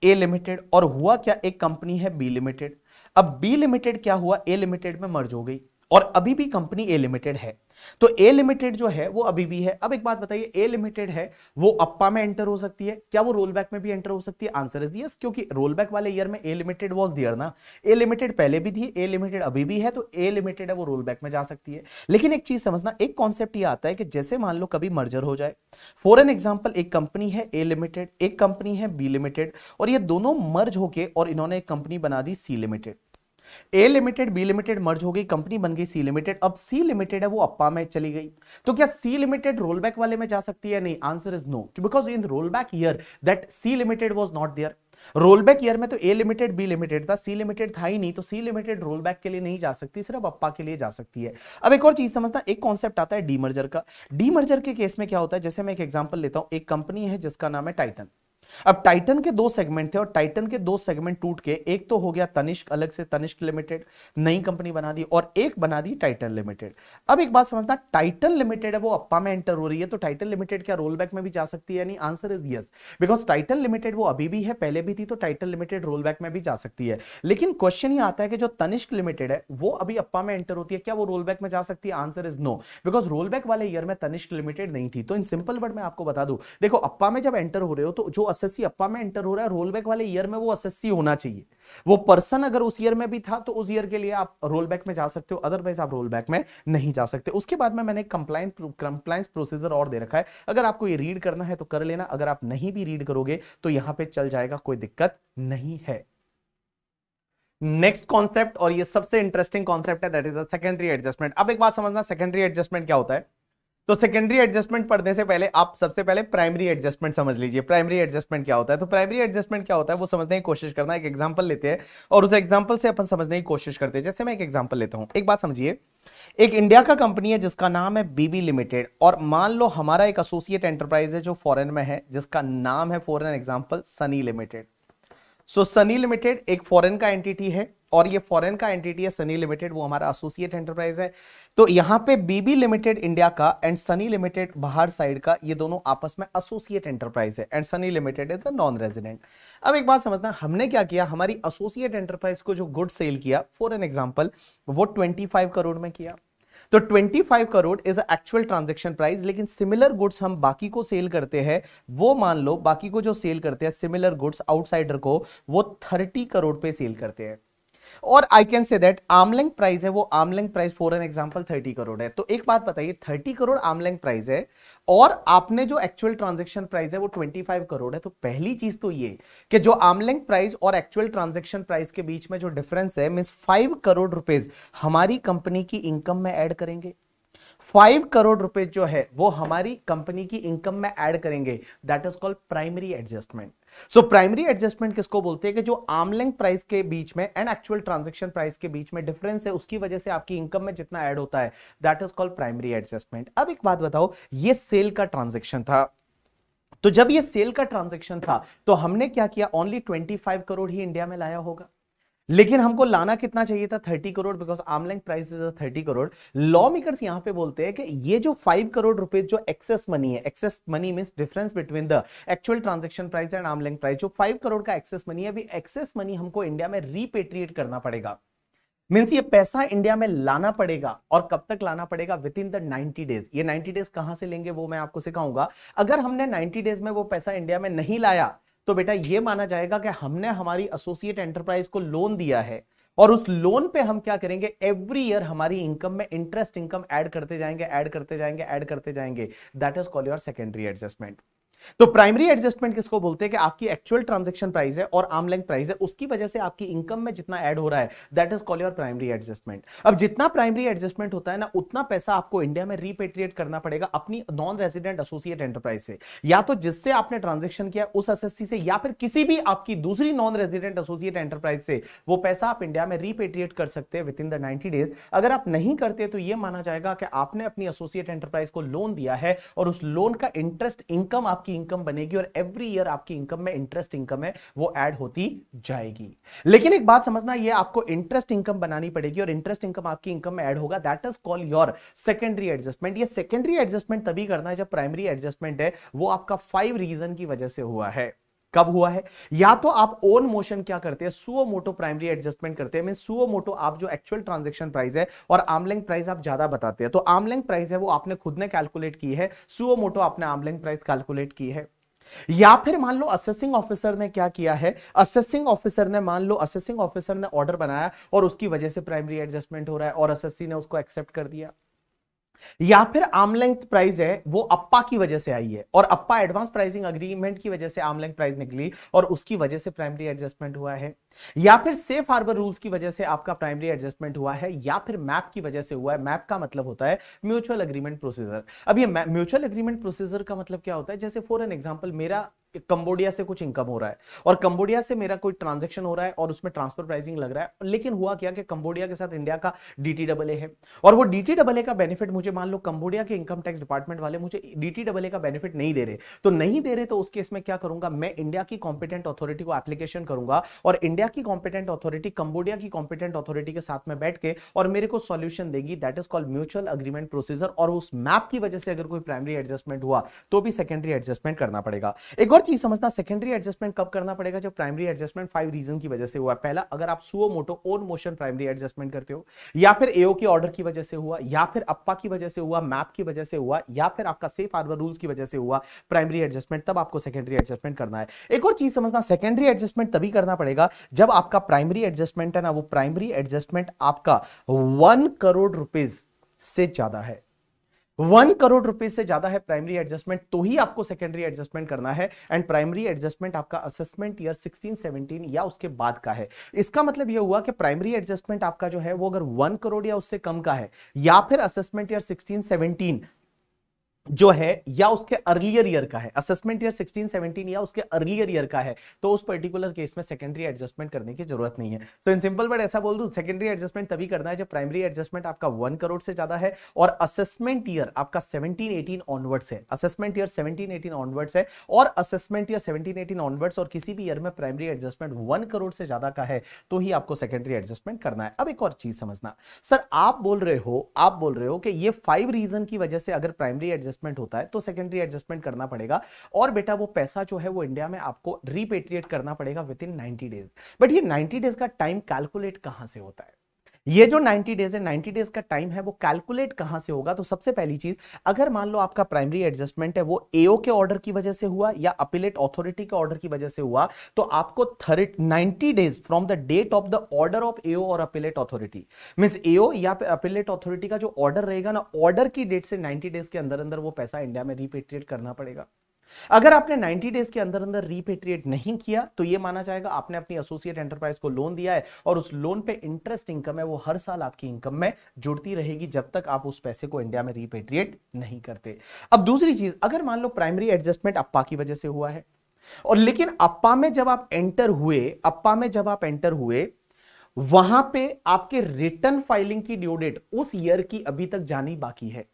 ए लिमिटेड और हुआ क्या एक कंपनी है बी लिमिटेड अब बी लिमिटेड क्या हुआ ए लिमिटेड में मर्ज हो गई और अभी भी कंपनी ए लिमिटेड है तो ए लिमिटेड जो है वो अभी भी है अब एक बात बताइए ए लिमिटेड है वो अप्पा में एंटर हो सकती है क्या वो रोल बैक में भी एंटर हो सकती है आंसर इज यस क्योंकि रोल बैक वाले ईयर में ए लिमिटेड वॉज दियर ना ए लिमिटेड पहले भी थी ए लिमिटेड अभी भी है तो ए लिमिटेड है वो रोल बैक में जा सकती है लेकिन एक चीज समझना एक कॉन्सेप्ट यह आता है कि जैसे मान लो कभी मर्जर हो जाए फॉर एन एग्जाम्पल एक कंपनी है ए लिमिटेड एक कंपनी है बी लिमिटेड और ये दोनों मर्ज होके और इन्होंने एक कंपनी बना दी C limited A limited B limited merge हो गई कंपनी बन गई सी लिमिटेड अब सी लिमिटेड है वो अप्पा में चली गई तो क्या सी लिमिटेड रोल बैक वाले में जा सकती है नहीं answer is no because in roll back year that C limited was not there roll back year में तो ए लिमिटेड बी लिमिटेड था सी लिमिटेड था ही नहीं तो सी लिमिटेड रोल बैक के लिए नहीं जा सकती सिर्फ अप्पा के लिए जा सकती है अब एक और चीज समझना एक कॉन्सेप्ट आता है डीमर्जर का डीमर्जर के केस में क्या होता है जैसे मैं एक एग्जांपल लेता हूं एक कंपनी है जिसका नाम है टाइटन अब टाइटन के दो सेगमेंट थे और टाइटन के दो सेगमेंट टूट के एक तो हो गया तनिष्क अलग से तनिष्क लिमिटेड नई कंपनी बना दी और एक बना दी टाइटन लिमिटेड अब एक बात समझना टाइटन लिमिटेड है वो अप्पा में एंटर हो रही है तो टाइटन लिमिटेड क्या रोल बैक में भी जा सकती है answer is yes because Titan limited वो अभी भी है पहले भी थी तो टाइटन लिमिटेड रोल बैक में भी जा सकती है लेकिन क्वेश्चन ये आता है कि जो तनिष्क लिमिटेड है वो अभी अप्पा में एंटर होती है क्या वो रोल बैक में जा सकती है answer is no because roll back वाले ईयर में तनिष्क लिमिटेड नहीं थी तो इन सिंपल वर्ड में आपको बता दू देखो अप्पा में जब एंटर हो रहे हो तो जो एसएससी अप्पा में एंटर हो रहा है रोल बैक वाले ईयर में वो एसएससी होना चाहिए वो पर्सन अगर उस ईयर में भी था तो उस ईयर के लिए आप रोल बैक में जा सकते हो अदरवाइज आप रोल बैक में नहीं जा सकते उसके बाद में मैंने कंप्लाइन कंप्लाइंस प्रोसीजर और दे रखा है अगर आपको ये रीड करना है तो कर लेना अगर आप नहीं भी रीड करोगे तो यहां पर चल जाएगा कोई दिक्कत नहीं है नेक्स्ट कॉन्सेप्ट और ये सबसे इंटरेस्टिंग कॉन्सेप्ट है that is the secondary adjustment अब एक बात समझना सेकेंडरी एडजस्टमेंट क्या होता है तो सेकेंडरी एडजस्टमेंट पढ़ने से पहले आप सबसे पहले प्राइमरी एडजस्टमेंट समझ लीजिए प्राइमरी एडजस्टमेंट क्या होता है तो प्राइमरी एडजस्टमेंट क्या होता है वो समझने की कोशिश करना एक एग्जाम्पल लेते हैं और उस एग्जाम्पल से अपन समझने की कोशिश करते हैं जैसे मैं एक एग्जाम्पल लेता हूँ एक बात समझिए एक इंडिया का कंपनी है जिसका नाम है बीबी लिमिटेड और मान लो हमारा एक एसोसिएट एंटरप्राइज है जो फॉरेन में है जिसका नाम है foreign example Sunny limited so Sunny limited एक फॉरेन का एंटिटी है और ये फॉरेन का एंटिटी है सनी लिमिटेड वो हमारा एसोसिएट एंटरप्राइज है तो यहाँ पे बीबी लिमिटेड इंडिया का एंड सनी लिमिटेड बाहर साइड का ये दोनों आपस में एसोसिएट एंटरप्राइज है and Sunny limited is a non resident अब एक बात समझना हमने क्या किया हमारी एसोसिएट एंटरप्राइज को जो गुड सेल किया फॉर एन एग्जाम्पल वो ट्वेंटी करोड़ में किया तो 25 crore is actual transaction price लेकिन सिमिलर गुड्स हम बाकी को सेल करते हैं वो मान लो बाकी को जो सेल करते हैं सिमिलर गुड्स आउटसाइडर को वो 30 करोड़ पे सेल करते हैं और I can say that arm's length price है वो arm's length price for an example thirty crore है तो एक बात बताइए थर्टी करोड़ आमलैंग प्राइस है और आपने जो एक्चुअल ट्रांजेक्शन प्राइस है वो ट्वेंटी फाइव करोड़ है तो पहली चीज तो ये कि जो आमलैंग प्राइस और एक्चुअल ट्रांजेक्शन प्राइस के बीच में जो डिफरेंस है मीन फाइव करोड़ रुपीज हमारी कंपनी की इनकम में एड करेंगे फाइव करोड़ रुपए जो है वो हमारी कंपनी की इनकम में ऐड करेंगे that is called primary adjustment so primary adjustment किसको बोलते हैं कि जो आमलिंग प्राइस के बीच में एंड एक्चुअल ट्रांजेक्शन प्राइस के बीच में डिफरेंस है उसकी वजह से आपकी इनकम में जितना ऐड होता है that is called primary adjustment अब एक बात बताओ ये सेल का ट्रांजेक्शन था तो जब ये सेल का ट्रांजेक्शन था तो हमने क्या किया ओनली 25 करोड़ ही इंडिया में लाया होगा लेकिन हमको लाना कितना चाहिए था thirty crore because arm's length price is thirty crore law makers यहां पे बोलते हैं कि ये जो फाइव करोड़ रुपए जो एक्सेस मनी है excess money mean difference between the actual transaction price and arm's length price जो फाइव करोड़ का एक्सेस मनी है अभी एक्सेस मनी हमको इंडिया में रिपेट्रिएट करना पड़ेगा मीन्स ये पैसा इंडिया में लाना पड़ेगा और कब तक लाना पड़ेगा within the ninety days ये नाइनटी डेज कहां से लेंगे वो मैं आपको सिखाऊंगा अगर हमने नाइनटी डेज में वो पैसा इंडिया में नहीं लाया तो बेटा ये माना जाएगा कि हमने हमारी एसोसिएट एंटरप्राइज को लोन दिया है और उस लोन पे हम क्या करेंगे एवरी ईयर हमारी इनकम में इंटरेस्ट इनकम ऐड करते जाएंगे ऐड करते जाएंगे ऐड करते जाएंगे that is call your secondary adjustment तो प्राइमरी एडजस्टमेंट किसको बोलते हैं कि आपकी एक्चुअल ट्रांजेक्शन प्राइस है और आम लेंथ प्राइस है उसकी वजह से आपकी इनकम में जितना ऐड हो रहा है that is call your primary adjustment अब जितना प्राइमरी एडजस्टमेंट होता है ना उतना पैसा आपको इंडिया में रिपेट्रिएट करना पड़ेगा अपनी नॉन रेजिडेंट एसोसिएट एंटरप्राइज से या तो जिससे आपने ट्रांजेक्शन किया उस एस से या फिर किसी भी आपकी दूसरी नॉन रेजिडेंट एसोसिएट एंटरप्राइज से वो पैसा आप इंडिया में रिपेट्रिएट कर सकते हैं within the ninety days अगर आप नहीं करते तो यह माना जाएगा कि आपने अपनी एसोसिएट एंटरप्राइज को लोन दिया है और उस लोन का इंटरेस्ट इनकम आपकी आपकी इनकम बनेगी और एवरी ईयर आपकी इनकम में इंटरेस्ट इनकम है वो ऐड होती जाएगी लेकिन एक बात समझना ये आपको इंटरेस्ट इनकम बनानी पड़ेगी और इंटरेस्ट इनकम आपकी इनकम में ऐड होगा that is call your secondary adjustment ये सेकेंडरी एडजस्टमेंट तभी करना है जब प्राइमरी एडजस्टमेंट है वो आपका फाइव रीजन की वजह से हुआ है कब हुआ है या तो आप ओन मोशन क्या करते हैं सुओ मोटो प्राइमरी एडजस्टमेंट करते हैं सुओ मोटो आप जो एक्चुअल ट्रांजेक्शन प्राइस है और आमलेंग प्राइस आप ज्यादा बताते हैं तो आमलेंग प्राइस है वो आपने खुद ने कैलकुलेट की है सुओ मोटो आपने आमलेंग प्राइस कैलकुलेट की है या फिर मान लो असेसिंग ऑफिसर ने क्या किया है असेसिंग ऑफिसर ने मान लो असेसिंग ऑफिसर ने ऑर्डर बनाया और उसकी वजह से प्राइमरी एडजस्टमेंट हो रहा है और एसएससी ने उसको एक्सेप्ट कर दिया या फिर लेंथ प्राइस है वो अप्पा की वजह से आई है और अप्पा एडवांस प्राइसिंग अग्रीमेंट की वजह से लेंथ प्राइस निकली और उसकी वजह से प्राइमरी एडजस्टमेंट हुआ है या फिर सेफ हार्बर रूल्स की वजह से आपका प्राइमरी एडजस्टमेंट हुआ है या फिर मैप की वजह से हुआ है मैप का मतलब होता है म्यूचुअल अग्रीमेंट प्रोसीजर अब ये म्यूचुअल अग्रीमेंट प्रोसीजर का मतलब क्या होता है जैसे फॉर एन एग्जाम्पल मेरा कंबोडिया से कुछ इनकम हो रहा है और कंबोडिया से मेरा कोई ट्रांजेक्शन हो रहा है और उसमें ट्रांसफर प्राइसिंग लग रहा है लेकिन हुआ क्या कि कंबोडिया के साथ इंडिया का डीटीडब्ल्यूए है और वो डीटीडब्ल्यूए का बेनिफिट मुझे मान लो कंबोडिया के इनकम टैक्स डिपार्टमेंट वाले मुझे डीटीडब्ल्यूए का बेनिफिट नहीं दे रहे तो नहीं दे रहे तो उस केस में क्या करूंगा मैं इंडिया की कॉम्पिटेंट अथॉरिटी को एप्लीकेशन करूंगा और इंडिया की कॉम्पिटेंट अथॉरिटी कंबोडिया की कॉम्पिटेंट अथॉरिटी के साथ में बैठ के और मेरे को सोल्यूशन देगी that is called mutual agreement procedure और उस मैप की वजह से अगर कोई प्राइमरी एडजस्टमेंट हुआ तो भी सेकेंडरी एडजस्टमेंट करना पड़ेगा एक और चीज समझना सेकेंडरी एडजस्टमेंट कब करना पड़ेगा जब प्राइमरी एडजस्टमेंट फाइव रीजन की वजह से हुआ पहला अगर आप suo moto own motion primary adjustment करते हो या फिर एओ के ऑर्डर की वजह से हुआ या फिर अप्पा की वजह से हुआ मैप की वजह से हुआ या फिर आपका सेफ हार्बर रूल्स की वजह से हुआ प्राइमरी एडजस्टमेंट तब आपको सेकेंडरी एडजस्टमेंट करना है एक और चीज समझना सेकेंडरी एडजस्टमेंट तभी करना पड़ेगा जब आपका प्राइमरी एडजस्टमेंट है ना वो प्राइमरी एडजस्टमेंट आपका वन करोड़ रुपीज से ज्यादा है वन करोड़ रुपए से ज्यादा है प्राइमरी एडजस्टमेंट तो ही आपको सेकेंडरी एडजस्टमेंट करना है एंड प्राइमरी एडजस्टमेंट आपका असेसमेंट ईयर 16 17 या उसके बाद का है इसका मतलब यह हुआ कि प्राइमरी एडजस्टमेंट आपका जो है वो अगर वन करोड़ या उससे कम का है या फिर असेसमेंट ईयर 16 17 जो है या उसके अर्लियर ईयर का है असेसमेंट ईयर 16 17 या उसके अर्लियर ईयर का है तो उस पर्टिकुलर केस में सेकेंडरी एडजस्टमेंट करने की जरूरत नहीं है सो इन सिंपल वर्ड ऐसा बोल दू सेकेंडरी एडजस्टमेंट तभी करना है जब प्राइमरी एडजस्टमेंट आपका वन करोड़ से ज्यादा है और असेसमेंट ईयर आपका सेवनटीन एटीन ऑनवर्ड्स है assessment year seventeen eighteen onwards है और assessment year seventeen eighteen onwards और किसी भी ईयर में प्राइमरी एडजस्टमेंट वन करोड़ से ज्यादा का है तो ही आपको सेकेंडरी एडजस्टमेंट करना है अब एक और चीज समझना सर आप बोल रहे हो आप बोल रहे हो कि ये फाइव रीजन की वजह से अगर प्राइमरी एडजस्ट एडजस्टमेंट होता है तो सेकेंडरी एडजस्टमेंट करना पड़ेगा और बेटा वो पैसा जो है वो इंडिया में आपको रिपेट्रिएट करना पड़ेगा within ninety days but ये नाइन्टी डेज का टाइम कैलकुलेट कहाँ से होता है ये जो 90 डेज है 90 डेज का टाइम है वो कैलकुलेट कहां से होगा तो सबसे पहली चीज अगर मान लो आपका प्राइमरी एडजस्टमेंट है वो एओ के ऑर्डर की वजह से हुआ या अपिलेट ऑथोरिटी के ऑर्डर की वजह से हुआ तो आपको थर्ट ninety days from the date of the order of AO और अपिलेट ऑथोरिटी मीन एओ या अपिलेट ऑथोरिटी का जो ऑर्डर रहेगा ना ऑर्डर की डेट से नाइनटी डेज के अंदर अंदर वो पैसा इंडिया में रिपेट्रिएट करना पड़ेगा अगर आपने 90 डेज के अंदर अंदर रिपेट्रिएट नहीं किया तो यह माना जाएगा आपने अपनी एसोसिएट एंटरप्राइज को लोन दिया है और उस लोन पे इंटरेस्ट इनकम है वो हर साल आपकी इनकम में जुड़ती रहेगी जब तक आप उस पैसे को इंडिया में रिपेट्रिएट नहीं करते अब दूसरी चीज अगर मान लो प्राइमरी एडजस्टमेंट अप्पा की वजह से हुआ है और लेकिन अप्पा में जब आप एंटर हुए अप्पा में जब आप एंटर हुए वहां पे आपके रिटर्न फाइलिंग की ड्यू डेट उस ईयर की अभी तक जानी बाकी है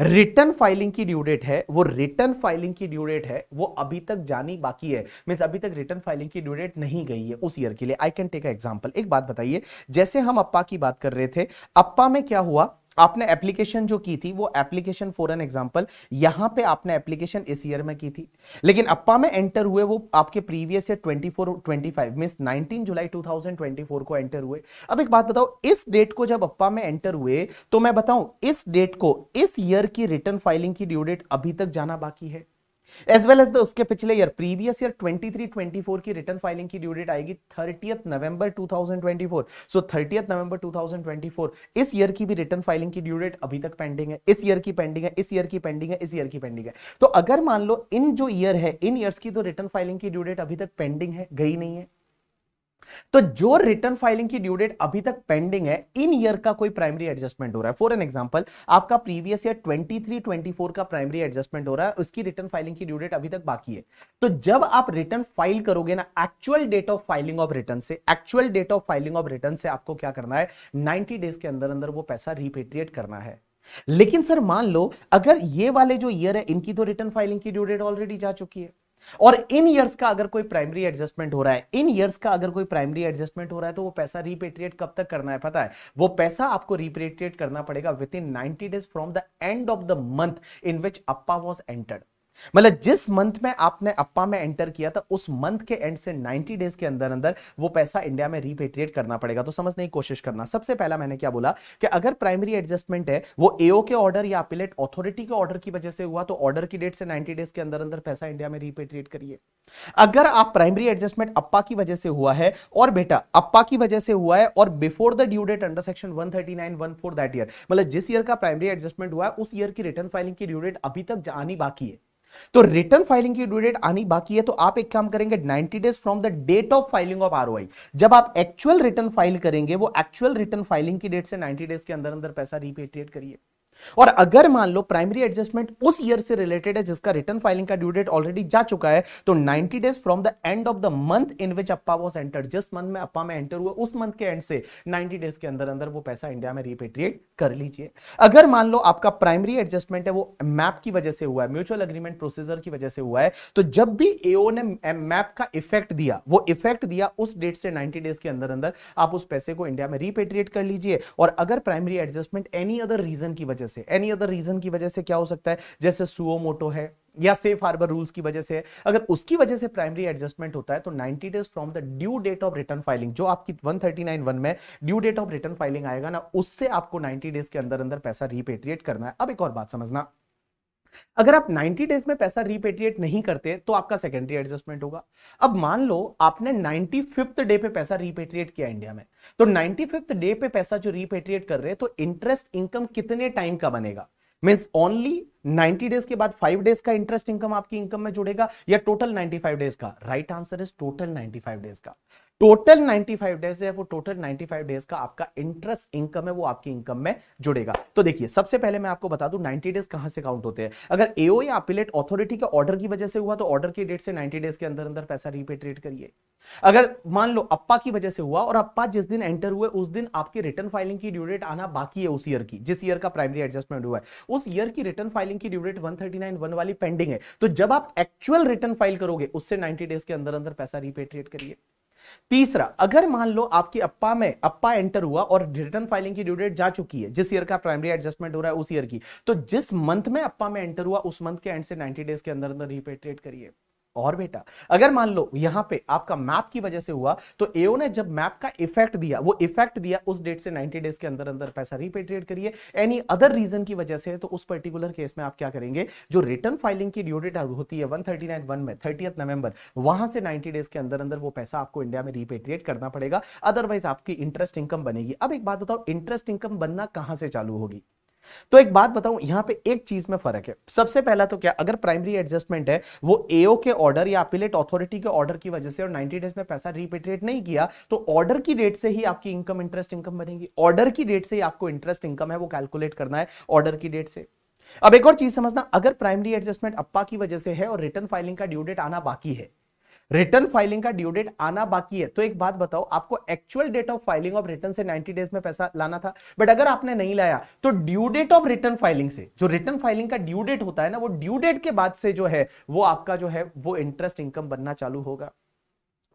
रिटर्न फाइलिंग की ड्यू डेट है वो रिटर्न फाइलिंग की ड्यू डेट है वो अभी तक जानी बाकी है मीन अभी तक रिटर्न फाइलिंग की ड्यू डेट नहीं गई है उस ईयर के लिए आई कैन टेक एग्जाम्पल एक बात बताइए जैसे हम अप्पा की बात कर रहे थे अप्पा में क्या हुआ आपने एप्लीकेशन जो की थी वो एप्लीकेशन फॉर एन एग्जाम्पल यहां पे आपने एप्लीकेशन इस ईयर में की थी लेकिन अप्पा में एंटर हुए वो आपके प्रीवियस ईयर 24 25 मींस 19 जुलाई 2024 को एंटर हुए अब एक बात बताओ इस डेट को जब अप्पा में एंटर हुए तो मैं बताऊं इस डेट को इस ईयर की रिटर्न फाइलिंग की ड्यू डेट अभी तक जाना बाकी है एज वेल एज द उसके पिछले ईयर प्रीवियस ईयर 23 24 की रिटर्न फाइलिंग की ड्यू डेट आएगी 30th नवंबर 2024 सो so, 30th नवंबर 2024 इस ईयर की भी रिटर्न फाइलिंग की ड्यू डेट अभी तक पेंडिंग है इस ईयर की पेंडिंग है इस ईयर की पेंडिंग है इस ईयर की पेंडिंग है तो अगर मान लो इन जो ईयर है इन ईयर्स की तो रिटर्न फाइलिंग की ड्यू डेट अभी तक पेंडिंग है गई नहीं है तो जो रिटर्न फाइलिंग की ड्यू डेट अभी तक पेंडिंग है इन ईयर का कोई प्राइमरी एडजस्टमेंट हो रहा है फॉर एन एग्जाम्पल आपका प्रीवियस ईयर 23 24 का प्राइमरी एडजस्टमेंट हो रहा है उसकी रिटर्न फाइलिंग की ड्यू डेट अभी तक बाकी है तो जब आप रिटर्न फाइल करोगे ना actual date of filing of return से actual date of filing of return से आपको क्या करना है नाइनटी डेज के अंदर अंदर वो पैसा रिपेट्रिएट करना है लेकिन सर मान लो अगर ये वाले जो ईयर है इनकी तो रिटर्न फाइलिंग की ड्यू डेट ऑलरेडी जा चुकी है और इन ईयर्स का अगर कोई प्राइमरी एडजस्टमेंट हो रहा है इन ईयर्स का अगर कोई प्राइमरी एडजस्टमेंट हो रहा है तो वो पैसा रिपेट्रिएट कब तक करना है पता है वो पैसा आपको रिपेट्रिएट करना पड़ेगा within ninety days from the end of the month in which APA was entered मतलब जिस मंथ में आपने अप्पा में एंटर किया था उस मंथ के एंड से 90 डेज के अंदर अंदर वो पैसा इंडिया में रिपेट्रिएट करना पड़ेगा तो समझने की कोशिश करना सबसे पहला मैंने क्या बोला कि अगर प्राइमरी एडजस्टमेंट है वो एओ के ऑर्डर या अपिलेट अथॉरिटी के ऑर्डर की वजह से हुआ तो ऑर्डर की डेट से नाइन्टी डेज के अंदर अंदर पैसा इंडिया में रिपेट्रिएट करिए अगर आप प्राइमरी एडजस्टमेंट अप्पा की वजह से हुआ है और बेटा अप्पा की वजह से हुआ है और before the due date under section one thirty nine one four that year मतलब जिस ईयर का प्राइमरी एडजस्टमेंट हुआ है उस ईयर की रिटर्न फाइलिंग की ड्यू डेट अभी तक आनी बाकी है तो रिटर्न फाइलिंग की ड्यू डेट आनी बाकी है तो आप एक काम करेंगे 90 days from the date of filing of ROI जब आप एक्चुअल रिटर्न फाइल करेंगे वो एक्चुअल रिटर्न फाइलिंग की डेट से 90 डेज के अंदर अंदर पैसा रिपेट्रिएट करिए और अगर मान लो प्राइमरी एडजस्टमेंट उस ईयर से रिलेटेड है जिसका रिटर्न फाइलिंग का ड्यू डेट ऑलरेडी जा चुका है तो 90 days from the end of the month in which APA was enter जिस मंथ में अप्पा में एंटर हुआ उस मंथ के एंड से 90 डेज के अंदर अंदर वो पैसा इंडिया में रिपेट्रिएट कर लीजिए अगर मान लो आपका प्राइमरी एडजस्टमेंट है वो मैप की वजह से हुआ है म्यूचुअल अग्रीमेंट प्रोसीजर की वजह से हुआ है तो जब भी एओ ने मैप का इफेक्ट दिया वो इफेक्ट दिया उस डेट से नाइनटी डेज के अंदर अंदर आप उस पैसे को इंडिया में रिपेट्रिएट कर लीजिए और अगर primary adjustment any other reason की वजह से एनी अदर रीजन की वजह से क्या हो सकता है जैसे सुओ मोटो है या सेफ हार्बर रूल्स की वजह से अगर उसकी वजह से प्राइमरी एडजस्टमेंट होता है तो 90 days from the due date of return filing जो आपकी 1391 में due date of return filing आएगा ना उससे आपको 90 डेज के अंदर अंदर पैसा रिपेट्रिएट करना है अब एक और बात समझना अगर आप 90 डेज में पैसा रिपेट्रिएट नहीं करते तो आपका सेकेंडरी एडजस्टमेंट होगा अब मान लो आपने नाइन्टी फिफ्थ डे पे पैसा रिपेट्रिएट किया इंडिया में तो नाइन्टी फिफ्थ डे पे पैसा जो रिपेट्रिएट कर रहे हैं तो इंटरेस्ट इनकम कितने टाइम का बनेगा मीन्स ओनली 90 डेज के बाद 5 डेज का इंटरेस्ट इनकम आपकी इनकम में जुड़ेगा या टोटल 95 डेज का right answer is total 95 days का टोटल 95 डेज है वो टोटल 95 डेज का आपका इंटरेस्ट इनकम है वो आपकी इनकम में जुड़ेगा तो देखिए सबसे पहले मैं आपको बता दूं 90 डेज कहां से काउंट होते हैं अगर एओ या अपीलेट अथॉरिटी के ऑर्डर की वजह से हुआ तो ऑर्डर की डेट से 90 डेज के अंदर अंदर पैसा रिपेट्रेट करिए अगर मान लो अप्पा की वजह से हुआ और अप्पा जिस दिन एंटर हुए उस दिन आपकी रिटर्न फाइलिंग की ड्यू डेट आना बाकी है उस ईयर की जिस ईयर का प्राइमरी एडजस्टमेंट हुआ है उस ईयर की रिटर्न फाइलिंग की ड्यू डेट 1391 वाली पेंडिंग है तो जब आप एक्चुअल रिटर्न फाइल करोगे उससे 90 डेज के अंदर अंदर पैसा रिपेट्रिएट करिए तीसरा अगर मान लो आपकी अप्पा में अप्पा एंटर हुआ और रिटर्न फाइलिंग की ड्यू डेट जा चुकी है जिस ईयर का प्राइमरी एडजस्टमेंट हो रहा है उस ईयर की तो जिस मंथ में अप्पा में एंटर हुआ उस मंथ के एंड से 90 डेज के अंदर अंदर रिपेट्रिएट करिए और बेटा अगर मान लो यहां पे आपका मैप की वजह से हुआ तो एओ ने जब मैप का इफेक्ट दिया वो इफेक्ट दिया उस डेट से 90 डेज के अंदर अंदर पैसा रिपेट्रिएट करिए एनी अदर रीजन की वजह से तो उस पर्टिकुलर केस में आप क्या करेंगे जो रिटर्न फाइलिंग की ड्यू डेट होती है वन वन में थर्टियथ नवंबर वहां से नाइन्टी डेज के अंदर अंदर वो पैसा आपको इंडिया में रिपेट्रिएट करना पड़ेगा अदरवाइज आपकी इंटरेस्ट इनकम बनेगी अब एक बात बताओ इंटरेस्ट इनकम बनना कहां से चालू होगी तो एक बात बताऊं यहां पे एक चीज में फर्क है सबसे पहला तो क्या अगर प्राइमरी एडजस्टमेंट है वो एओ के ऑर्डर या अपीलेट अथॉरिटी के ऑर्डर की वजह से और 90 डेज में पैसा रिपेट्रिएट नहीं किया तो ऑर्डर की डेट से ही आपकी इनकम इंटरेस्ट इनकम बनेगी ऑर्डर की डेट से ही आपको इंटरेस्ट इनकम है वो कैलकुलेट करना है ऑर्डर की डेट से अब एक और चीज समझना अगर प्राइमरी एडजस्टमेंट अप्पा की वजह से है और रिटर्न फाइलिंग का ड्यू डेट आना बाकी है रिटर्न फाइलिंग का ड्यू डेट आना बाकी है तो एक बात बताओ आपको actual date of filing of return से 90 डेज में पैसा लाना था बट अगर आपने नहीं लाया तो due date of return filing से जो रिटर्न फाइलिंग का ड्यू डेट होता है ना वो ड्यू डेट के बाद से जो है वो आपका जो है वो इंटरेस्ट इनकम बनना चालू होगा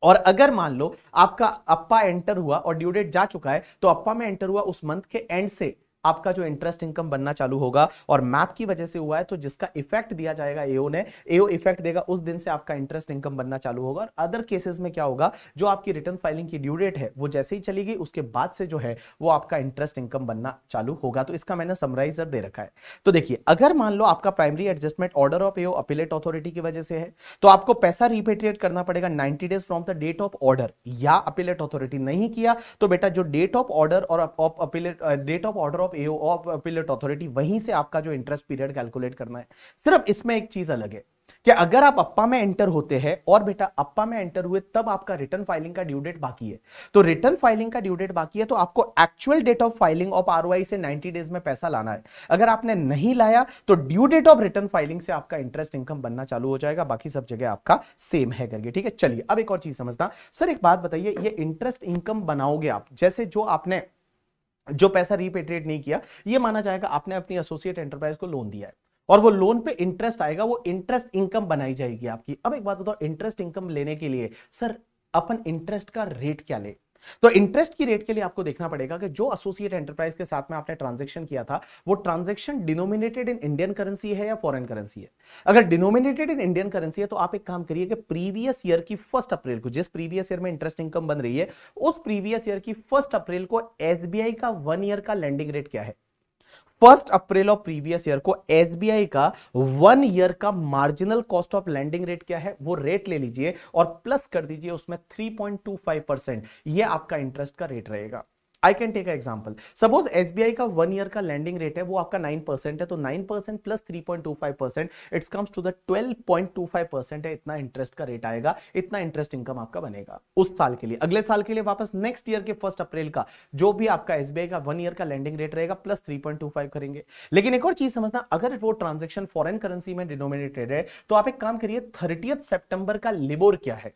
और अगर मान लो आपका अप्पा एंटर हुआ और ड्यू डेट जा चुका है तो अप्पा में एंटर हुआ उस मंथ के एंड से आपका जो इंटरेस्ट इनकम बनना चालू होगा और मैप की वजह से हुआ है तो जिसका इफेक्ट दिया जाएगा एओ ने एओ इफेक्ट देगा उस दिन से आपका इंटरेस्ट इनकम बनना चालू होगा और अदर केसेस में क्या होगा जो आपकी रिटर्न फाइलिंग की ड्यू डेट है वो जैसे ही चली गई उसके बाद से जो है वो आपका इंटरेस्ट इनकम बनना चालू होगा तो इसका मैंने समराइजर दे रखा है तो देखिए अगर मान लो आपका primary adjustment order of AO appellate authority की वजह से है तो आपको पैसा रिपेट्रिएट करना पड़ेगा ninety days from the date of order या अपिलेट अथॉरिटी नहीं किया तो बेटा जो डेट ऑफ ऑर्डर और date of order of AO of appellate authority वहीं से आपका जो इंटरेस्ट पीरियड कैलकुलेट करना है सिर्फ इसमें एक चीज अलग है कि अगर आप अप्पा में एंटर होते हैं और बेटा अप्पा में एंटर हुए तब आपका रिटर्न फाइलिंग का ड्यू डेट बाकी है तो रिटर्न फाइलिंग का ड्यू डेट बाकी है तो आपको actual date of filing of R से 90 डेज में पैसा लाना है अगर आपने नहीं लाया तो due date of return filing से आपका इंटरेस्ट इनकम बनना चालू हो जाएगा बाकी सब जगह आपका सेम है करके ठीक है चलिए अब एक और चीज समझता सर एक बात बताइए ये इंटरेस्ट इनकम बनाओगे आप जैसे जो आपने जो पैसा रिपेट्रिएट नहीं किया ये माना जाएगा आपने अपनी एसोसिएट एंटरप्राइज को लोन दिया है और वो लोन पे इंटरेस्ट आएगा वो इंटरेस्ट इनकम बनाई जाएगी आपकी अब एक बात बताओ इंटरेस्ट इनकम लेने के लिए सर अपन इंटरेस्ट का रेट क्या ले तो इंटरेस्ट की रेट के लिए आपको देखना पड़ेगा कि जो एसोसिएट एंटरप्राइज के साथ में आपने ट्रांजेक्शन किया था वो transaction denominated in Indian currency है या फॉरेन करेंसी है अगर डिनोमिनेटेड इन इंडियन करेंसी है तो आप एक काम करिए कि प्रीवियस ईयर की फर्स्ट अप्रैल को जिस प्रीवियस ईयर में इंटरेस्ट इनकम बन रही है उस प्रीवियस ईयर की फर्स्ट अप्रैल को एसबीआई का वन ईयर का लैंडिंग रेट क्या है first April of previous year को एसबीआई का वन ईयर का marginal cost of lending rate क्या है वो रेट ले लीजिए और प्लस कर दीजिए उसमें 3.25 परसेंट ये आपका इंटरेस्ट का रेट रहेगा I can take example suppose S का वन ईयर का लैंडिंग रेट है वो आपका नाइन परसेंट है तो nine percent plus three point two five percent it's comes to the twelve point two five percent है इतना इंटरेस्ट का रेट आएगा इतना इंटरेस्ट इनकम आपका बनेगा उस साल के लिए अगले साल के लिए वापस नेक्स्ट ईयर के फर्स्ट अप्रैल का जो भी आपका एस का वन ईयर का लैंडिंग रेट रहेगा plus three point two five करेंगे लेकिन एक और चीज समझना अगर वो ट्रांजेक्शन फॉरन करेंसी में डिनोमिनेटेड है तो आप एक काम करिए थर्टियथ सेप्टेंबर का लिबोर क्या है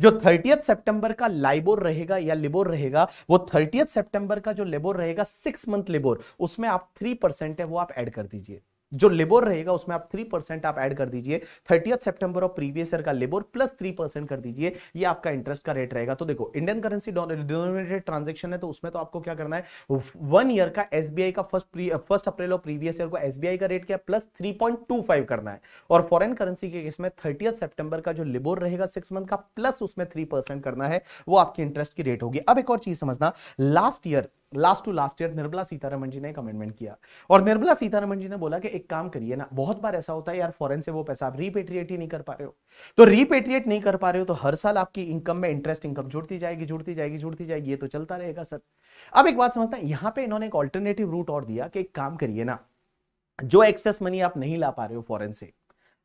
जो थर्टियथ सेप्टेंबर का लाइबोर रहेगा या लिबोर रहेगा वो थर्टियथ सेप्टेंबर का जो लेबोर रहेगा सिक्स मंथ लेबोर उसमें आप थ्री परसेंट है वो आप एड कर दीजिए जो लेबर रहेगा उसमें आप थ्री परसेंट आप ऐड कर दीजिए thirtieth September of previous year का लेबर प्लस थ्री परसेंट कर दीजिए ये आपका इंटरेस्ट का रेट रहेगा तो देखो इंडियन करेंसी डिनोमिनेटेड ट्रांजेक्शन है तो उसमें तो आपको क्या करना है वन ईयर का एसबीआई का first first April of previous year को एसबीआई का रेट क्या प्लस थ्री करना है और फॉरन करेंसी के इसमें में थर्टियथ सेप्टेंबर का जो लेबर रहेगा सिक्स मंथ का प्लस उसमें थ्री करना है वो आपकी इंटरेस्ट की रेट होगी अब एक और चीज समझना last year last two last year Nirmala Sitharaman ji ने कमेंटमेंट किया और निर्मला सीतारमन जी ने बोला कि एक काम करिए ना बहुत बार ऐसा होता है यार फॉरेन से वो पैसा आप रिपेट्रिएट ही नहीं कर पा रहे हो तो रिपेट्रिएट नहीं कर पा रहे हो तो हर साल आपकी इनकम में इंटरेस्ट इनकम जुड़ती जाएगी जुड़ती जाएगी जुड़ती जाएगी ये तो चलता रहेगा सर अब एक बात समझते हैं यहाँ पे इन्होंने एक ऑल्टरनेटिव रूट और दिया कि एक काम करिए ना जो एक्सेस मनी आप नहीं ला पा रहे हो फॉरेन से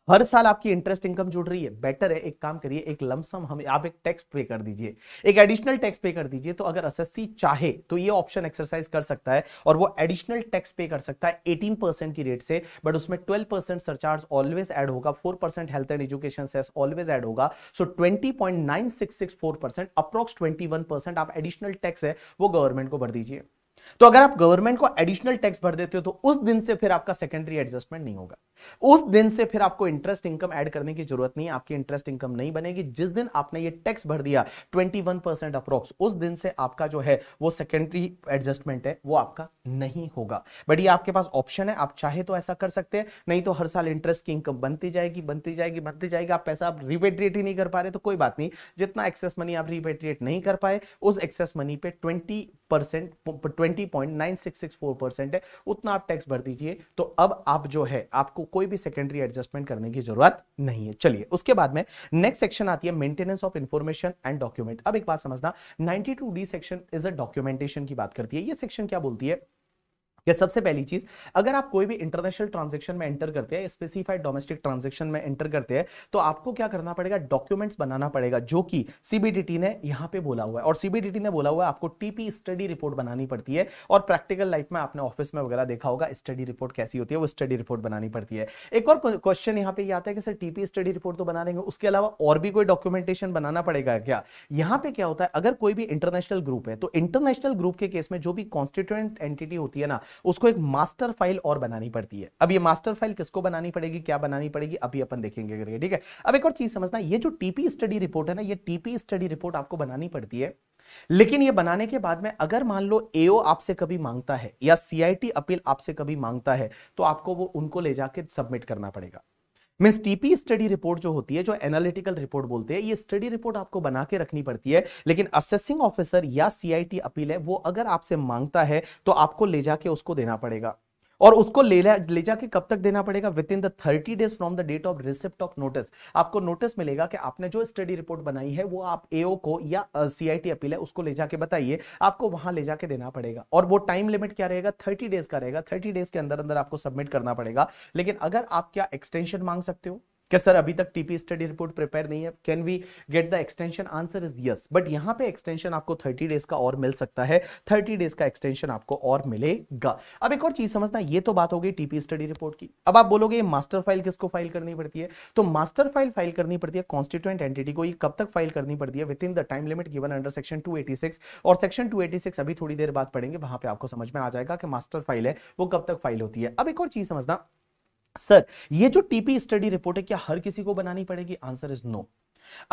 हर साल आपकी इंटरेस्ट इनकम जुड़ रही है बेटर है एक काम करिए एक लमसम हम आप एक टैक्स पे कर दीजिए एक एडिशनल टैक्स पे कर दीजिए तो अगर एसएससी चाहे तो ये ऑप्शन एक्सरसाइज कर सकता है और वो एडिशनल टैक्स पे कर सकता है 18 परसेंट की रेट से बट उसमें 12 परसेंट सरचार्ज ऑलवेज एड होगा four percent health and education cess always add होगा so twenty point nine six six four percent approx twenty one percent आप एडिशनल टैक्स है वो गवर्नमेंट को भर दीजिए तो अगर आप गवर्नमेंट को एडिशनल टैक्स भर देते हो तो उस दिन से फिर आपका सेकेंडरी एडजस्टमेंट नहीं होगा उस दिन से फिर आपको इंटरेस्ट इनकम ऐड करने की जरूरत नहीं आपकी इंटरेस्ट इनकम नहीं बनेगी जिस दिन आपने ये टैक्स भर दिया 21 परसेंट अप्रोक्स उस दिन से आपका जो है वो सेकेंडरी एडजस्टमेंट है वो आपका नहीं होगा बट ये आपके पास ऑप्शन है आप चाहे तो ऐसा कर सकते हैं नहीं तो हर साल इंटरेस्ट की इनकम बनती जाएगी बनती जाएगी बनती जाएगी आप पैसा आप रिपेट्रिएट ही नहीं कर पा रहे तो कोई बात नहीं जितना एक्सेस मनी आप रिपेट्रिएट नहीं कर पाए उस एक्सेस मनी पे ट्वेंटी परसेंट ट्वेंटी 20.9664 है उतना आप टैक्स भर दीजिए तो अब आप जो है आपको कोई भी सेकेंडरी एडजस्टमेंट करने की जरूरत नहीं है चलिए उसके बाद में नेक्स्ट सेक्शन आती है maintenance of information and document अब एक बात समझना 92 D section is a documentation की बात करती है ये सेक्शन क्या बोलती है या सबसे पहली चीज अगर आप कोई भी इंटरनेशनल ट्रांजेक्शन में एंटर करते हैं स्पेसिफाइड डोमेस्टिक ट्रांजेक्शन में एंटर करते हैं तो आपको क्या करना पड़ेगा डॉक्यूमेंट्स बनाना पड़ेगा जो कि सीबीडीटी ने यहां पे बोला हुआ है और सीबीडीटी ने बोला हुआ है आपको टीपी स्टडी रिपोर्ट बनानी पड़ती है और प्रैक्टिकल लाइफ में आपने ऑफिस में वगैरह देखा होगा स्टडी रिपोर्ट कैसी होती है वो स्टडी रिपोर्ट बनानी पड़ती है एक और क्वेश्चन यहाँ पे आता है कि सर टीपी स्टडी रिपोर्ट तो बना देंगे उसके अलावा और भी कोई डॉक्यूमेंटेशन बनाना पड़ेगा क्या यहाँ पे क्या होता है अगर कोई भी इंटरनेशनल ग्रुप है तो इंटरनेशनल ग्रुप के केस में जो भी कॉन्स्टिट्यूएंट एंटिटी होती है ना उसको एक मास्टर फाइल और बनानी पड़ती है अब ये मास्टर फाइल किसको बनानी पड़ेगी क्या बनानी पड़ेगी अभी अपन देखेंगे करके ठीक है अब एक और चीज समझना ये जो टीपी स्टडी रिपोर्ट है ना ये टीपी स्टडी रिपोर्ट आपको बनानी पड़ती है लेकिन ये बनाने के बाद में अगर मान लो एओ आपसे कभी मांगता है या सीआईटी अपील आपसे कभी मांगता है तो आपको वो उनको ले जाके सबमिट करना पड़ेगा मिस टीपी स्टडी रिपोर्ट जो होती है जो एनालिटिकल रिपोर्ट बोलते हैं ये स्टडी रिपोर्ट आपको बना के रखनी पड़ती है लेकिन असेसिंग ऑफिसर या सीआईटी अपील है वो अगर आपसे मांगता है तो आपको ले जाके उसको देना पड़ेगा और उसको ले ले जाके कब तक देना पड़ेगा within the thirty days from the date of receipt of notice आपको नोटिस मिलेगा कि आपने जो स्टडी रिपोर्ट बनाई है वो आप एओ को या सी आई टी अपील है उसको ले जाके बताइए आपको वहां ले जाके देना पड़ेगा और वो टाइम लिमिट क्या रहेगा थर्टी डेज का रहेगा थर्टी डेज के अंदर अंदर आपको सबमिट करना पड़ेगा लेकिन अगर आप क्या एक्सटेंशन मांग सकते हो क्या सर अभी तक टीपी स्टडी रिपोर्ट प्रिपेयर नहीं है can we get the extension answer is yes but यहाँ पे एक्सटेंशन आपको 30 डेज का और मिल सकता है 30 डेज का एक्सटेंशन आपको और मिलेगा अब एक और चीज समझना ये तो बात हो गई टीपी स्टडी रिपोर्ट की अब आप बोलोगे मास्टर फाइल किसको फाइल करनी पड़ती है तो मास्टर फाइल फाइल करनी पड़ती है कॉन्स्टिट्यूंट एंटिटी को ये कब तक फाइल करनी पड़ती है within the time limit given under section two और सेक्शन टू अभी थोड़ी देर बाद पढ़ेंगे वहां पर आपको समझ में आ जाएगा कि मास्टर फाइल है वो कब तक फाइल होती है अब एक और चीज समझना सर ये जो टीपी स्टडी रिपोर्ट है क्या हर किसी को बनानी पड़ेगी आंसर इज नो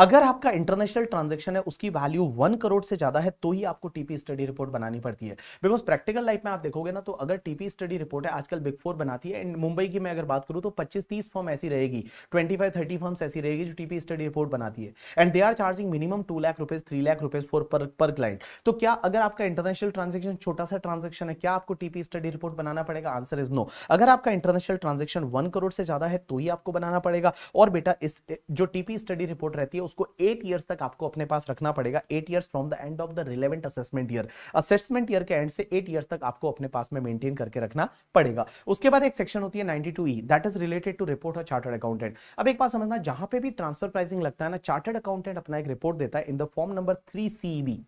अगर आपका इंटरनेशनल ट्रांजेक्शन है उसकी वैल्यू वन करोड़ से ज्यादा है तो ही आपको टीपी स्टडी रिपोर्ट बनानी पड़ती है बिकॉज प्रैक्टिकल लाइफ में आप देखोगे ना तो अगर टीपी स्टडी रिपोर्ट है आजकल बिग फोर बनाती है एंड मुंबई की मैं अगर बात करूं तो पच्चीस तीस फॉर्म ऐसी रहेगी ट्वेंटी फाइव थर्टी फॉर्म्स ऐसी रहेगी जो टीपी स्टडी रिपोर्ट बनाती है and they are charging minimum two lakh rupees three lakh rupees four per per client तो क्या अगर आपका इंटरनेशनल ट्रांजेक्शन छोटा सा ट्रांजेक्शन है क्या आपको टीपी स्टडी रिपोर्ट बनाना पड़ेगा आंसर इज नो अगर आपका इंटरनेशनल ट्रांजेक्शन वन करोड़ से ज्यादा है तो ही आपको बनाना पड़ेगा और बेटा इस जो टीपी स्टडी रिपोर्ट रहती है उसको एट ईयर्स तक आपको अपने पास रखना पड़ेगा eight years from the end of the relevant assessment year assessment year के एंड से एट ईयर्स तक आपको अपने पास में मेंटेन करके रखना पड़ेगा उसके बाद एक सेक्शन होती है ninety two E that is related to report और चार्टर्ड अकाउंटेंट अब एक बात समझना जहां पे भी ट्रांसफर प्राइसिंग लगता है ना चार्टर्ड अकाउंटेंट अपना एक रिपोर्ट देता है in the form number three CB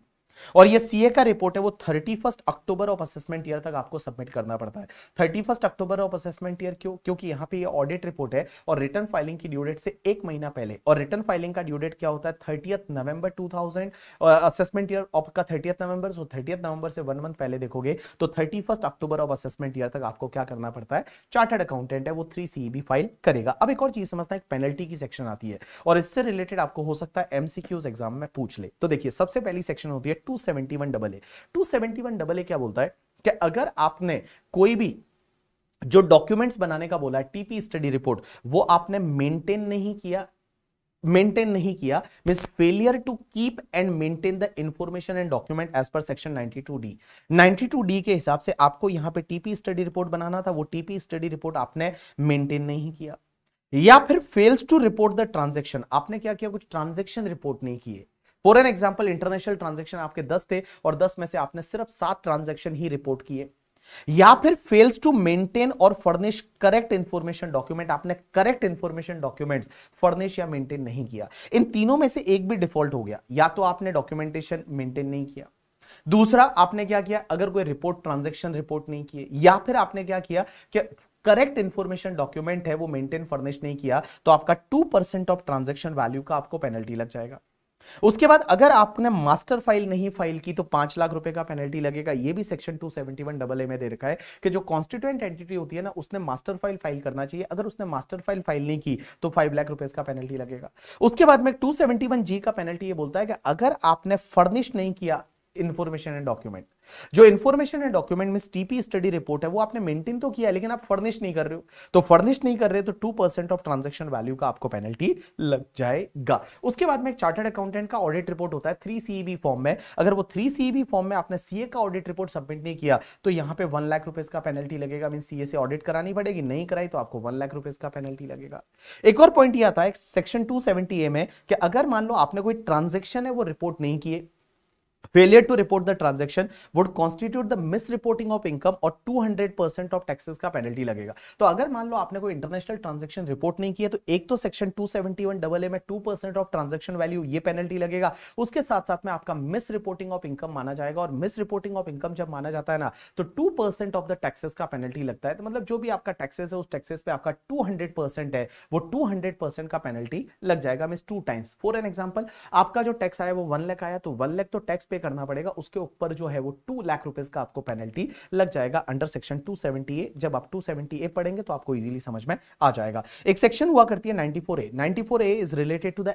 और ये सीए का रिपोर्ट है वो thirty first October of assessment year तक आपको सबमिट करना पड़ता है thirty first October of assessment year क्यों क्योंकि यहां पे ये ऑडिट रिपोर्ट है और रिटर्न फाइलिंग की ड्यूडेट से एक महीना पहले और रिटर्न फाइलिंग का ड्यूडेट क्या होता है thirtieth November two thousand assessment year of का thirtieth November so thirtieth November से वन मंथ पहले देखोगे तो thirty October of assessment year तक आपको क्या करना पड़ता है चार्टर्ड अकाउंटेंट है वो थ्री सी फाइल करेगा अब एक और चीज समझता है पेनल्टी की सेक्शन आती है और इससे रिलेटेड आपको हो सकता है एमसीक्यूज एग्जाम में पूछ ले तो देखिए सबसे पहली सेक्शन होती है two seventy one double A two seventy one double A क्या बोलता है कि अगर आपने कोई भी जो डॉक्यूमेंट्स बनाने का बोला है टीपी स्टडी रिपोर्ट वो आपने मेंटेन नहीं किया मेंटेन नहीं किया mean failure to keep and maintain the information and document as per section 92 D 92 D के हिसाब से आपको यहां पे टीपी स्टडी रिपोर्ट बनाना था वो टीपी स्टडी रिपोर्ट आपने मेंटेन नहीं किया या फिर fails to report the transaction आपने क्या किया कुछ ट्रांजैक्शन रिपोर्ट नहीं किए for an example international transaction आपके दस थे और दस में से आपने सिर्फ सात ट्रांजेक्शन ही रिपोर्ट किए या फिर फेल्स टू मेंटेन और फर्निश करेक्ट इंफॉर्मेशन डॉक्यूमेंट आपने करेक्ट इंफॉर्मेशन डॉक्यूमेंट्स फर्निश या मेंटेन नहीं किया इन तीनों में से एक भी डिफॉल्ट हो गया या तो आपने डॉक्यूमेंटेशन मेंटेन नहीं किया दूसरा आपने क्या किया अगर कोई रिपोर्ट ट्रांजेक्शन रिपोर्ट नहीं किए या फिर आपने क्या किया कि करेक्ट इंफॉर्मेशन डॉक्यूमेंट है वो मेंटेन फर्निश नहीं किया तो आपका two percent of transaction value का आपको पेनल्टी लग जाएगा उसके बाद अगर आपने मास्टर फाइल नहीं फाइल की तो पांच लाख रुपए का पेनल्टी लगेगा यह भी section two seventy one double A में दे रखा है कि जो कॉन्स्टिट्यूएंट एंटिटी होती है ना उसने मास्टर फाइल फाइल करना चाहिए अगर उसने मास्टर फाइल फाइल नहीं की तो फाइव लाख रुपए का पेनल्टी लगेगा उसके बाद में टू सेवेंटी वन जी का पेनल्टी ये बोलता है कि अगर आपने फर्निश नहीं किया इन्फॉर्मेशन एंड डॉक्यूमेंट जो इन्फॉर्मेशन एंड डॉक्यूमेंट में टीपी स्टडी रिपोर्ट है वो आपने मेंटेन तो किया लेकिन आप फर्निश नहीं कर रहे हो तो फर्निश नहीं कर रहे तो two percent of transaction value का आपको पेनल्टी लग जाएगा उसके बाद में एक चार्टर्ड अकाउंटेंट का ऑडिट रिपोर्ट होता है थ्री सीबी फॉर्म में अगर वो थ्री सीबी फॉर्म में आपने सीए का ऑडिट रिपोर्ट सबमिट नहीं किया तो यहां पर वन लाख रुपए का पेनल्टी लगेगा मीन सीए से ऑडिट करानी पड़ेगी नहीं कराई तो आपको वन लाख रुपए का पेनल्टी लगेगा एक और पॉइंट ये आता है सेक्शन टू ए में कि अगर मान लो आपने कोई ट्रांजेक्शन है वो रिपोर्ट नहीं किए failure to report the transaction would constitute the misreporting of income और 200% of taxes का penalty लगेगा तो अगर मान लो आपने कोई इंटरनेशनल ट्रांजैक्शन रिपोर्ट नहीं किया तो एक तो सेक्शन 271 डबल ए में 2% ऑफ ट्रांजैक्शन वैल्यू ये पेनल्टी लगेगा उसके साथ साथ में आपका मिस रिपोर्टिंग ऑफ इनकम माना जाएगा और मिस रिपोर्टिंग ऑफ इनकम जब माना जाता है ना तो 2% ऑफ द टैक्सेस का पेनल्टी लगता है तो मतलब जो भी आपका टैक्सेस है उस टैक्सेस पे आपका 200% है वो 200% का पेनल्टी लग जाएगा miss two times for an example आपका जो टैक्स आया वो 1 लाख आया तो 1 लाख तो टैक्स पे करना पड़ेगा उसके ऊपर जो है वो टू लाख रुपए का आपको पेनल्टी लग जाएगा अंडर सेक्शन टू ए जब आप टू ए पढ़ेंगे तो आपको इजीली समझ में आ जाएगा एक सेक्शन हुआ करती है ninety four A ninety four A is related to the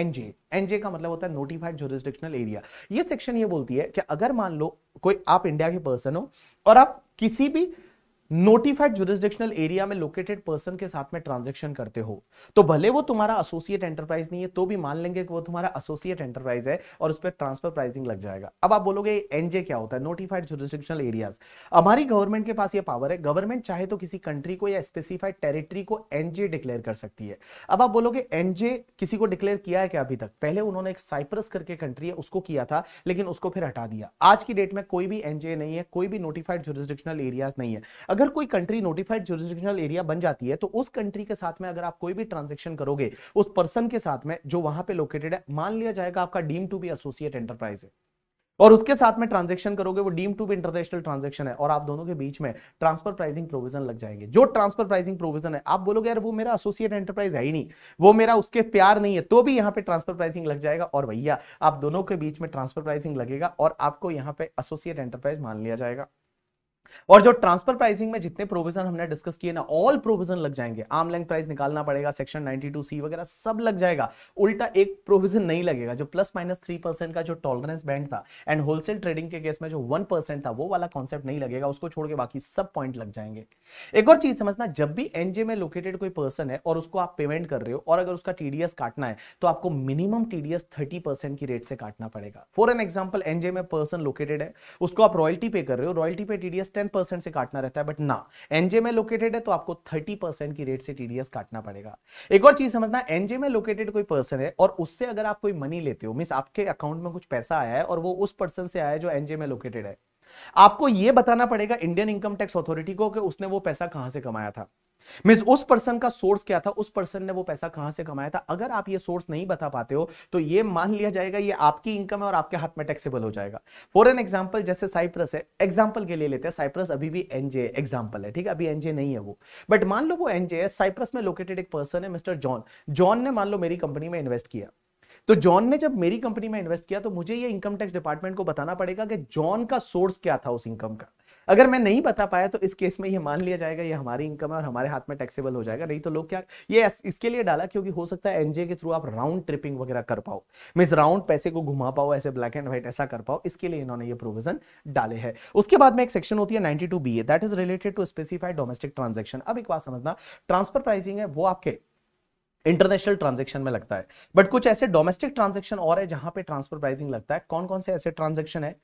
NJ NJ का मतलब होता है नोटिफाइड जोरिस्डिक्शनल एरिया ये सेक्शन ये बोलती है कि अगर मान लो कोई आप इंडिया के पर्सन हो और आप किसी भी नोटिफाइड जुरिस्डिक्शनल एरिया में लोकेटेड पर्सन के साथ में ट्रांजेक्शन करते हो तो भले वो तुम्हारा एसोसिएट एंटरप्राइज नहीं है तो भी मान लेंगे कि वो तुम्हारा एसोसिएट एंटरप्राइज है और उस पर ट्रांसफर प्राइसिंग लग जाएगा अब आप बोलोगे एनजे क्या होता है नोटिफाइड जुरिस्डिक्शनल एरियाज हमारी गवर्नमेंट के पास ये पावर है गवर्नमेंट चाहे तो किसी कंट्री को या स्पेसिफाइड टेरिटरी को एनजे डिक्लेयर कर सकती है अब आप बोलोगे एनजे किसी को डिक्लेयर किया है क्या अभी तक पहले उन्होंने एक साइप्रस करके कंट्री है उसको किया था लेकिन उसको फिर हटा दिया आज की डेट में कोई भी एनजे नहीं है कोई भी नोटिफाइड जुरिस्डिक्शनल एरियाज नहीं है अगर कोई कंट्री नोटिफाइड जुरिस्डिक्शनल एरिया बन जाती है तो उस कंट्री के साथ में अगर आप कोई भी ट्रांजेक्शन करोगे उस पर्सन के साथ में जो वहां पे लोकेटेड है मान लिया जाएगा आपका deem to be associate enterprise है और उसके साथ में ट्रांजेक्शन करोगे वो deem to be international transaction है और आप दोनों के बीच में ट्रांसफर प्राइसिंग प्रोविजन लग जाएंगे जो ट्रांसफर प्राइसिंग प्रोविजन है आप बोलोगे यार वो मेरा एसोसिएट एंटरप्राइज है ही नहीं वो मेरा उसके प्यार नहीं है तो भी यहाँ पे ट्रांसफर प्राइसिंग लग जाएगा और भैया आप दोनों के बीच में ट्रांसफर प्राइसिंग लगेगा और आपको यहाँ पे एसोसिएट एंटरप्राइज मान लिया जाएगा और जो ट्रांसफर प्राइसिंग में जितने प्रोविजन हमने डिस्कस किए ना ऑल प्रोविजन लग जाएंगे आम लेंथ प्राइस निकालना पड़ेगा सेक्शन नाइनटी टू सी वगैरह सब लग जाएगा उल्टा एक प्रोविजन नहीं लगेगा जो प्लस माइनस थ्री परसेंट का जो टॉलरेंस बैंड था एंड होलसेल ट्रेडिंग के केस में जो वन परसेंट था वो वाला कॉन्सेप्ट नहीं लगेगा उसको छोड़ के बाकी सब पॉइंट लग जाएंगे एक और चीज समझना जब भी एनजे में लोकेटेड कोई पर्सन है और उसको आप पेमेंट कर रहे हो और अगर उसका टीडीएस काटना है तो आपको मिनिमम टीडीएस थर्टी परसेंट की रेट से काटना पड़ेगा फॉर एन एग्जाम्पल एनजे में पर्सन लोकेटेड है उसको आप रॉयल्टी पे कर रहे हो रॉयल्टी पे टीडीएस टेन परसेंट से काटना रहता है बट ना एनजे में लोकेटेड है तो आपको थर्टी परसेंट की रेट से टीडीएस काटना पड़ेगा एक और चीज समझना एनजे में लोकेटेड कोई पर्सन है और उससे अगर आप कोई मनी लेते हो मीन आपके अकाउंट में कुछ पैसा आया है और वो उस पर्सन से आया है जो एनजे में लोकेटेड है आपको यह बताना पड़ेगा इंडियन इनकम टैक्स अथॉरिटी को कि उसने वो पैसा कहां से कमाया था मीन्स उस पर्सन का सोर्स क्या था उस पर्सन ने वो पैसा कहां से कमाया था अगर आप ये सोर्स नहीं बता पाते हो तो ये मान लिया जाएगा ये आपकी इनकम है और आपके हाथ में टैक्सेबल हो जाएगा फॉर एन एग्जाम्पल जैसे साइप्रस है एग्जाम्पल के लिए लेते हैं साइप्रस अभी भी एनजे एग्जाम्पल है ठीक है अभी एनजे नहीं है वो बट मान लो वो एनजे है साइप्रस में लोकेटेड एक पर्सन है मिस्टर जॉन जॉन ने मान लो मेरी कंपनी में इन्वेस्ट किया तो जॉन ने जब मेरी कंपनी में इन्वेस्ट किया तो मुझे ये इनकम टैक्स डिपार्टमेंट को बताना पड़ेगा कि जॉन का सोर्स क्या था उस इनकम का अगर मैं नहीं बता पाया तो इस केस में ये मान लिया जाएगा ये हमारी इनकम है और हमारे हाथ में टैक्सेबल हो जाएगा नहीं तो लोग क्या ये इसके लिए डाला क्योंकि हो सकता है एनजीए के थ्रू आप राउंड ट्रिपिंग वगैरह कर पाओ मीन राउंड पैसे को घुमा पाओ ऐसे ब्लैक एंड व्हाइट ऐसा कर पाओ इसके लिए इन्होंने ये प्रोविजन डाले है उसके बाद में एक सेक्शन होती है ninety two B that is related to specified domestic transaction अब एक बात समझना ट्रांसफर प्राइसिंग है वो आपके इंटरनेशनल ट्रांजेक्शन में लगता है बट कुछ ऐसे डोमेस्टिक ट्रांजेक्शन और है जहां पे ट्रांसफर प्राइसिंग लगता है कौन कौन से ऐसे ट्रांजेक्शन है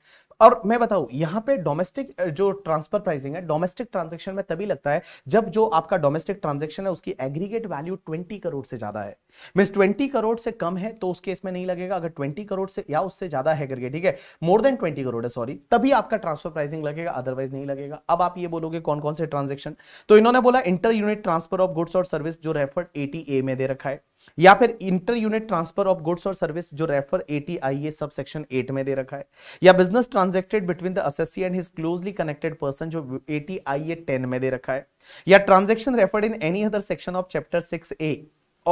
और मैं बताऊं यहां पे डोमेस्टिक जो ट्रांसफर प्राइसिंग है डोमेस्टिक ट्रांजेक्शन में तभी लगता है जब जो आपका डोमेस्टिक ट्रांजेक्शन है उसकी एग्रीगेट वैल्यू ट्वेंटी करोड़ से ज्यादा है मीन ट्वेंटी करोड़ से कम है तो उस केस में नहीं लगेगा अगर ट्वेंटी करोड़ से या उससे ज्यादा है करके ठीक है मोर देन ट्वेंटी करोड़ है सॉरी तभी आपका ट्रांसफर प्राइसिंग लगेगा अदरवाइज नहीं लगेगा अब आप ये बोलोगे कौन कौन से ट्रांजेक्शन तो इन्होंने बोला inter unit transfer of goods और सर्विस जो रेफर्ड एटी ए में दे रखा है या फिर inter unit transfer of goods और सर्विस जो refer eighty I A sub section eight में दे रखा है या business transacted between the assessee and his closely connected person जो एटीआईए टेन में दे रखा है या transaction referred in any other section of chapter six A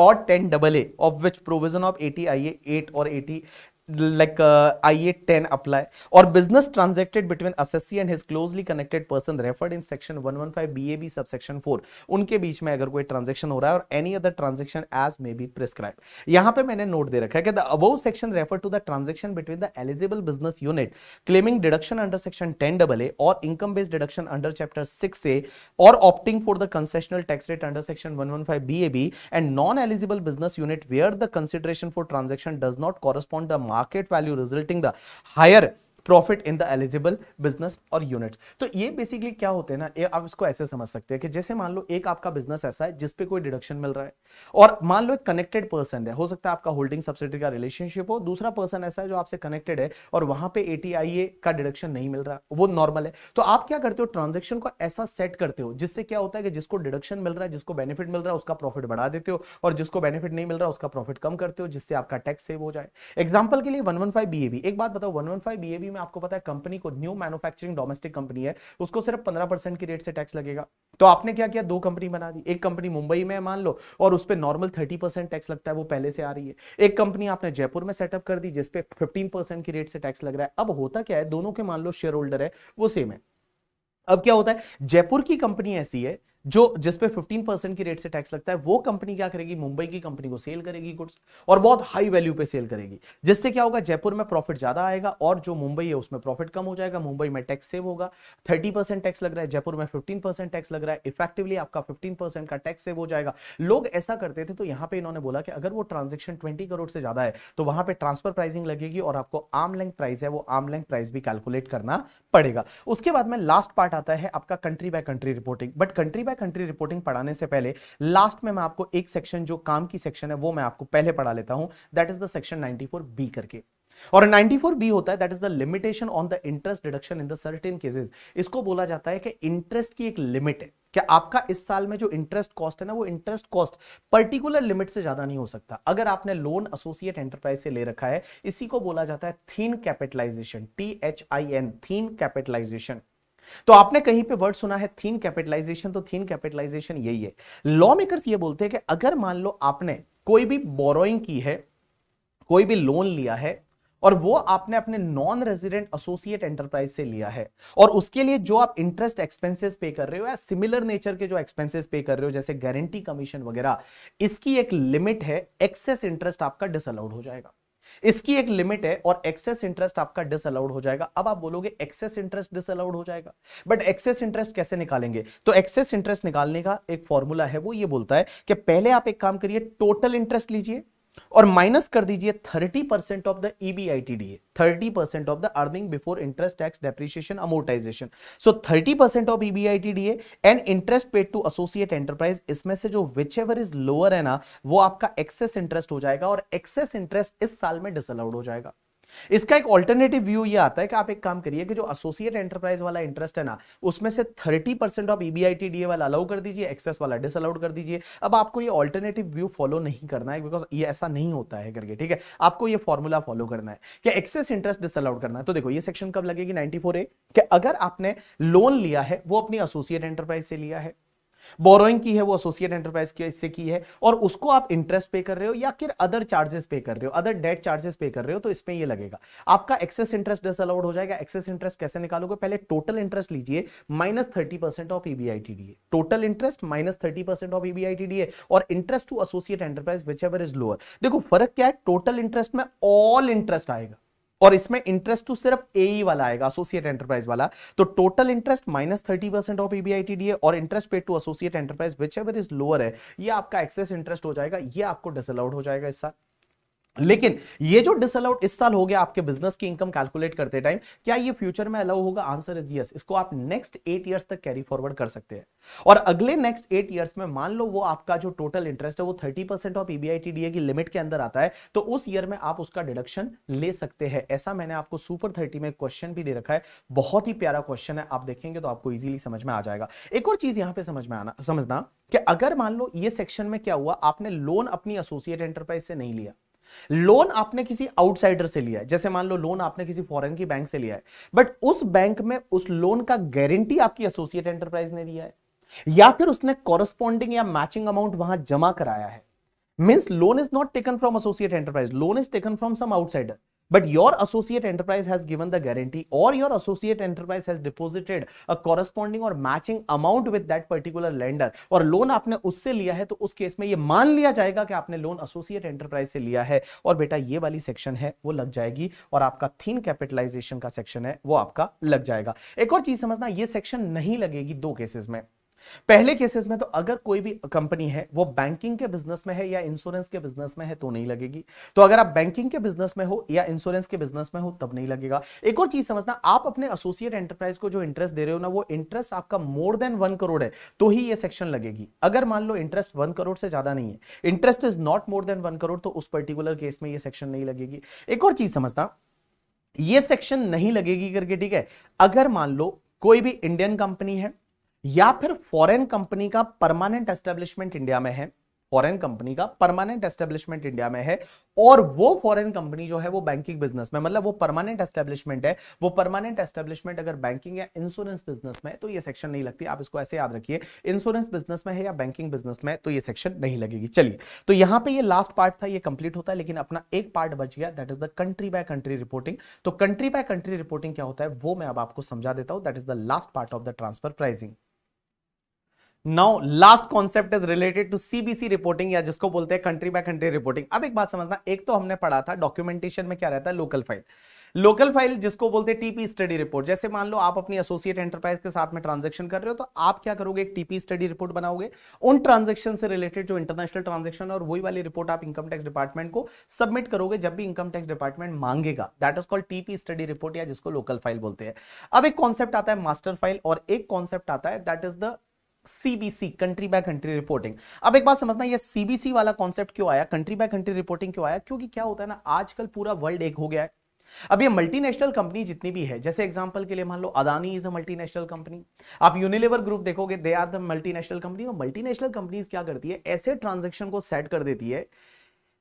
और ten double A of which provision of eighty I A eight और eighty like uh, IA 10 apply or business transacted between assessee and his closely connected person referred in section 115 BAB subsection 4 उनके बीच में अगर कोई transaction हो रहा है और any other transaction as may be prescribe यहां पे मैंने नोट दे रखा है कि the above section refer to the transaction between the eligible business unit claiming deduction under section 10 double A और income based deduction under chapter six A और opting for the concessional tax rate under section 115 BAB and non eligible business unit where the consideration for transaction does not correspond the market value resulting the higher profit in the eligible business और unit तो ये basically क्या होते हैं ना ये आप इसको ऐसे समझ सकते हैं कि जैसे मान लो एक आपका बिजनेस ऐसा है जिसपे कोई डिडक्शन मिल रहा है और मान लो एक कनेक्टेड पर्सन है हो सकता है आपका होल्डिंग सब्सिडी का रिलेशनशिप हो दूसरा पर्सन ऐसा है जो आपसे कनेक्टेड है और वहां पे ए का डिडक्शन नहीं मिल रहा वो नॉर्मल है तो आप क्या करते हो ट्रांजेक्शन को ऐसा सेट करते हो जिससे क्या होता है कि जिसको डिडक्शन मिल रहा है जिसको बेनिफिट मिल रहा है उसका प्रॉफिट बढ़ा देते हो और जिसको बेनिफिट नहीं मिल रहा उसका प्रॉफिट कम करते हो जिससे आपका टैक्स सेव हो जाए एग्जाम्पल के लिए वन वन फाइव बी एक बात बताओ वन वन फाइव बी में आपको पता है कंपनी को न्यू मैन्युफैक्चरिंग डोमेस्टिक कंपनी है उसको सिर्फ पंद्रह परसेंट की रेट से टैक्स लगेगा तो आपने क्या किया दो कंपनी बना दी एक कंपनी मुंबई में मान लो और उस पर नॉर्मल थर्टी परसेंट टैक्स लगता है वो पहले से आ रही है एक कंपनी आपने जयपुर में सेटअप कर दी जिसपे फिफ्टीन परसेंट की रेट से टैक्स लग रहा है अब होता क्या है दोनों के मान लो शेयर होल्डर है वो सेम है अब क्या होता है जयपुर की कंपनी ऐसी है जो जिस पे 15 परसेंट की रेट से टैक्स लगता है वो कंपनी क्या करेगी मुंबई की कंपनी को सेल करेगी गुड्स और बहुत हाई वैल्यू पे सेल करेगी जिससे क्या होगा जयपुर में प्रॉफिट ज्यादा आएगा और जो मुंबई है उसमें प्रॉफिट कम हो जाएगा मुंबई में टैक्स सेव होगा थर्टी परसेंट टैक्स लग रहा है जयपुर में फिफ्टीन परसेंट टैक्स लग रहा है इफेक्टिवली आपका फिफ्टीन परसेंट का टैक्स सेव हो जाएगा लोग ऐसा करते थे तो यहाँ पे इन्होंने बोला कि अगर वो ट्रांजेक्शन ट्वेंटी करोड़ से ज्यादा है तो वहां पर ट्रांसफर प्राइसिंग लगेगी और आपको आम लेंथ प्राइस है वो आम लेंथ प्राइस भी कैलकुलेट करना पड़ेगा उसके बाद में लास्ट पार्ट आता है आपका country by country reporting but country by है कंट्री रिपोर्टिंग पढ़ाने से पहले लास्ट में मैं आपको एक सेक्शन जो काम की सेक्शन है वो मैं आपको पहले पढ़ा लेता हूं that is the section 94 B करके और 94 बी होता है that is the limitation on the interest deduction in the certain cases इसको बोला जाता है कि इंटरेस्ट की एक लिमिट है कि आपका इस साल में जो इंटरेस्ट कॉस्ट है ना वो इंटरेस्ट कॉस्ट पर्टिकुलर लिमिट से ज्यादा नहीं हो सकता अगर आपने लोन एसोसिएट एंटरप्राइज से ले रखा है इसी को बोला जाता है thin capitalisation T H I N thin capitalisation तो आपने कहीं पे वर्ड सुना है थीन कैपिटलाइजेशन तो थीन कैपिटलाइजेशन यही है लॉ मेकर्स ये बोलते हैं कि अगर मान लो आपने कोई भी बोरोइंग की है कोई भी लोन लिया है और वो आपने अपने नॉन रेजिडेंट एसोसिएट एंटरप्राइज से लिया है और उसके लिए जो आप इंटरेस्ट एक्सपेंसेस पे कर रहे हो या सिमिलर नेचर के जो एक्सपेंसेस पे कर रहे हो जैसे गारंटी कमीशन वगैरह इसकी एक लिमिट है एक्सेस इंटरेस्ट आपका डिसअलाउड हो जाएगा इसकी एक लिमिट है और एक्सेस इंटरेस्ट आपका डिसअलाउड हो जाएगा अब आप बोलोगे एक्सेस इंटरेस्ट डिसअलाउड हो जाएगा बट एक्सेस इंटरेस्ट कैसे निकालेंगे तो एक्सेस इंटरेस्ट निकालने का एक फॉर्मूला है वो ये बोलता है कि पहले आप एक काम करिए टोटल इंटरेस्ट लीजिए और माइनस कर दीजिए 30 percent of the EBITDA e 30 percent of the earning before interest tax depreciation amortisation so 30 percent of EBITDA and interest paid to associate enterprise इसमें से जो विच एवर इज लोअर है ना वो आपका एक्सेस इंटरेस्ट हो जाएगा और एक्सेस इंटरेस्ट इस साल में डिसअलाउड हो जाएगा इसका एक ऑल्टरनेटिव व्यू ये आता है कि आप एक काम करिए कि जो एसोसिएट एंटरप्राइज वाला इंटरेस्ट है ना उसमें से thirty percent of EBIT DA वाला अलाउ कर दीजिए एक्सेस वाला डिसअलाउड कर दीजिए अब आपको ये ऑल्टरनेटिव व्यू फॉलो नहीं करना है बिकॉज ये ऐसा नहीं होता है करके ठीक है आपको ये फॉर्मूला फॉलो करना है कि एक्सेस इंटरेस्ट डिसअलाउड करना है तो देखो ये सेक्शन कब लगेगी नाइनटी फोर ए कि अगर आपने लोन लिया है वो अपनी एसोसिएट एंटरप्राइज से लिया है बोरोइंग की है वो एसोसिएट एंटरप्राइज से की है और उसको आप इंटरेस्ट पे कर रहे हो या फिर अदर चार्जेस पे कर रहे हो अदर डेट चार्जेस पे कर रहे हो तो इसमें ये लगेगा आपका एक्सेस इंटरेस्ट डिस अलाउड हो जाएगा एक्सेस इंटरेस्ट कैसे निकालोगे पहले टोटल इंटरेस्ट लीजिए minus thirty percent of EBITDA total interest minus thirty percent of EBITDA और interest to associate enterprise whichever is lower देखो फर्क क्या है टोटल इंटरेस्ट में ऑल इंटरेस्ट आएगा और इसमें इंटरेस्ट टू तो सिर्फ ए e वाला आएगा एसोसिएट एंटरप्राइज वाला तो total interest minus thirty percent of EBITDA और interest paid to associate enterprise whichever is lower है ये आपका एक्सेस इंटरेस्ट हो जाएगा ये आपको डिसअलाउड हो जाएगा इस साल लेकिन ये जो डिसअलाउड इस साल हो गया आपके बिजनेस की इनकम कैलकुलेट करते टाइम क्या ये फ्यूचर में अलाउ होगा आंसर इज यस इसको आप नेक्स्ट एट इयर्स तक कैरी फॉरवर्ड कर सकते हैं और अगले नेक्स्ट एट इयर्स में मान लो वो आपका जो टोटल इंटरेस्ट है वो थर्टी परसेंट ऑफ ईबीआईटीडीए की लिमिट के अंदर आता है तो उस ईयर में आप उसका डिडक्शन ले सकते हैं ऐसा मैंने आपको सुपर थर्टी में क्वेश्चन भी दे रखा है बहुत ही प्यारा क्वेश्चन है आप देखेंगे तो आपको इजीली समझ में आ जाएगा एक और चीज यहां पर समझ में आना समझना कि अगर मान लो ये सेक्शन में क्या हुआ आपने लोन अपनी एसोसिएट एंटरप्राइज से नहीं लिया लोन आपने किसी आउटसाइडर से लिया है जैसे मान लो लोन आपने किसी फॉरेन की बैंक से लिया है बट उस बैंक में उस लोन का गारंटी आपकी एसोसिएट एंटरप्राइज ने दिया है या फिर उसने कॉरस्पॉन्डिंग या मैचिंग अमाउंट वहां जमा कराया है means loan is not taken from associate enterprise loan is taken from some outsider But your associate enterprise has given the guarantee or your associate enterprise has deposited a corresponding or matching amount with that particular lender or loan aapne usse liya hai to us case mein ye maan liya jayega ki aapne loan associate enterprise se liya hai aur beta ye wali section hai wo lag jayegi aur aapka thin capitalization ka section hai wo aapka lag jayega ek aur cheez samajhna ye section nahi lagegi do cases mein पहले cases में तो अगर कोई भी company है वो banking के business में है या इंश्योरेंस के बिजनेस में है तो नहीं लगेगी तो अगर आप बैंकिंग के बिजनेस में हो या इंश्योरेंस के बिजनेस में हो तब नहीं लगेगा एक और चीज समझना आप अपने एसोसिएट एंटरप्राइज को जो इंटरेस्ट दे रहे हो ना वो इंटरेस्ट आपका मोर देन वन करोड़ है तो ही ये सेक्शन लगेगी अगर मान लो इंटरेस्ट वन करोड़ से ज्यादा नहीं है interest is not more than one crore तो उस पर्टिकुलर केस में ये सेक्शन नहीं लगेगी एक और चीज समझना ये सेक्शन नहीं लगेगी करके ठीक है अगर मान लो कोई भी इंडियन कंपनी है या फिर फॉरेन कंपनी का परमानेंट एस्टेब्लिशमेंट इंडिया में है फॉरेन कंपनी का परमानेंट एस्टेब्लिशमेंट इंडिया में है और वो फॉरेन कंपनी जो है वो बैंकिंग बिजनेस में मतलब वो परमानेंट एस्टेब्लिशमेंट है वो परमानेंट एस्टेब्लिशमेंट अगर बैंकिंग या इंश्योरेंस बिजनेस में तो ये सेक्शन नहीं लगती आप इसको ऐसे याद रखिए इंश्योरेंस बिजनेस में है या बैंकिंग बिजनेस में तो ये सेक्शन नहीं लगेगी चलिए तो यहां पर लास्ट पार्ट था यह कंप्लीट होता है लेकिन अपना एक पार्ट बच गया that is the country by country reporting तो कंट्री बाय कंट्री रिपोर्टिंग क्या होता है वो मैं अब आपको समझा देता हूं that is the last part of the transfer pricing now last concept is related to CBC reporting या जिसको बोलते हैं कंट्री बाय कंट्री रिपोर्टिंग अब एक बात समझना एक तो हमने पढ़ा था डॉक्यूमेंटेशन में क्या रहता है लोकल फाइल लोकल फाइल जिसको बोलते हैं टीपी स्टडी रिपोर्ट जैसे मान लो आप अपनी एसोसिएट एंटरप्राइज के साथ में ट्रांजेक्शन कर रहे हो तो आप क्या करोगे एक टीपी स्टडी रिपोर्ट बनाओगे उन ट्रांजेक्शन से रिलेटेड जो इंटरनेशनल ट्रांजेक्शन और वही वाली रिपोर्ट आप इनकम टैक्स डिपार्टमेंट को सबमिट करोगे जब भी इनकम टैक्स डिपार्टमेंट मांगेगा that is called TP study report या जिसको लोकल फाइल बोलते हैं अब एक कॉन्सेप्ट आता है मास्टर फाइल और एक कॉन्सेप्ट आता है that is the CBC country by country reporting अब एक बात समझना ये सीबीसी वाला कॉन्सेप्ट क्यों आया कंट्री बाय कंट्री रिपोर्टिंग क्यों आया क्योंकि क्या होता है ना आजकल पूरा वर्ल्ड एक हो गया है अब ये मल्टीनेशनल कंपनी जितनी भी है जैसे एग्जांपल के लिए मान लो Adani is a multinational company आप यूनिलेवर ग्रुप देखोगे they are the multinational company और मल्टीनेशनल कंपनीज क्या करती है ऐसे ट्रांजेक्शन को सेट कर देती है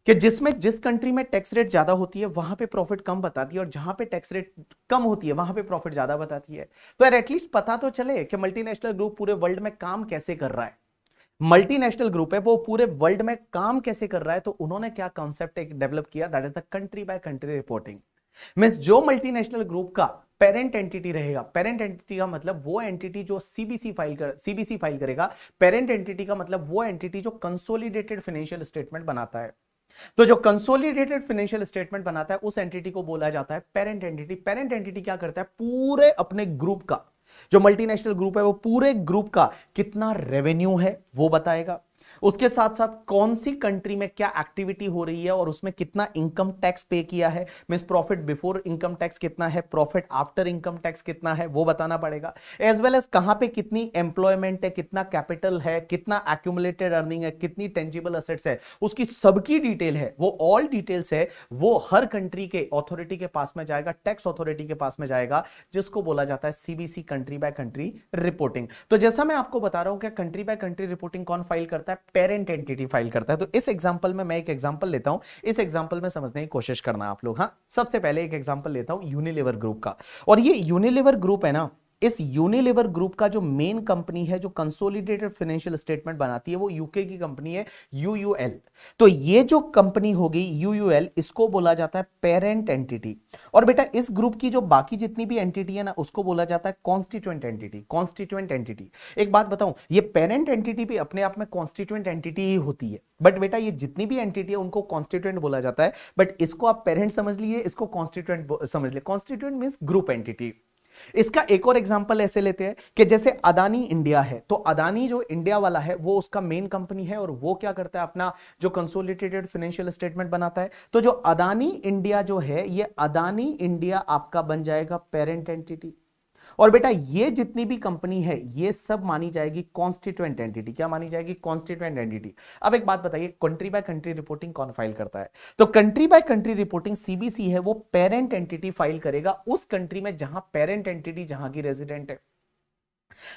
कि जिसमें जिस कंट्री में टैक्स रेट ज्यादा होती है वहां पे प्रॉफिट कम बताती है और जहां पे टैक्स रेट कम होती है वहां पे प्रॉफिट ज्यादा बताती है तो यार एटलीस्ट पता तो चले कि मल्टीनेशनल ग्रुप पूरे वर्ल्ड में काम कैसे कर रहा है मल्टीनेशनल ग्रुप है वो पूरे वर्ल्ड में काम कैसे कर रहा है तो उन्होंने क्या कॉन्सेप्ट डेवलप किया that is the country by country reporting means जो मल्टीनेशनल ग्रुप का पेरेंट एंटिटी रहेगा पेरेंट एंटिटी का मतलब वो एंटिटी जो सीबीसी फाइल कर सीबीसी फाइल करेगा पेरेंट एंटिटी का मतलब वो एंटिटी जो कंसोलिडेटेड फाइनेंशियल स्टेटमेंट बनाता है तो जो कंसोलिडेटेड फाइनेंशियल स्टेटमेंट बनाता है उस एंटिटी को बोला जाता है पेरेंट एंटिटी पेरेंट एंटिटी क्या करता है पूरे अपने ग्रुप का जो मल्टीनेशनल ग्रुप है वो पूरे ग्रुप का कितना रेवेन्यू है वो बताएगा उसके साथ साथ कौन सी कंट्री में क्या एक्टिविटी हो रही है और उसमें कितना इनकम टैक्स पे किया है mean profit before income tax कितना है प्रॉफिट आफ्टर इनकम टैक्स कितना है वो बताना पड़ेगा एज वेल एज कहां पे कितनी एम्प्लॉयमेंट है कितना कैपिटल है कितना एक्यूमुलेटेड अर्निंग है कितनी टेंजिबल असेट्स है उसकी सबकी डिटेल है वो ऑल डिटेल्स है वो हर कंट्री के ऑथोरिटी के पास में जाएगा टैक्स ऑथोरिटी के पास में जाएगा जिसको बोला जाता है CBC country by country reporting तो जैसा मैं आपको बता रहा हूं कि कंट्री बाय कंट्री रिपोर्टिंग कौन फाइल करता है पेरेंट एंटिटी फाइल करता है तो इस एग्जाम्पल में मैं एक एग्जाम्पल लेता हूं इस एग्जाम्पल में समझने की कोशिश करना आप लोग हाँ सबसे पहले एक एग्जाम्पल लेता हूं यूनिलिवर ग्रुप का और ये यूनिलिवर ग्रुप है ना इस यूनिलीवर ग्रुप का जो मेन कंपनी है जो कंसोलिडेटेड फाइनेंशियल स्टेटमेंट बनाती है वो यूके की कंपनी है यूयूएल तो ये जो कंपनी होगी यूयूएल इसको बोला जाता है पेरेंट एंटिटी और बेटा इस ग्रुप की जो बाकी जितनी भी एंटिटी है ना उसको बोला जाता है कॉन्स्टिट्यूएंट एंटिटी कॉन्स्टिट्यूएंट एंटिटी एक बात बताऊं ये पेरेंट एंटिटी भी अपने आप में कॉन्स्टिट्यूएंट एंटिटी ही होती है बट बेटा ये जितनी भी एंटिटी है उनको कॉन्स्टिट्यूएंट बोला जाता है बट इसको आप पेरेंट समझ लीजिए इसको कॉन्स्टिट्यूएंट समझ लिए कॉन्स्टिट्यूएंट मीन्स ग्रुप एंटिटी इसका एक और एग्जाम्पल ऐसे लेते हैं कि जैसे अदानी इंडिया है तो अदानी जो इंडिया वाला है वो उसका मेन कंपनी है और वो क्या करता है अपना जो कंसोलिडेटेड फाइनेंशियल स्टेटमेंट बनाता है तो जो अदानी इंडिया जो है ये अदानी इंडिया आपका बन जाएगा पेरेंट एंटिटी और बेटा ये जितनी भी कंपनी है ये सब मानी जाएगी कॉन्स्टिट्यूएंट एंटिटी क्या मानी जाएगी कॉन्स्टिट्यूएंट एंटिटी अब एक बात बताइए कंट्री बाय कंट्री रिपोर्टिंग कौन फाइल करता है तो country by country reporting CBC है वो पेरेंट एंटिटी फाइल करेगा उस कंट्री में जहां पेरेंट एंटिटी जहां की रेजिडेंट है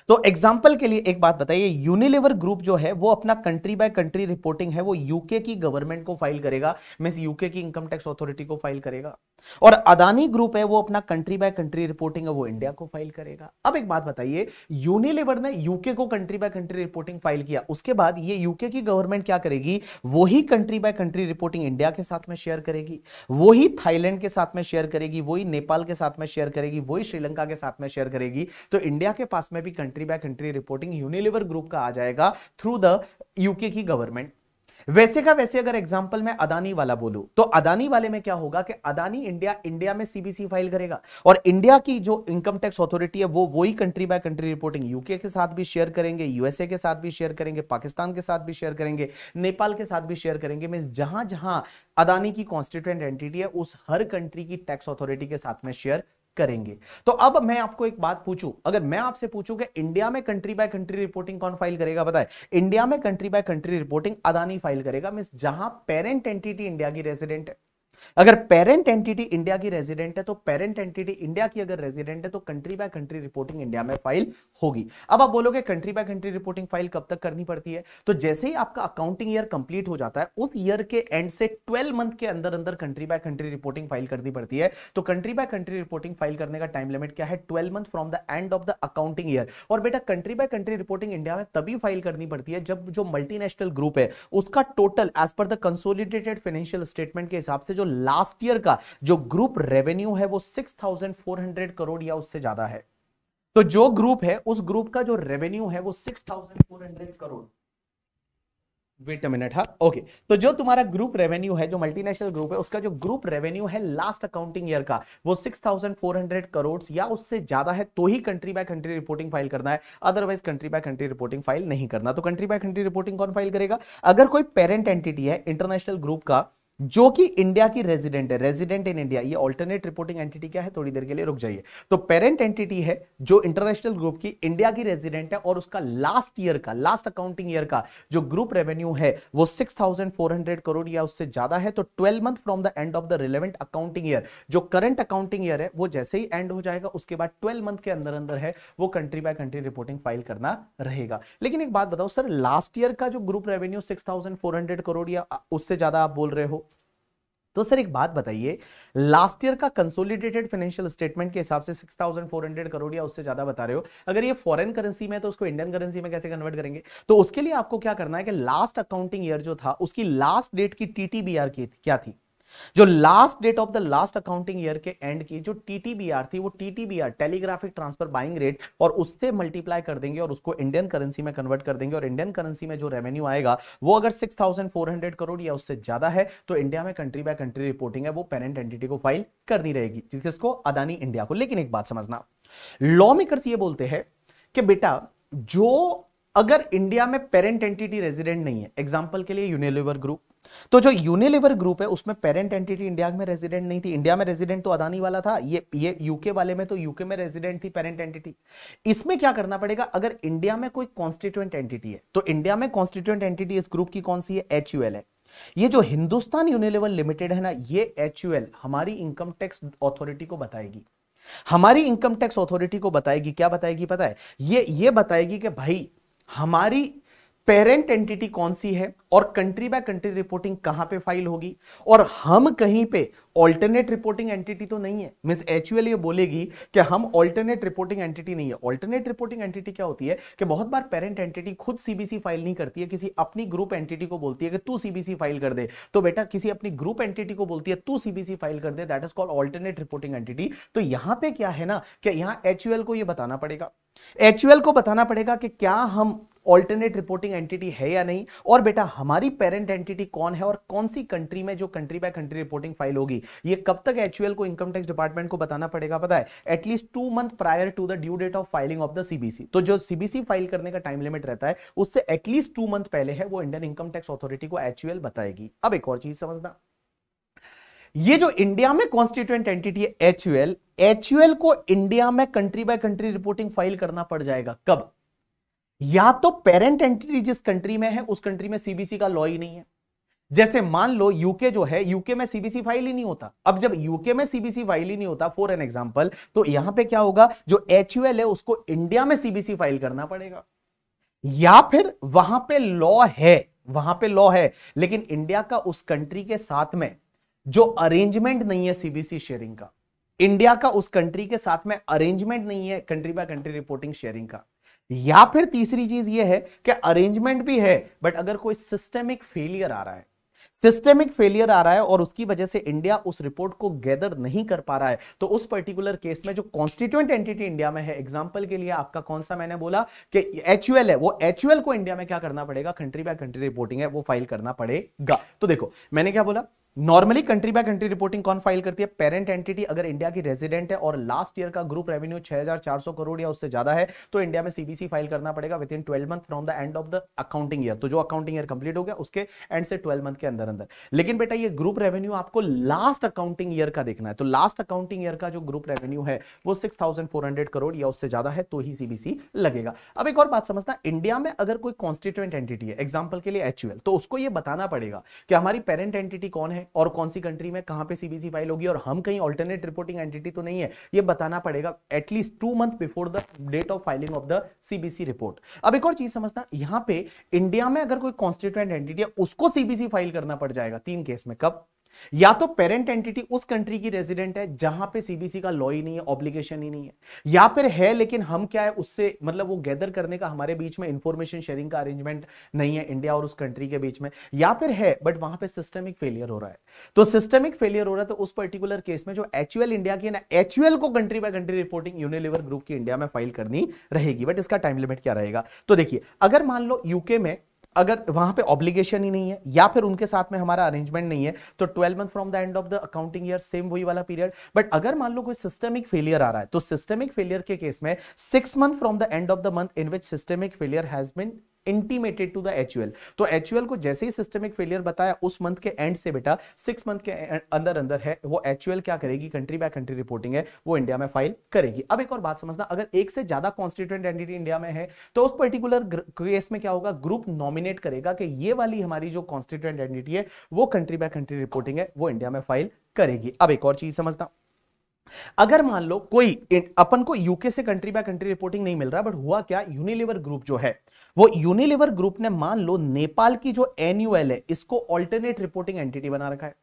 तो एग्जाम्पल के लिए एक बात बताइए यूनिलीवर ग्रुप जो है वो अपना कंट्री बाय कंट्री रिपोर्टिंग है वो यूके की गवर्नमेंट को फाइल करेगा मीन यूके की इनकम टैक्स अथॉरिटी को फाइल करेगा और अदानी ग्रुप है वो अपना कंट्री बाय कंट्री रिपोर्टिंग है वो इंडिया को फाइल करेगा अब एक बात बताइए यूनिलीवर ने यूके को country by country reporting file किया उसके बाद ये यूके की गवर्नमेंट क्या करेगी वही country by country reporting India के साथ में शेयर करेगी वही थाईलैंड के साथ में शेयर करेगी वही नेपाल के साथ में शेयर करेगी वही श्रीलंका के साथ में शेयर करेगी तो इंडिया के पास में भी country by country reporting Unilever group का आ जाएगा थ्रू द यूके की गवर्नमेंट वैसे का वैसे अगर एग्जांपल मैं अदानी वाला बोलू तो अदानी वाले में क्या होगा कि अदानी इंडिया इंडिया में सीबीसी फाइल करेगा और इंडिया की जो इनकम टैक्स अथॉरिटी है वो वही country by country reporting UK के साथ भी शेयर करेंगे यूएसए के साथ भी शेयर करेंगे पाकिस्तान के साथ भी शेयर करेंगे नेपाल के साथ भी शेयर करेंगे मीन जहां जहां अदानी की कॉन्स्टिट्यूंट एंटिटी है उस हर कंट्री की टैक्स अथॉरिटी के साथ में शेयर करेंगे तो अब मैं आपको एक बात पूछूं अगर मैं आपसे पूछूं कि इंडिया में कंट्री बाय कंट्री रिपोर्टिंग कौन फाइल करेगा बताए इंडिया में country by country reporting Adani file करेगा मीन जहां पेरेंट एंटिटी इंडिया की रेसिडेंट है अगर पेरेंट एंटिटी इंडिया की रेजिडेंट है तो पेरेंट एंटिटी इंडिया की अगर रेजिडेंट है तो country by country reporting India में फाइल होगी अब आप बोलोगे country by country reporting file कब तक करनी पड़ती है तो जैसे ही आपका अकाउंटिंग ईयर कंप्लीट हो जाता है उस ईयर के एंड से ट्वेल्व मंथ के अंदर अंदर country by country reporting file करनी पड़ती है तो country by country reporting file करने का टाइम लिमिट क्या है twelve month from the end of the accounting year और बेटा country by country reporting India में तभी फाइल करनी पड़ती है जब जो मल्टीनेशनल ग्रुप है उसका total as per the consolidated financial statement के हिसाब से जो लास्ट ईयर का जो ग्रुप रेवेन्यू है वो 6,400 करोड़ या उससे ज्यादा है तो जो ग्रुप है उस ग्रुप का जो रेवेन्यू है वो 6,400 करोड़ वेट अ मिनट हाँ ओके तो जो तुम्हारा ग्रुप रेवेन्यू है जो मल्टीनेशनल ग्रुप है उसका जो ग्रुप रेवेन्यू है लास्ट अकाउंटिंग ईयर का वो 6,400 करोड़ या उससे ज्यादा है तो ही country by country reporting file करना है otherwise country by country reporting file नहीं करना तो कंट्री बाय कंट्री रिपोर्टिंग कौन फाइल करेगा अगर कोई पेरेंट एंटिटी है इंटरनेशनल ग्रुप का जो कि इंडिया की रेजिडेंट है रेजिडेंट इन इंडिया ये ऑल्टरनेट रिपोर्टिंग एंटिटी क्या है थोड़ी देर के लिए रुक जाइए तो पेरेंट एंटिटी है जो इंटरनेशनल ग्रुप की इंडिया की रेजिडेंट है और उसका लास्ट ईयर का लास्ट अकाउंटिंग ईयर का जो ग्रुप रेवेन्यू है वो 6400 करोड़ या उससे ज्यादा है तो 12 month from the end of the relevant accounting year जो करंट अकाउंटिंग ईयर है वो जैसे ही एंड हो जाएगा उसके बाद ट्वेल्व मंथ के अंदर अंदर है वो country by country reporting file करना रहेगा लेकिन एक बात बताओ सर लास्ट ईयर का जो ग्रुप रेवेन्यू सिक्स करोड़ या उससे ज्यादा आप बोल रहे हो तो सर एक बात बताइए लास्ट ईयर का कंसोलिडेटेड फाइनेंशियल स्टेटमेंट के हिसाब से 6400 करोड़ या उससे ज्यादा बता रहे हो अगर ये फॉरेन करेंसी में तो उसको इंडियन करेंसी में कैसे कन्वर्ट करेंगे तो उसके लिए आपको क्या करना है कि लास्ट अकाउंटिंग ईयर जो था उसकी लास्ट डेट की टीटीबीआर क्या थी जो last date of the last accounting year के एंड की जो टीटीबीआर थी वो TTBR telegraphic transfer buying rate और उससे मल्टीप्लाई कर देंगे और उसको इंडियन करेंसी में कन्वर्ट कर देंगे और इंडियन करेंसी में जो रेवेन्यू आएगा वो अगर 6400 करोड़ या उससे ज्यादा है तो इंडिया में कंट्री बाय कंट्री रिपोर्टिंग है वो पेरेंट एंटिटी को फाइल करनी रहेगी जिसको अदानी इंडिया को लेकिन एक बात समझना लॉ मेकर्स ये बोलते हैं कि बेटा जो अगर इंडिया में पेरेंट एंटिटी रेजिडेंट नहीं है एग्जाम्पल के लिए यूनिलिवर ग्रुप तो जो यूनिलिवर ग्रुप है उसमें पेरेंट एंटिटी इंडिया में रेजिडेंट नहीं थी इंडिया में रेजिडेंट तो अदानी वाला था ये ये यूके वाले में तो यूके में रेजिडेंट थी पेरेंट एंटिटी इसमें क्या करना पड़ेगा अगर इंडिया में कोई कॉन्स्टिट्यूएंट एंटिटी है तो इंडिया में कॉन्स्टिट्यूएंट एंटिटी इस ग्रुप की कौन सी है एच है ये जो हिंदुस्तान यूनिलिवर लिमिटेड है ना ये एच हमारी इनकम टैक्स अथॉरिटी को बताएगी हमारी इनकम टैक्स अथॉरिटी को बताएगी क्या बताएगी पता है ये ये बताएगी कि भाई हमारी पेरेंट एंटिटी कौन सी है और कंट्री बाय कंट्री रिपोर्टिंग कहां पे फाइल होगी और हम कहीं पे ऑल्टरनेट रिपोर्टिंग एंटिटी तो नहीं है मिस एच ये बोलेगी कि हम ऑल्टरनेट रिपोर्टिंग एंटिटी नहीं है ऑल्टरनेट रिपोर्टिंग एंटिटी क्या होती है कि बहुत बार पेरेंट एंटिटी खुद सीबीसी फाइल नहीं करती है किसी अपनी ग्रुप एंटिटी को बोलती है कि तू सीबीसी फाइल कर दे तो बेटा किसी अपनी ग्रुप एंटिटी को बोलती है तू सीबीसी फाइल कर दे that is called alternate reporting entity तो यहां पर क्या है ना कि यहां एच को यह बताना पड़ेगा एच को बताना पड़ेगा कि क्या हम ऑल्टरनेट रिपोर्टिंग एंटिटी है या नहीं और बेटा हमारी पेरेंट एंटिटी कौन है और कौन सी कंट्री में जो country by country reporting file होगी ये कब तक एचयूएल को इनकम टैक्स डिपार्टमेंट को बताना पड़ेगा पता है at least two month prior to the due date of filing of the CBC तो जो सीबीसी फाइल करने का टाइम लिमिट रहता है उससे एटलीस्ट टू मंथ पहले है वो इंडियन इनकम टैक्स अथॉरिटी को एचयूएल बताएगी अब एक और चीज समझना ये जो इंडिया में कॉन्स्टिट्यूएंट एंटिटी है एचयूएल एचयूएल को इंडिया में country by country reporting file करना पड़ जाएगा कब या तो पेरेंट एंटिटी जिस कंट्री में है उस कंट्री में सीबीसी का लॉ ही नहीं है जैसे मान लो यूके जो है यूके में सीबीसी फाइल ही नहीं होता अब जब यूके में सीबीसी फाइल ही नहीं होता फॉर एन एग्जाम्पल तो यहां पे क्या होगा जो एच है उसको इंडिया में सीबीसी फाइल करना पड़ेगा या फिर वहां पे लॉ है वहां पे लॉ है लेकिन इंडिया का उस कंट्री के साथ में जो अरेंजमेंट नहीं है सीबीसी शेयरिंग का इंडिया का उस कंट्री के साथ में अरेंजमेंट नहीं है country by country reporting sharing का या फिर तीसरी चीज ये है कि अरेंजमेंट भी है बट अगर कोई सिस्टेमिक फेलियर आ रहा है सिस्टेमिक फेलियर आ रहा है और उसकी वजह से इंडिया उस रिपोर्ट को गैदर नहीं कर पा रहा है तो उस पर्टिकुलर केस में जो कॉन्स्टिट्यूंट एंटिटी इंडिया में है एग्जाम्पल के लिए आपका कौन सा मैंने बोला कि एचयूएल है वो एचयूएल को इंडिया में क्या करना पड़ेगा कंट्री बाय कंट्री रिपोर्टिंग है वो फाइल करना पड़ेगा तो देखो मैंने क्या बोला normally country by country reporting कौन फाइल करती है पेरेंट एंटिटी अगर इंडिया की रेजिडेंट है और लास्ट ईयर का ग्रुप रेवेन्यू 6400 करोड़ या उससे ज्यादा है तो इंडिया में सीबीसी फाइल करना पड़ेगा within twelve month from the end of the accounting year तो जो अकाउंटिंग ईयर कंप्लीट हो गया उसके एंड से ट्वेल्व मंथ के अंदर अंदर लेकिन बेटा ये ग्रुप रेवेन्यू आपको लास्ट अकाउंटिंग ईयर का देखना है तो लास्ट अकाउंटिंग ईयर का जो ग्रुप रेवेन्यू है वो सिक्स करोड़ या उससे ज्यादा है तो ही सीबीसी लगेगा अब एक और बात समझना इंडिया में अगर कोई कॉन्स्टिट्यूएंट एंटिटी है एग्जाम्पल के लिए एचयूएल तो उसको यह बताना पड़ेगा कि हमारी पेरेंट एंटिटी कौन है और कौन सी कंट्री में कहां पे सीबीसी फाइल होगी और हम कहीं ऑल्टरनेट रिपोर्टिंग एंटिटी तो नहीं है ये बताना पड़ेगा at least two month before the date of filing of the CBC report अब एक और चीज समझना यहां पे इंडिया में अगर कोई कॉन्स्टिट्यूएंट एंटिटी है उसको सीबीसी फाइल करना पड़ जाएगा तीन केस में कब या तो पेरेंट एंटिटी उस कंट्री की रेजिडेंट है जहां पे सीबीसी का लॉ ही नहीं है ऑब्लिगेशन ही नहीं है या फिर है लेकिन हम क्या है उससे मतलब वो गैदर करने का हमारे बीच में इंफॉर्मेशन शेयरिंग का अरेंजमेंट नहीं है इंडिया और उस कंट्री के बीच में या फिर है बट वहां पे सिस्टमिक फेलियर हो रहा है तो सिस्टमिक फेलियर हो रहा है तो उस पर्टिकुलर केस में जो एचुअल इंडिया की ना एचुअल को country by country reporting Unilever group की इंडिया में फाइल करनी रहेगी बट इसका टाइम लिमिट क्या रहेगा तो देखिए अगर मान लो यूके में अगर वहां पे ऑब्लिगेशन ही नहीं है या फिर उनके साथ में हमारा अरेंजमेंट नहीं है तो twelve month from the end of the accounting year same वही वाला पीरियड बट अगर मान लो कोई सिस्टमिक फेलियर आ रहा है तो सिस्टमिक फेलियर के केस में six month from the end of the month in which systemic failure has been intimated to the HUL तो एचयूएल को जैसे ही सिस्टमिक फेलियर बताया उस मंथ के एंड से बेटा सिक्स मंथ के अंदर अंदर है वो एचयूएल क्या करेगी कंट्री बाय कंट्री रिपोर्टिंग है वो इंडिया में फाइल करेगी अब एक और बात समझना अगर एक से ज्यादा कॉन्स्टिट्यूंट एंटिटी इंडिया में है तो उस पर्टिकुलर केस में क्या होगा ग्रुप नॉमिनेट करेगा कि ये वाली हमारी जो कॉन्स्टिट्यूंट एंटिटी है वो कंट्री बाय कंट्री रिपोर्टिंग है वो इंडिया में फाइल करेगी अब एक और चीज समझना अगर मान लो कोई अपन को यूके से कंट्री बाय कंट्री रिपोर्टिंग नहीं मिल रहा बट हुआ क्या यूनिलीवर ग्रुप जो है वो यूनिलिवर ग्रुप ने मान लो नेपाल की जो एनुअल है इसको ऑल्टरनेट रिपोर्टिंग एंटिटी बना रखा है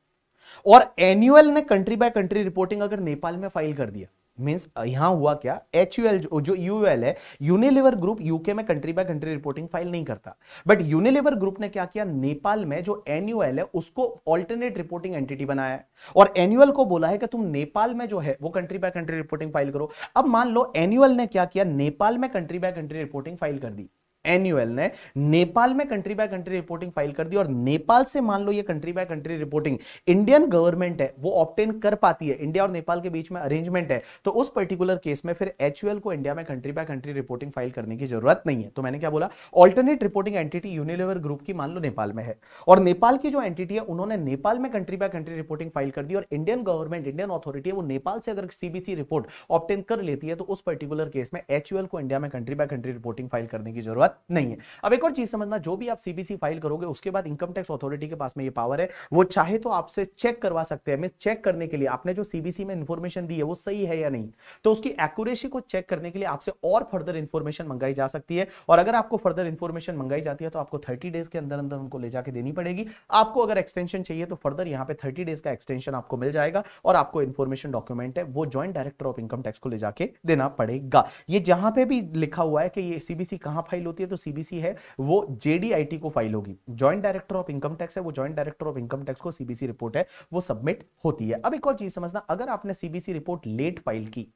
और एनुअल ने कंट्री बाय कंट्री रिपोर्टिंग अगर नेपाल में फाइल कर दिया मींस यहां हुआ क्या एच जो, जो यूएल है यूनिलिवर ग्रुप यूके में country by country reporting file नहीं करता बट यूनिलिवर ग्रुप ने क्या किया नेपाल में जो एनुअल है उसको ऑल्टरनेट रिपोर्टिंग एंटिटी बनाया है और एनुअल को बोला है कि तुम नेपाल में जो है वो country by country reporting file करो अब मान लो एनुअल ने क्या किया नेपाल में country by country reporting file कर दी एनयूएल ने नेपाल में country by country reporting file कर दी और नेपाल से मान लो ये country by country reporting Indian government है वो ऑप्टेन कर पाती है इंडिया और नेपाल के बीच में अरेंजमेंट है तो उस पर्टिकुलर केस में फिर एचयूएल को इंडिया में country by country reporting file करने की जरूरत नहीं है तो मैंने क्या बोला alternate reporting entity Unilever group की मान लो नेपाल में है और नेपाल की जो एंटिटी है उन्होंने नेपाल में country by country reporting file कर दी और इंडियन गवर्नमेंट इंडियन अथॉरिटी है वो नेपाल से अगर सीबीसी रिपोर्ट ऑप्टेन कर लेती है तो उस पर्टिकुलर केस में एचयूएल को इंडिया में country by country reporting file करने की जरूरत पावर नहीं है अब एक और चीज समझना जो भी आप सीबीसी फाइल करोगे उसके बाद इनकम टैक्स अथॉरिटी के पास में ये पावर है वो चाहे तो आपसे चेक करवा सकते हैं चेक करने के लिए आपने जो सीबीसी में इंफॉर्मेशन दी है वो सही है या नहीं तो उसकी एक्यूरेसी को चेक करने के लिए आपसे और फर्दर इंफॉर्मेशन मंगाई जा सकती है और अगर आपको फर्दर इंफॉर्मेशन मंगाई जाती है तो आपको थर्टी डेज के अंदर अंदर उनको ले जाकर देनी पड़ेगी आपको अगर एक्सटेंशन चाहिए तो फर्दर यहाँ पे थर्टी डेज का एक्सटेंशन आपको मिल जाएगा और आपको इन्फॉर्मेशन डॉक्यूमेंट है वो joint director of income tax को ले जाके देना पड़ेगा ये जहां पे भी लिखा हुआ है कि ये सीबीसी कहां फाइल होती है है तो सीबीसी है वो जेडीआईटी को फाइल होगी joint director of income tax है वो joint director of income tax को सीबीसी रिपोर्ट है वो सबमिट होती है अब एक और चीज समझना अगर आपने सीबीसी रिपोर्ट लेट फाइल की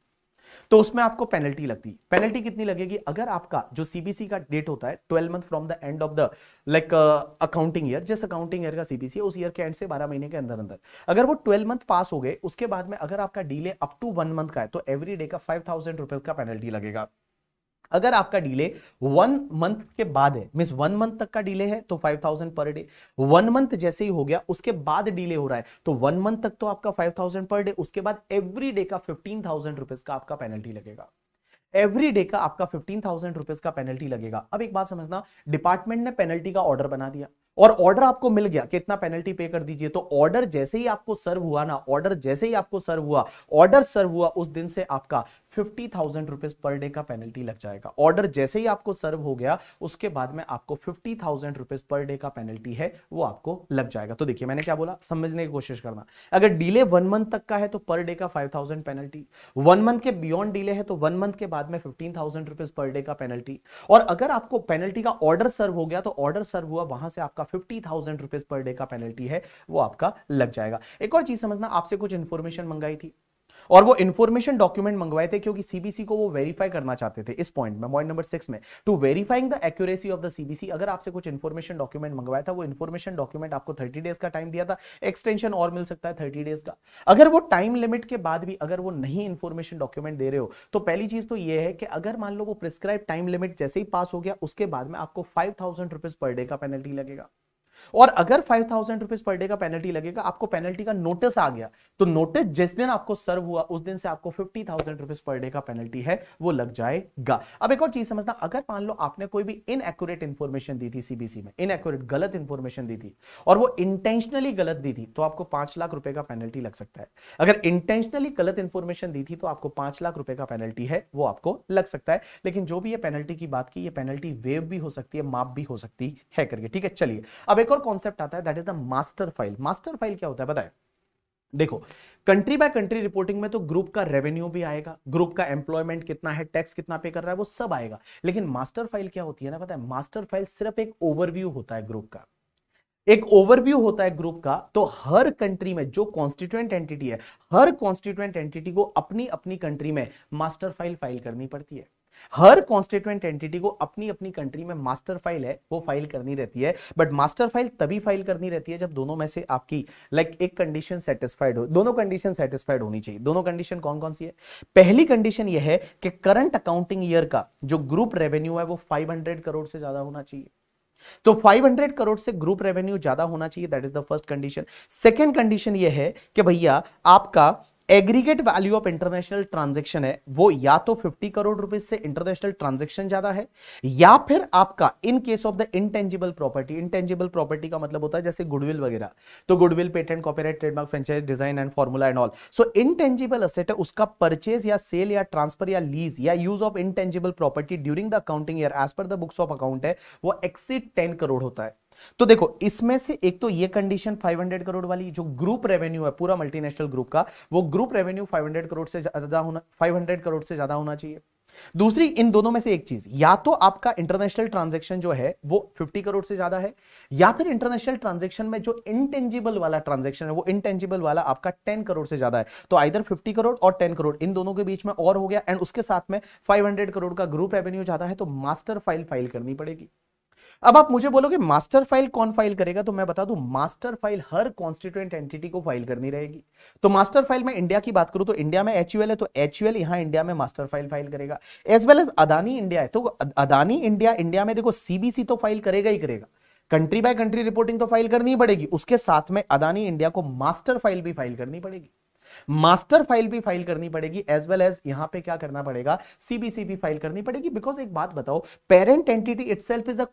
तो उसमें आपको पेनल्टी लगती है पेनल्टी कितनी लगेगी अगर आपका जो सीबीसी का डेट होता है twelve month from the end of the like accounting year जिस अकाउंटिंग ईयर का सीबीसी है उस ईयर के एंड से बारह महीने के अंदर अंदर अगर वो ट्वेल्व मंथ पास हो गए उसके बाद में अगर आपका delay up to one month का है तो एवरी डे का फाइव थाउजेंड रुपीज का पेनल्टी लगेगा अगर आपका डिले वन मंथ के बाद है मीन वन मंथ तक का डिले है तो five thousand per day one month जैसे ही हो गया उसके बाद डिले हो रहा है तो वन मंथ तक तो आपका फाइव थाउजेंड पर डे उसके बाद एवरी डे का फिफ्टीन थाउजेंड रुपीज का आपका पेनल्टी लगेगा एवरी डे का आपका फिफ्टीन थाउजेंड रुपीज का पेनल्टी लगेगा अब एक बात समझना डिपार्टमेंट ने पेनल्टी का ऑर्डर बना दिया और ऑर्डर आपको मिल गया कितना पेनल्टी पे कर दीजिए तो ऑर्डर जैसे ही आपको सर्व हुआ ना ऑर्डर जैसे ही आपको सर्व हुआ ऑर्डर सर्व हुआ उस दिन से आपका fifty thousand rupees per day का पेनल्टी लग जाएगा ऑर्डर जैसे ही आपको सर्व हो गया उसके बाद में आपको fifty thousand rupees per day का पेनल्टी है वो आपको लग जाएगा तो देखिए मैंने क्या बोला समझने की कोशिश करना अगर डिले वन मंथ तक का है तो पर डे का five thousand penalty one month के बियॉन्ड डिले है तो वन मंथ के बाद में fifteen thousand rupees per day का पेनल्टी और अगर आपको पेनल्टी का ऑर्डर सर्व हो गया तो ऑर्डर सर्व हुआ वहां से आपका fifty thousand rupees per day का पेनल्टी है वो आपका लग जाएगा एक और चीज समझना आपसे कुछ इंफॉर्मेशन मंगाई थी और वो इन्फॉर्मेशन डॉक्यूमेंट मंगवाए थे क्योंकि सीबीसी को वो वेरीफाई करना चाहते थे इस पॉइंट में पॉइंट नंबर सिक्स में to verifying the accuracy of the CBC अगर आपसे कुछ इन्फॉर्मेशन डॉक्यूमेंट मंगवाया था वो इन्फॉर्मेशन डॉक्यूमेंट आपको थर्टी डेज का टाइम दिया था एक्सटेंशन और मिल सकता है थर्टी डेज का अगर वो टाइम लिमिट के बाद भी अगर वो नहीं इन्फॉर्मेशन डॉक्यूमेंट दे रहे हो तो पहली चीज तो ये है कि अगर मान लो वो प्रिस्क्राइब टाइम लिमिट जैसे ही पास हो गया उसके बाद में आपको फाइव थाउजेंड पर डे का पेनल्टी लगेगा और अगर five thousand rupees per day का पेनल्टी लगेगा आपको पेनल्टी का नोटिस आ गया तो नोटिस जिस दिन आपको सर्व हुआ उस दिन से आपको fifty thousand rupees per day का पेनल्टी है वो लग जाएगा अब एक और चीज समझना अगर मान लो आपने कोई भी इनएक्यूरेट इंफॉर्मेशन दी थी सीबीसी में इनएक्यूरेट गलत इंफॉर्मेशन दी थी और वो इंटेंशनली गलत दी थी तो आपको पांच लाख रुपए का पेनल्टी लग सकता है अगर इंटेंशनली गलत इंफॉर्मेशन दी थी तो आपको पांच लाख रुपए का पेनल्टी है वो आपको लग सकता है लेकिन जो भी ये पेनल्टी की बात की ये पेनल्टी वेव भी हो सकती है माप भी हो सकती है करके ठीक है चलिए अब एक एक और कॉन्सेप्ट आता है that is the master file master file क्या होता है बताए देखो कंट्री बाय कंट्री रिपोर्टिंग में तो ग्रुप का रेवेन्यू भी आएगा ग्रुप का एम्प्लॉयमेंट कितना है टैक्स कितना पे कर रहा है वो सब आएगा लेकिन मास्टर फाइल क्या होती है ना पता है मास्टर फाइल सिर्फ एक ओवरव्यू होता है ग्रुप का एक ओवरव्यू होता है ग्रुप का तो हर कंट्री में जो कॉन्स्टिट्यूएंट एंटिटी है हर कॉन्स्टिट्यूएंट एंटिटी को अपनी अपनी कंट्री में मास्टर फाइल फाइल करनी पड़ती है हर कॉन्स्टिट्यूंट एंटिटी को अपनी अपनी कंट्री में मास्टर फाइल है वो फाइल करनी रहती है बट मास्टर फाइल तभी फाइल करनी रहती है जब दोनों में से आपकी लाइक like, एक कंडीशन सेटिस्फाइड हो दोनों कंडीशन सेटिस्फाइड होनी चाहिए दोनों कंडीशन कौन कौन सी है पहली कंडीशन यह है कि करंट अकाउंटिंग ईयर का जो ग्रुप रेवेन्यू है वो फाइव करोड़ से ज्यादा होना चाहिए तो 500 करोड़ से ग्रुप रेवेन्यू ज्यादा होना चाहिए that is the first condition second condition यह है कि भैया आपका aggregate value of international transaction है वो या तो 50 करोड़ रुपए से इंटरनेशनल ट्रांजेक्शन ज्यादा है या फिर आपका in case of the intangible property intangible property का मतलब होता है जैसे गुडविल वगैरह तो goodwill patent copyright trademark franchise design and formula and all so intangible asset है उसका परचेज या सेल या ट्रांसफर या लीज या use of intangible property during the accounting year as per the books of account है वो exceed ten crore होता है तो देखो इसमें से एक तो ये कंडीशन 500 करोड़ वाली जो ग्रुप रेवेन्यू है पूरा मल्टीनेशनल ग्रुप का वो ग्रुप रेवेन्यू 500 करोड़ से ज्यादा होना 500 करोड़ से ज्यादा होना चाहिए दूसरी इन दोनों में से एक चीज या तो आपका इंटरनेशनल ट्रांजेक्शन जो है वो 50 करोड़ से ज्यादा है या फिर इंटरनेशनल ट्रांजेक्शन में जो इंटेंजिबल वाला ट्रांजेक्शन है वो इंटेंजिबल वाला आपका 10 करोड़ से ज्यादा है तो आइधर 50 करोड़ और 10 करोड़ इन दोनों के बीच में और हो गया एंड उसके साथ में फाइव करोड़ का ग्रुप रेवेन्यू ज्यादा है तो मास्टर फाइल फाइल करनी पड़ेगी अब आप मुझे बोलोगे मास्टर फाइल कौन फाइल करेगा तो मैं बता दूं मास्टर फाइल हर कॉन्स्टिट्यूएंट एंटिटी को फाइल करनी रहेगी तो मास्टर फाइल में इंडिया की बात करूं तो इंडिया में एच है तो एच यहां इंडिया में मास्टर फाइल फाइल करेगा as well as Adani India है तो अदानी इंडिया इंडिया में देखो सीबीसी तो फाइल करेगा ही करेगा कंट्री बाय कंट्री रिपोर्टिंग तो फाइल करनी पड़ेगी उसके साथ में अदानी इंडिया को मास्टर फाइल भी फाइल करनी पड़ेगी मास्टर फाइल भी फाइल करनी पड़ेगी एज वेल एज यहां पे क्या करना पड़ेगा सीबीसी भी फाइल करनी पड़ेगी बिकॉज एक बात बताओ parent entity itself is a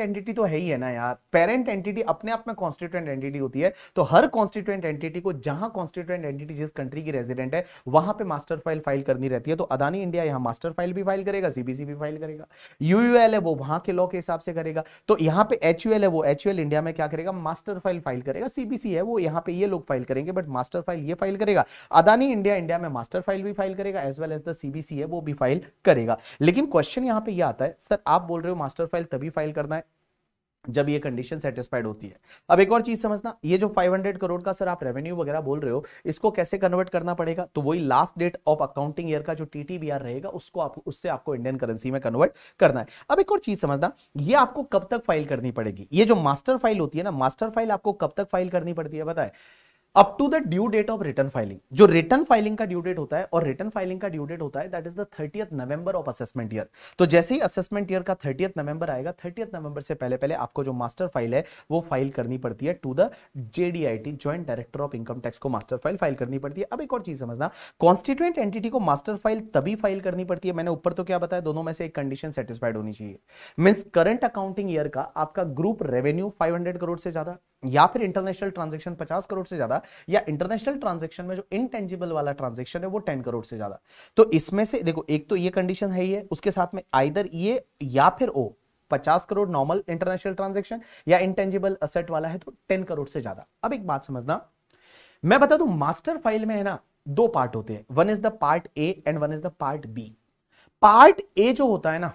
entity तो है ही है ना यार पेरेंट एंटिटी अपने आप में कॉन्स्टिट्यूंट एंटिटी होती है तो हर कॉन्स्टिट्यूंट एंटिटी को जहां कॉन्स्टिट्यूंट एंटिटी जिस कंट्री की रेजिडेंट है वहां पर मास्टर फाइल फाइल करनी रहती है तो अदानी इंडिया यहां मास्टर फाइल भी फाइल करेगा सीबीसी भी फाइल करेगा यूयूएल है वो वहां के लॉ के हिसाब से करेगा तो यहां पर एच है वो एच इंडिया में क्या करेगा मास्टर फाइल फाइल करेगा सीबीसी है वो यहां पर ये लोग फाइल करेंगे बट मास्टर फाइल ये फाइल करेगा करेगा अदानी इंडिया इंडिया में मास्टर फाइल भी फाइल करेगा as well as the CBC है वो भी फाइल करेगा लेकिन क्वेश्चन यहाँ पे यह आता है सर आप बोल रहे हो मास्टर फाइल तभी फाइल करना है जब ये कंडीशन सेटिस्फाइड होती है अब एक और चीज समझना ये जो 500 करोड़ का सर आप रेवेन्यू वगैरह बोल रहे हो इसको कैसे कन्वर्ट करना पड़ेगा तो वही last date of accounting year का जो टीटीबीआर रहेगा उसको आप उससे आपको इंडियन करेंसी में कन्वर्ट करना है अब एक और चीज समझना ये आपको कब तक फाइल करनी पड़ेगी ये जो मास्टर फाइल होती है ना मास्टर फाइल आपको कब तक फाइल करनी पड़ती है बताए up to the due date of return filing जो रिटर्न फाइलिंग का ड्यू डेट होता है और रिटर्न फाइलिंग का ड्यू डेट होता है that is the thirtieth November of assessment year तो जैसे ही असेसमेंट ईयर का थर्टियथ नवंबर आएगा थर्टी नवंबर से पहले पहले आपको जो मास्टर फाइल है वो फाइल करनी पड़ती है to the JDIT joint director of income tax को मास्टर फाइल फाइल करनी पड़ती है अब एक और चीज समझना कॉन्स्टिट्यूएंट एंटिटी को मास्टर फाइल तभी फाइल करनी पड़ती है मैंने ऊपर तो क्या बताया दोनों में से एक कंडीशन सेटिस्फाइड होनी चाहिए मीन्स करंट अकाउंटिंग ईयर का आपका ग्रुप रेवेन्यू फाइव करोड़ से ज्यादा या फिर इंटरनेशनल ट्रांजेक्शन पचास करोड़ से ज्यादा या इंटरनेशनल ट्रांजेक्शन में जो इनटेंजिबल वाला ट्रांजेक्शन है वो टेन करोड़ से ज्यादा तो इसमें से देखो एक तो ये कंडीशन है ही है उसके साथ में आइदर ये या फिर ओ पचास करोड़ नॉर्मल इंटरनेशनल ट्रांजेक्शन या इंटेंजिबल असेट वाला है तो टेन करोड़ से ज्यादा अब एक बात समझना मैं बता दू मास्टर फाइल में है ना दो पार्ट होते हैं one is the part A and one is the part B part A जो होता है ना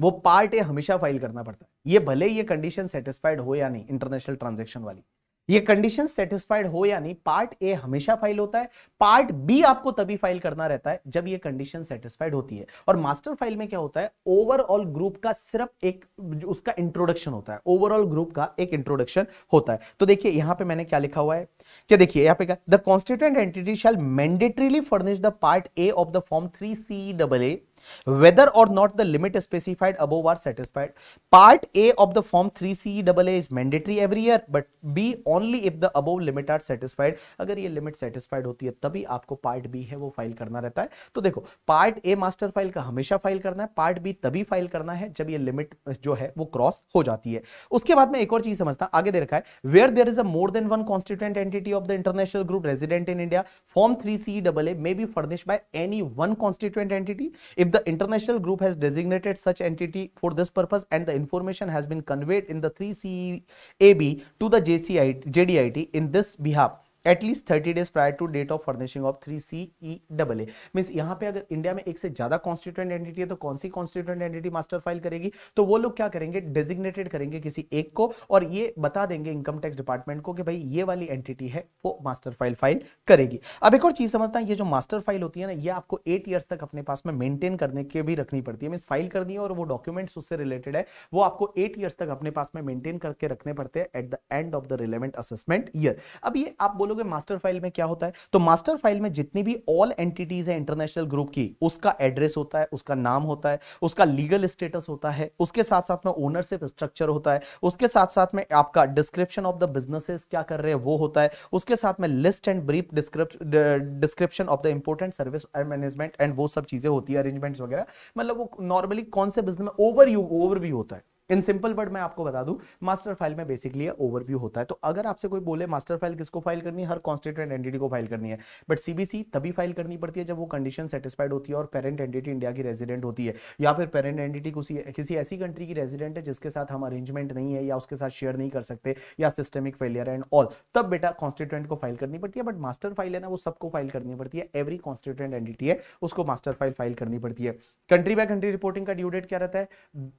वो पार्ट ए हमेशा फाइल करना पड़ता है ये भले ये कंडीशन सेटिस्फाइड हो या नहीं इंटरनेशनल ट्रांजेक्शन वाली ये कंडीशन सेटिस्फाइड हो या नहीं पार्ट ए हमेशा फाइल होता है पार्ट बी आपको तभी फाइल करना रहता है जब ये कंडीशन सेटिस्फाइड होती है और मास्टर फाइल में क्या होता है ओवरऑल ग्रुप का सिर्फ एक उसका इंट्रोडक्शन होता है ओवरऑल ग्रुप का एक इंट्रोडक्शन होता है तो देखिए यहां पे मैंने क्या लिखा हुआ है क्या देखिए यहाँ पे क्या the constituent entity shall mandatorily furnish the part A of the form three C double A whether or not the limit specified above are satisfied. Part A of the form 3CEAA is mandatory every year but B only if the above limit are satisfied. अगर ये limit satisfied होती है तभी आपको part B है वो file करना रहता है तो देखो part A मास्टर फाइल का हमेशा फाइल करना है part B तभी फाइल करना है जब ये लिमिट जो है वो क्रॉस हो जाती है उसके बाद में एक और चीज समझता आगे दे रखा है where there is a more than one constituent entity of the international group resident in India form three C double A may be furnished by any one constituent entity if the international group has designated such entity for this purpose and the information has been conveyed in the 3 cab to the JCIT, JDIT in this behalf at least thirty days prior to date of furnishing of three C E double A mean यहाँ पे अगर India में एक से ज्यादा constituent entity है तो कौन सी कॉन्स्टिट्यूंट एंटिटी मास्टर फाइल करेगी तो वो लोग क्या करेंगे डेजिग्नेटेड करेंगे किसी एक को और ये बता देंगे इनकम टैक्स डिपार्टमेंट को कि भाई ये वाली एंटिटी है वो मास्टर फाइल फाइल करेगी अब एक और चीज समझता है ये जो मास्टर फाइल होती है ना ये आपको एट ईयर्स तक अपने पास में मेंटेन करने के भी रखनी पड़ती है मीन फाइल करनी है और वो डॉक्यूमेंट्स उससे रिलेटेड है वो आपको एट ईयर्स तक अपने पास में मेंटेन करके रखने पड़ते हैं at the end of the relevant assessment year अब ये आप बोलोग बोलोगे मास्टर फाइल में क्या होता है तो मास्टर फाइल में जितनी भी ऑल एंटिटीज है इंटरनेशनल ग्रुप की उसका एड्रेस होता है उसका नाम होता है उसका लीगल स्टेटस होता है उसके साथ साथ में ओनरशिप स्ट्रक्चर होता है उसके साथ साथ में आपका डिस्क्रिप्शन ऑफ द बिजनेसेस क्या कर रहे हैं वो होता है उसके साथ में list and brief description of the important service management and वो सब चीजें होती है अरेंजमेंट वगैरह मतलब वो नॉर्मली कौन से बिजनेस में ओवर ओवरव्यू होता है इन सिंपल वर्ड मैं आपको बता दूं मास्टर फाइल में बेसिकली ओवरव्यू होता है तो अगर आपसे कोई बोले मास्टर फाइल किसको फाइल करनी है हर कॉन्स्टिट्यूट एंटिटी को फाइल करनी है बट सीबीसी तभी फाइल करनी पड़ती है जब वो कंडीशन सेटिस्फाइड होती है और पेरेंट एंटिटी इंडिया की रेजिडेंट होती है या फिर पेरेंट एंटिटी किसी ऐसी कंट्री की रेजिडेंट है जिसके साथ हम अरेंजमेंट नहीं है या उसके साथ शेयर नहीं कर सकते या सिस्टमिक फेलियर एंड ऑल तब बेटा कॉन्स्टिट्यूंट को फाइल करनी पड़ती है बट मास्टर फाइल है ना वो सबको फाइल करनी पड़ती है एवरी कॉन्स्टिट्यूएंट एंटिटी है उसको मास्टर फाइल फाइल करनी पड़ती है कंट्री बाय कंट्री रिपोर्टिंग का ड्यू डेट क्या रहता है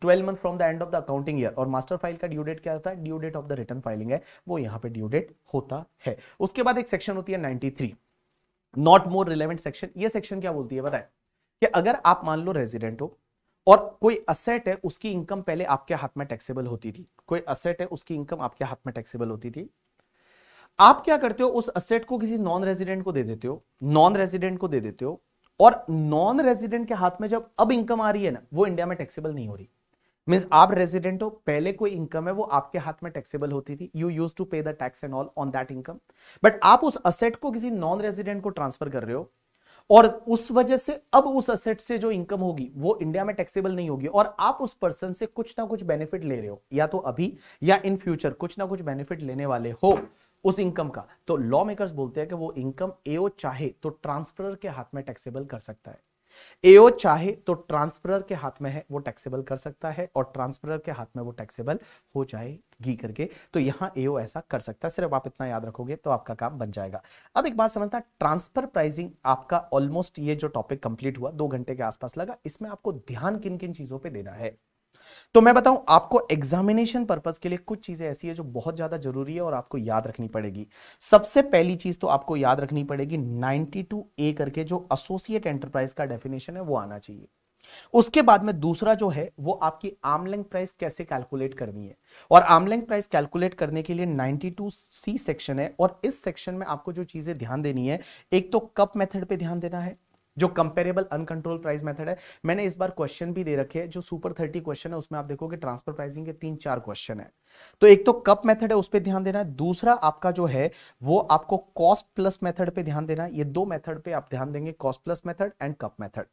twelve month from the end of the accounting year और मास्टर फाइल का ड्यू डेट क्या होता है due date of the return filing है वो यहाँ पे ड्यू डेट होता है उसके बाद एक सेक्शन होती है ninety not more relevant section ये सेक्शन क्या बोलती है बताए कि अगर आप मान लो रेजिडेंट हो और कोई असेट है उसकी इनकम पहले आपके हाथ में टैक्सेबल होती थी कोई असेट है उसकी इनकम आपके हाथ में टैक्सेबल होती थी आप क्या करते हो उस असेट को किसी नॉन रेजिडेंट को दे देते हो नॉन रेजिडेंट को दे देते हो और नॉन रेजिडेंट के हाथ में जब अब इनकम आ रही है ना वो इंडिया में टैक्सेबल नहीं हो रही मीन्स आप रेजिडेंट हो पहले कोई इनकम है वो आपके हाथ में टैक्सेबल होती थी you use to pay the tax and all on that income but आप उस असेट को किसी नॉन रेजिडेंट को ट्रांसफर कर रहे हो और उस वजह से अब उस असेट से जो इनकम होगी वो इंडिया में टैक्सेबल नहीं होगी और आप उस पर्सन से कुछ ना कुछ बेनिफिट ले रहे हो या तो अभी या इन फ्यूचर कुछ ना कुछ बेनिफिट लेने वाले हो उस इनकम का तो लॉ मेकर्स बोलते हैं कि वो इनकम एओ चाहे तो ट्रांसफर के हाथ में टैक्सेबल कर सकता है एओ चाहे तो ट्रांसफरर के हाथ में है वो टैक्सेबल कर सकता है और ट्रांसफरर के हाथ में वो टैक्सेबल हो जाएगी करके तो यहां एओ ऐसा कर सकता है सिर्फ आप इतना याद रखोगे तो आपका काम बन जाएगा अब एक बात समझता ट्रांसफर प्राइसिंग आपका ऑलमोस्ट ये जो टॉपिक कंप्लीट हुआ दो घंटे के आसपास लगा इसमें आपको ध्यान किन किन चीजों पर देना है तो मैं बताऊं आपको एग्जामिनेशन पर्पज के लिए कुछ चीजें ऐसी है जो बहुत ज्यादा जरूरी है और आपको याद रखनी पड़ेगी सबसे पहली चीज तो आपको याद रखनी पड़ेगी 92 ए करके जो एसोसिएट एंटरप्राइज का डेफिनेशन है वो आना चाहिए उसके बाद में दूसरा जो है वो आपकी आमलैंग प्राइस कैसे कैलकुलेट करनी है और आमलैंग प्राइस कैलकुलेट करने के लिए 92 सी सेक्शन है और इस सेक्शन में आपको जो चीजें ध्यान देनी है एक तो कप मेथड पे ध्यान देना है जो कंपेरेबल अनकंट्रोल प्राइस मेथड है मैंने इस बार क्वेश्चन भी दे रखे हैं जो सुपर थर्टी क्वेश्चन है उसमें आप देखोगे ट्रांसफर प्राइसिंग के तीन चार क्वेश्चन है तो एक तो कप मेथड है उस पर ध्यान देना है दूसरा आपका जो है वो आपको कॉस्ट प्लस मेथड पे ध्यान देना है ये दो मेथड पे आप ध्यान देंगे cost plus method and CUP method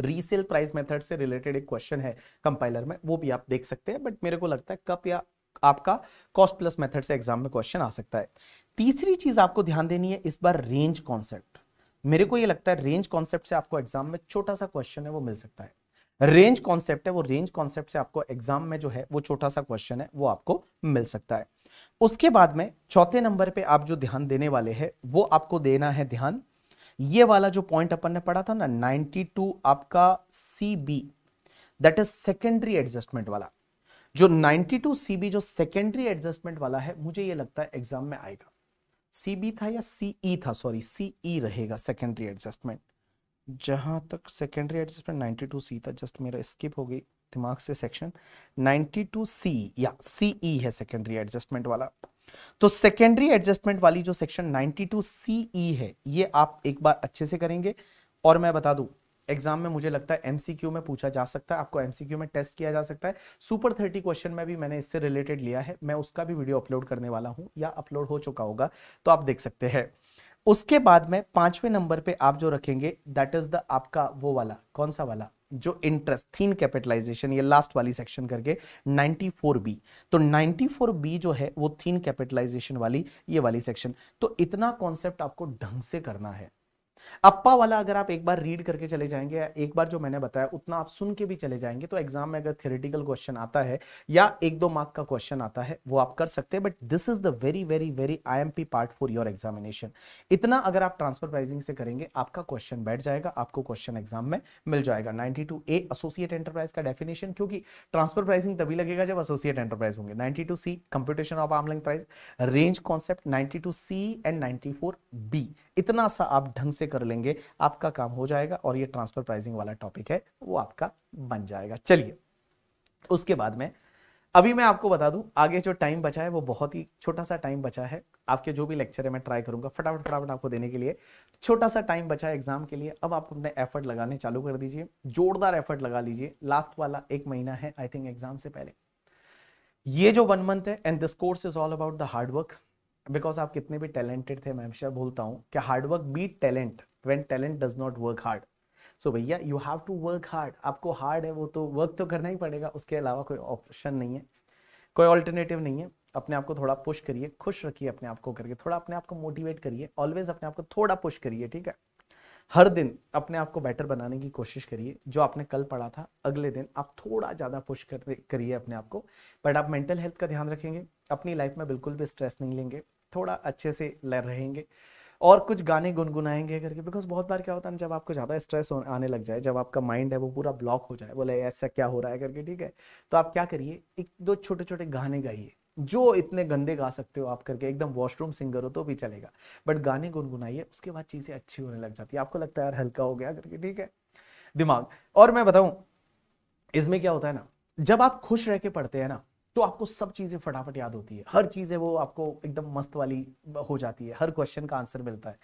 resale price method से रिलेटेड एक क्वेश्चन है कंपाइलर में वो भी आप देख सकते हैं बट मेरे को लगता है कप या आपका कॉस्ट प्लस मेथड से एग्जाम में क्वेश्चन आ सकता है तीसरी चीज आपको ध्यान देनी है इस बार रेंज कॉन्सेप्ट मेरे को ये लगता है रेंज कॉन्सेप्ट से आपको एग्जाम में छोटा सा क्वेश्चन है वो मिल सकता है रेंज कॉन्सेप्ट है वो रेंज कॉन्सेप्ट से आपको एग्जाम में जो है वो छोटा सा क्वेश्चन है वो आपको मिल सकता है उसके बाद में चौथे नंबर पे आप जो ध्यान देने वाले हैं वो आपको देना है ध्यान ये वाला जो पॉइंट अपन ने पढ़ा था ना 92 आपका C B that is secondary adjustment वाला जो 92 सी बी जो सेकेंडरी एडजस्टमेंट वाला है मुझे ये लगता है एग्जाम में आएगा सी बी था या सी ई e था सॉरी सी ई रहेगा सेकेंडरी एडजस्टमेंट जहां तक secondary adjustment ninety two C था जस्ट मेरा स्किप हो गई दिमाग से सेक्शन नाइनटी टू सी या सी ई e है सेकेंडरी एडजस्टमेंट वाला तो सेकेंडरी एडजस्टमेंट वाली जो सेक्शन 92 सीई है ये आप एक बार अच्छे से करेंगे और मैं बता दूं एग्जाम में मुझे लगता है एमसीक्यू में पूछा जा सकता है आपको एमसीक्यू में टेस्ट किया जा सकता है सुपर थर्टी क्वेश्चन में भी मैंने इससे रिलेटेड लिया है मैं उसका भी वीडियो अपलोड करने वाला हूँ या अपलोड हो चुका होगा तो आप देख सकते हैं उसके बाद में पांचवें नंबर पे आप जो रखेंगे दैट इज द आपका वो वाला कौन सा वाला जो इंटरेस्ट थीन कैपिटलाइजेशन ये लास्ट वाली सेक्शन करके 94 बी तो 94 बी जो है वो थीन कैपिटलाइजेशन वाली ये वाली सेक्शन तो इतना कॉन्सेप्ट आपको ढंग से करना है अप्पा वाला अगर आप एक बार रीड करके चले जाएंगे एक बार जो मैंने बताया उतना आप सुन के भी चले जाएंगे तो एग्जाम में अगर थेरेटिकल क्वेश्चन आता है या एक दो मार्क का क्वेश्चन आता है वो आप कर सकते हैं but this is the very very very I part for your examination इतना अगर आप ट्रांसफर प्राइजिंग से करेंगे आपका क्वेश्चन बैठ जाएगा आपको क्वेश्चन एग्जाम में मिल जाएगा टू ए एसोसिएट एंटरप्राइज का डेफिनेशन क्योंकि ट्रांसफर प्राइजिंग तभी लगेगा जब एसोसिएट एंटरप्राइज होंगे 92 C computation of arm's length price range concept 92 C and 94 B इतना सा आप ढंग से कर लेंगे आपका काम हो जाएगा और ये ट्रांसफर प्राइसिंग वाला टॉपिक है वो आपका बन जाएगा चलिए उसके बाद में अभी मैं आपको बता दूं आगे जो टाइम बचा है वो बहुत ही छोटा सा टाइम बचा है आपके जो भी लेक्चर है मैं ट्राई करूंगा फटाफट फटाफट आपको देने के लिए छोटा सा टाइम बचा है एग्जाम के लिए अब आप अपने एफर्ट लगाने चालू कर दीजिए जोरदार एफर्ट लगा लीजिए लास्ट वाला एक महीना है आई थिंक एग्जाम से पहले ये जो वन मंथ है and this course is all about the hard work because आप कितने भी टैलेंटेड थे मैं हमेशा बोलता हूँ कि hard work beat talent when talent does not work hard so भैया you have to work hard आपको हार्ड है वो तो वर्क तो करना ही पड़ेगा उसके अलावा कोई ऑप्शन नहीं है कोई ऑल्टरनेटिव नहीं है अपने आप को थोड़ा पुश करिए खुश रखिए अपने आप को करके थोड़ा अपने आप को मोटिवेट करिए ऑलवेज अपने आप को थोड़ा पुश करिए ठीक है हर दिन अपने आप को बेटर बनाने की कोशिश करिए जो आपने कल पढ़ा था अगले दिन आप थोड़ा ज़्यादा पुश करिए अपने आप को बट आप मेंटल हेल्थ का ध्यान रखेंगे अपनी लाइफ में बिल्कुल भी स्ट्रेस नहीं लेंगे थोड़ा अच्छे से रहेंगे और कुछ गाने गुनगुनाएंगे करके बिकॉज बहुत बार क्या होता है जब आपको ज़्यादा स्ट्रेस आने लग जाए जब आपका माइंड है वो पूरा ब्लॉक हो जाए बोले ऐसा क्या हो रहा है करके ठीक है तो आप क्या करिए एक दो छोटे छोटे गाने गाइए जो इतने गंदे गा सकते हो आप करके एकदम वॉशरूम सिंगर हो तो भी चलेगा बट गाने गुनगुनाइए उसके बाद चीज़ें अच्छी होने लग जाती है आपको लगता है यार हल्का हो गया करके ठीक है दिमाग और मैं बताऊं इसमें क्या होता है ना जब आप खुश रह के पढ़ते हैं ना तो आपको सब चीज़ें फटाफट याद होती है हर चीज़ें वो आपको एकदम मस्त वाली हो जाती है हर क्वेश्चन का आंसर मिलता है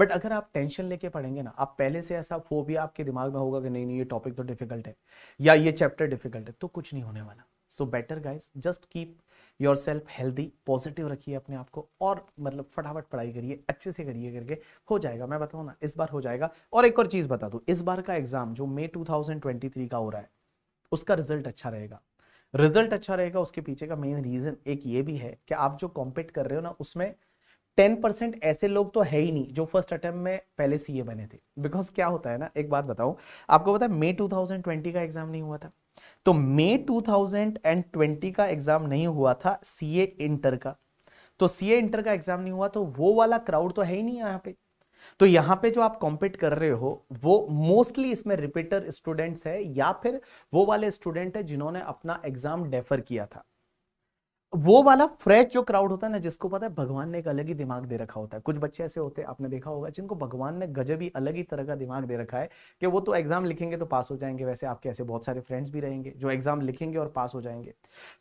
बट अगर आप टेंशन लेके पढ़ेंगे ना आप पहले से ऐसा फोबिया आपके दिमाग में होगा कि नहीं नहीं ये टॉपिक तो डिफिकल्ट है या ये चैप्टर डिफिकल्ट है तो कुछ नहीं होने वाला so better guys just keep yourself healthy positive रखिए अपने आप को और मतलब फटाफट पढ़ाई करिए अच्छे से करिए करके हो जाएगा मैं बताऊँ ना इस बार हो जाएगा और एक और चीज़ बता दूँ इस बार का एग्ज़ाम जो मई 2023 का हो रहा है उसका रिजल्ट अच्छा रहेगा रिजल्ट अच्छा रहेगा उसके पीछे का मेन रीजन एक ये भी है कि आप जो कॉम्पिट कर रहे हो ना उसमें टेन परसेंट ऐसे लोग तो है ही नहीं जो फर्स्ट अटेम्प में पहले सीए बने थे बिकॉज क्या होता है ना एक बात बताओ आपको पता है थाउजेंड 2020 का एग्जाम नहीं हुआ था तो एंड 2020 का एग्जाम नहीं हुआ था सीए इंटर का तो सीए इंटर का एग्जाम नहीं हुआ तो वो वाला क्राउड तो है ही नहीं यहाँ पे तो यहाँ पे जो आप कॉम्पीट कर रहे हो वो मोस्टली इसमें रिपीटर स्टूडेंट्स है या फिर वो वाले स्टूडेंट है जिन्होंने अपना एग्जाम डेफर किया था वो वाला फ्रेश जो क्राउड होता है ना जिसको पता है भगवान ने एक अलग ही दिमाग दे रखा होता है कुछ बच्चे ऐसे होते हैं आपने देखा होगा जिनको भगवान ने गजब ही अलग ही तरह का दिमाग दे रखा है कि वो तो एग्जाम लिखेंगे तो पास हो जाएंगे वैसे आपके ऐसे बहुत सारे फ्रेंड्स भी रहेंगे जो एग्जाम लिखेंगे और पास हो जाएंगे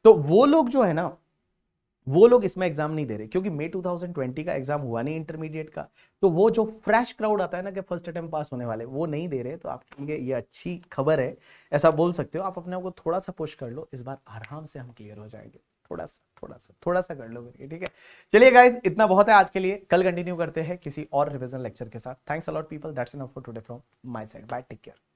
तो वो लोग जो है ना वो लोग इसमें एग्जाम नहीं दे रहे क्योंकि मई 2020 का एग्जाम हुआ नहीं इंटरमीडिएट का तो वो जो फ्रेश क्राउड आता है ना कि फर्स्ट अटेम्प पास होने वाले वो नहीं दे रहे तो आप ये अच्छी खबर है ऐसा बोल सकते हो आप अपने आप को थोड़ा सा पुश कर लो इस बार आराम से हम क्लियर हो जाएंगे थोड़ा सा थोड़ा सा थोड़ा सा कर लो करके ठीक है चलिए गाइज इतना बहुत है आज के लिए कल कंटिन्यू करते हैं किसी और रिविजन लेक्चर के साथ thanks a lot people that's for today from my side bye take care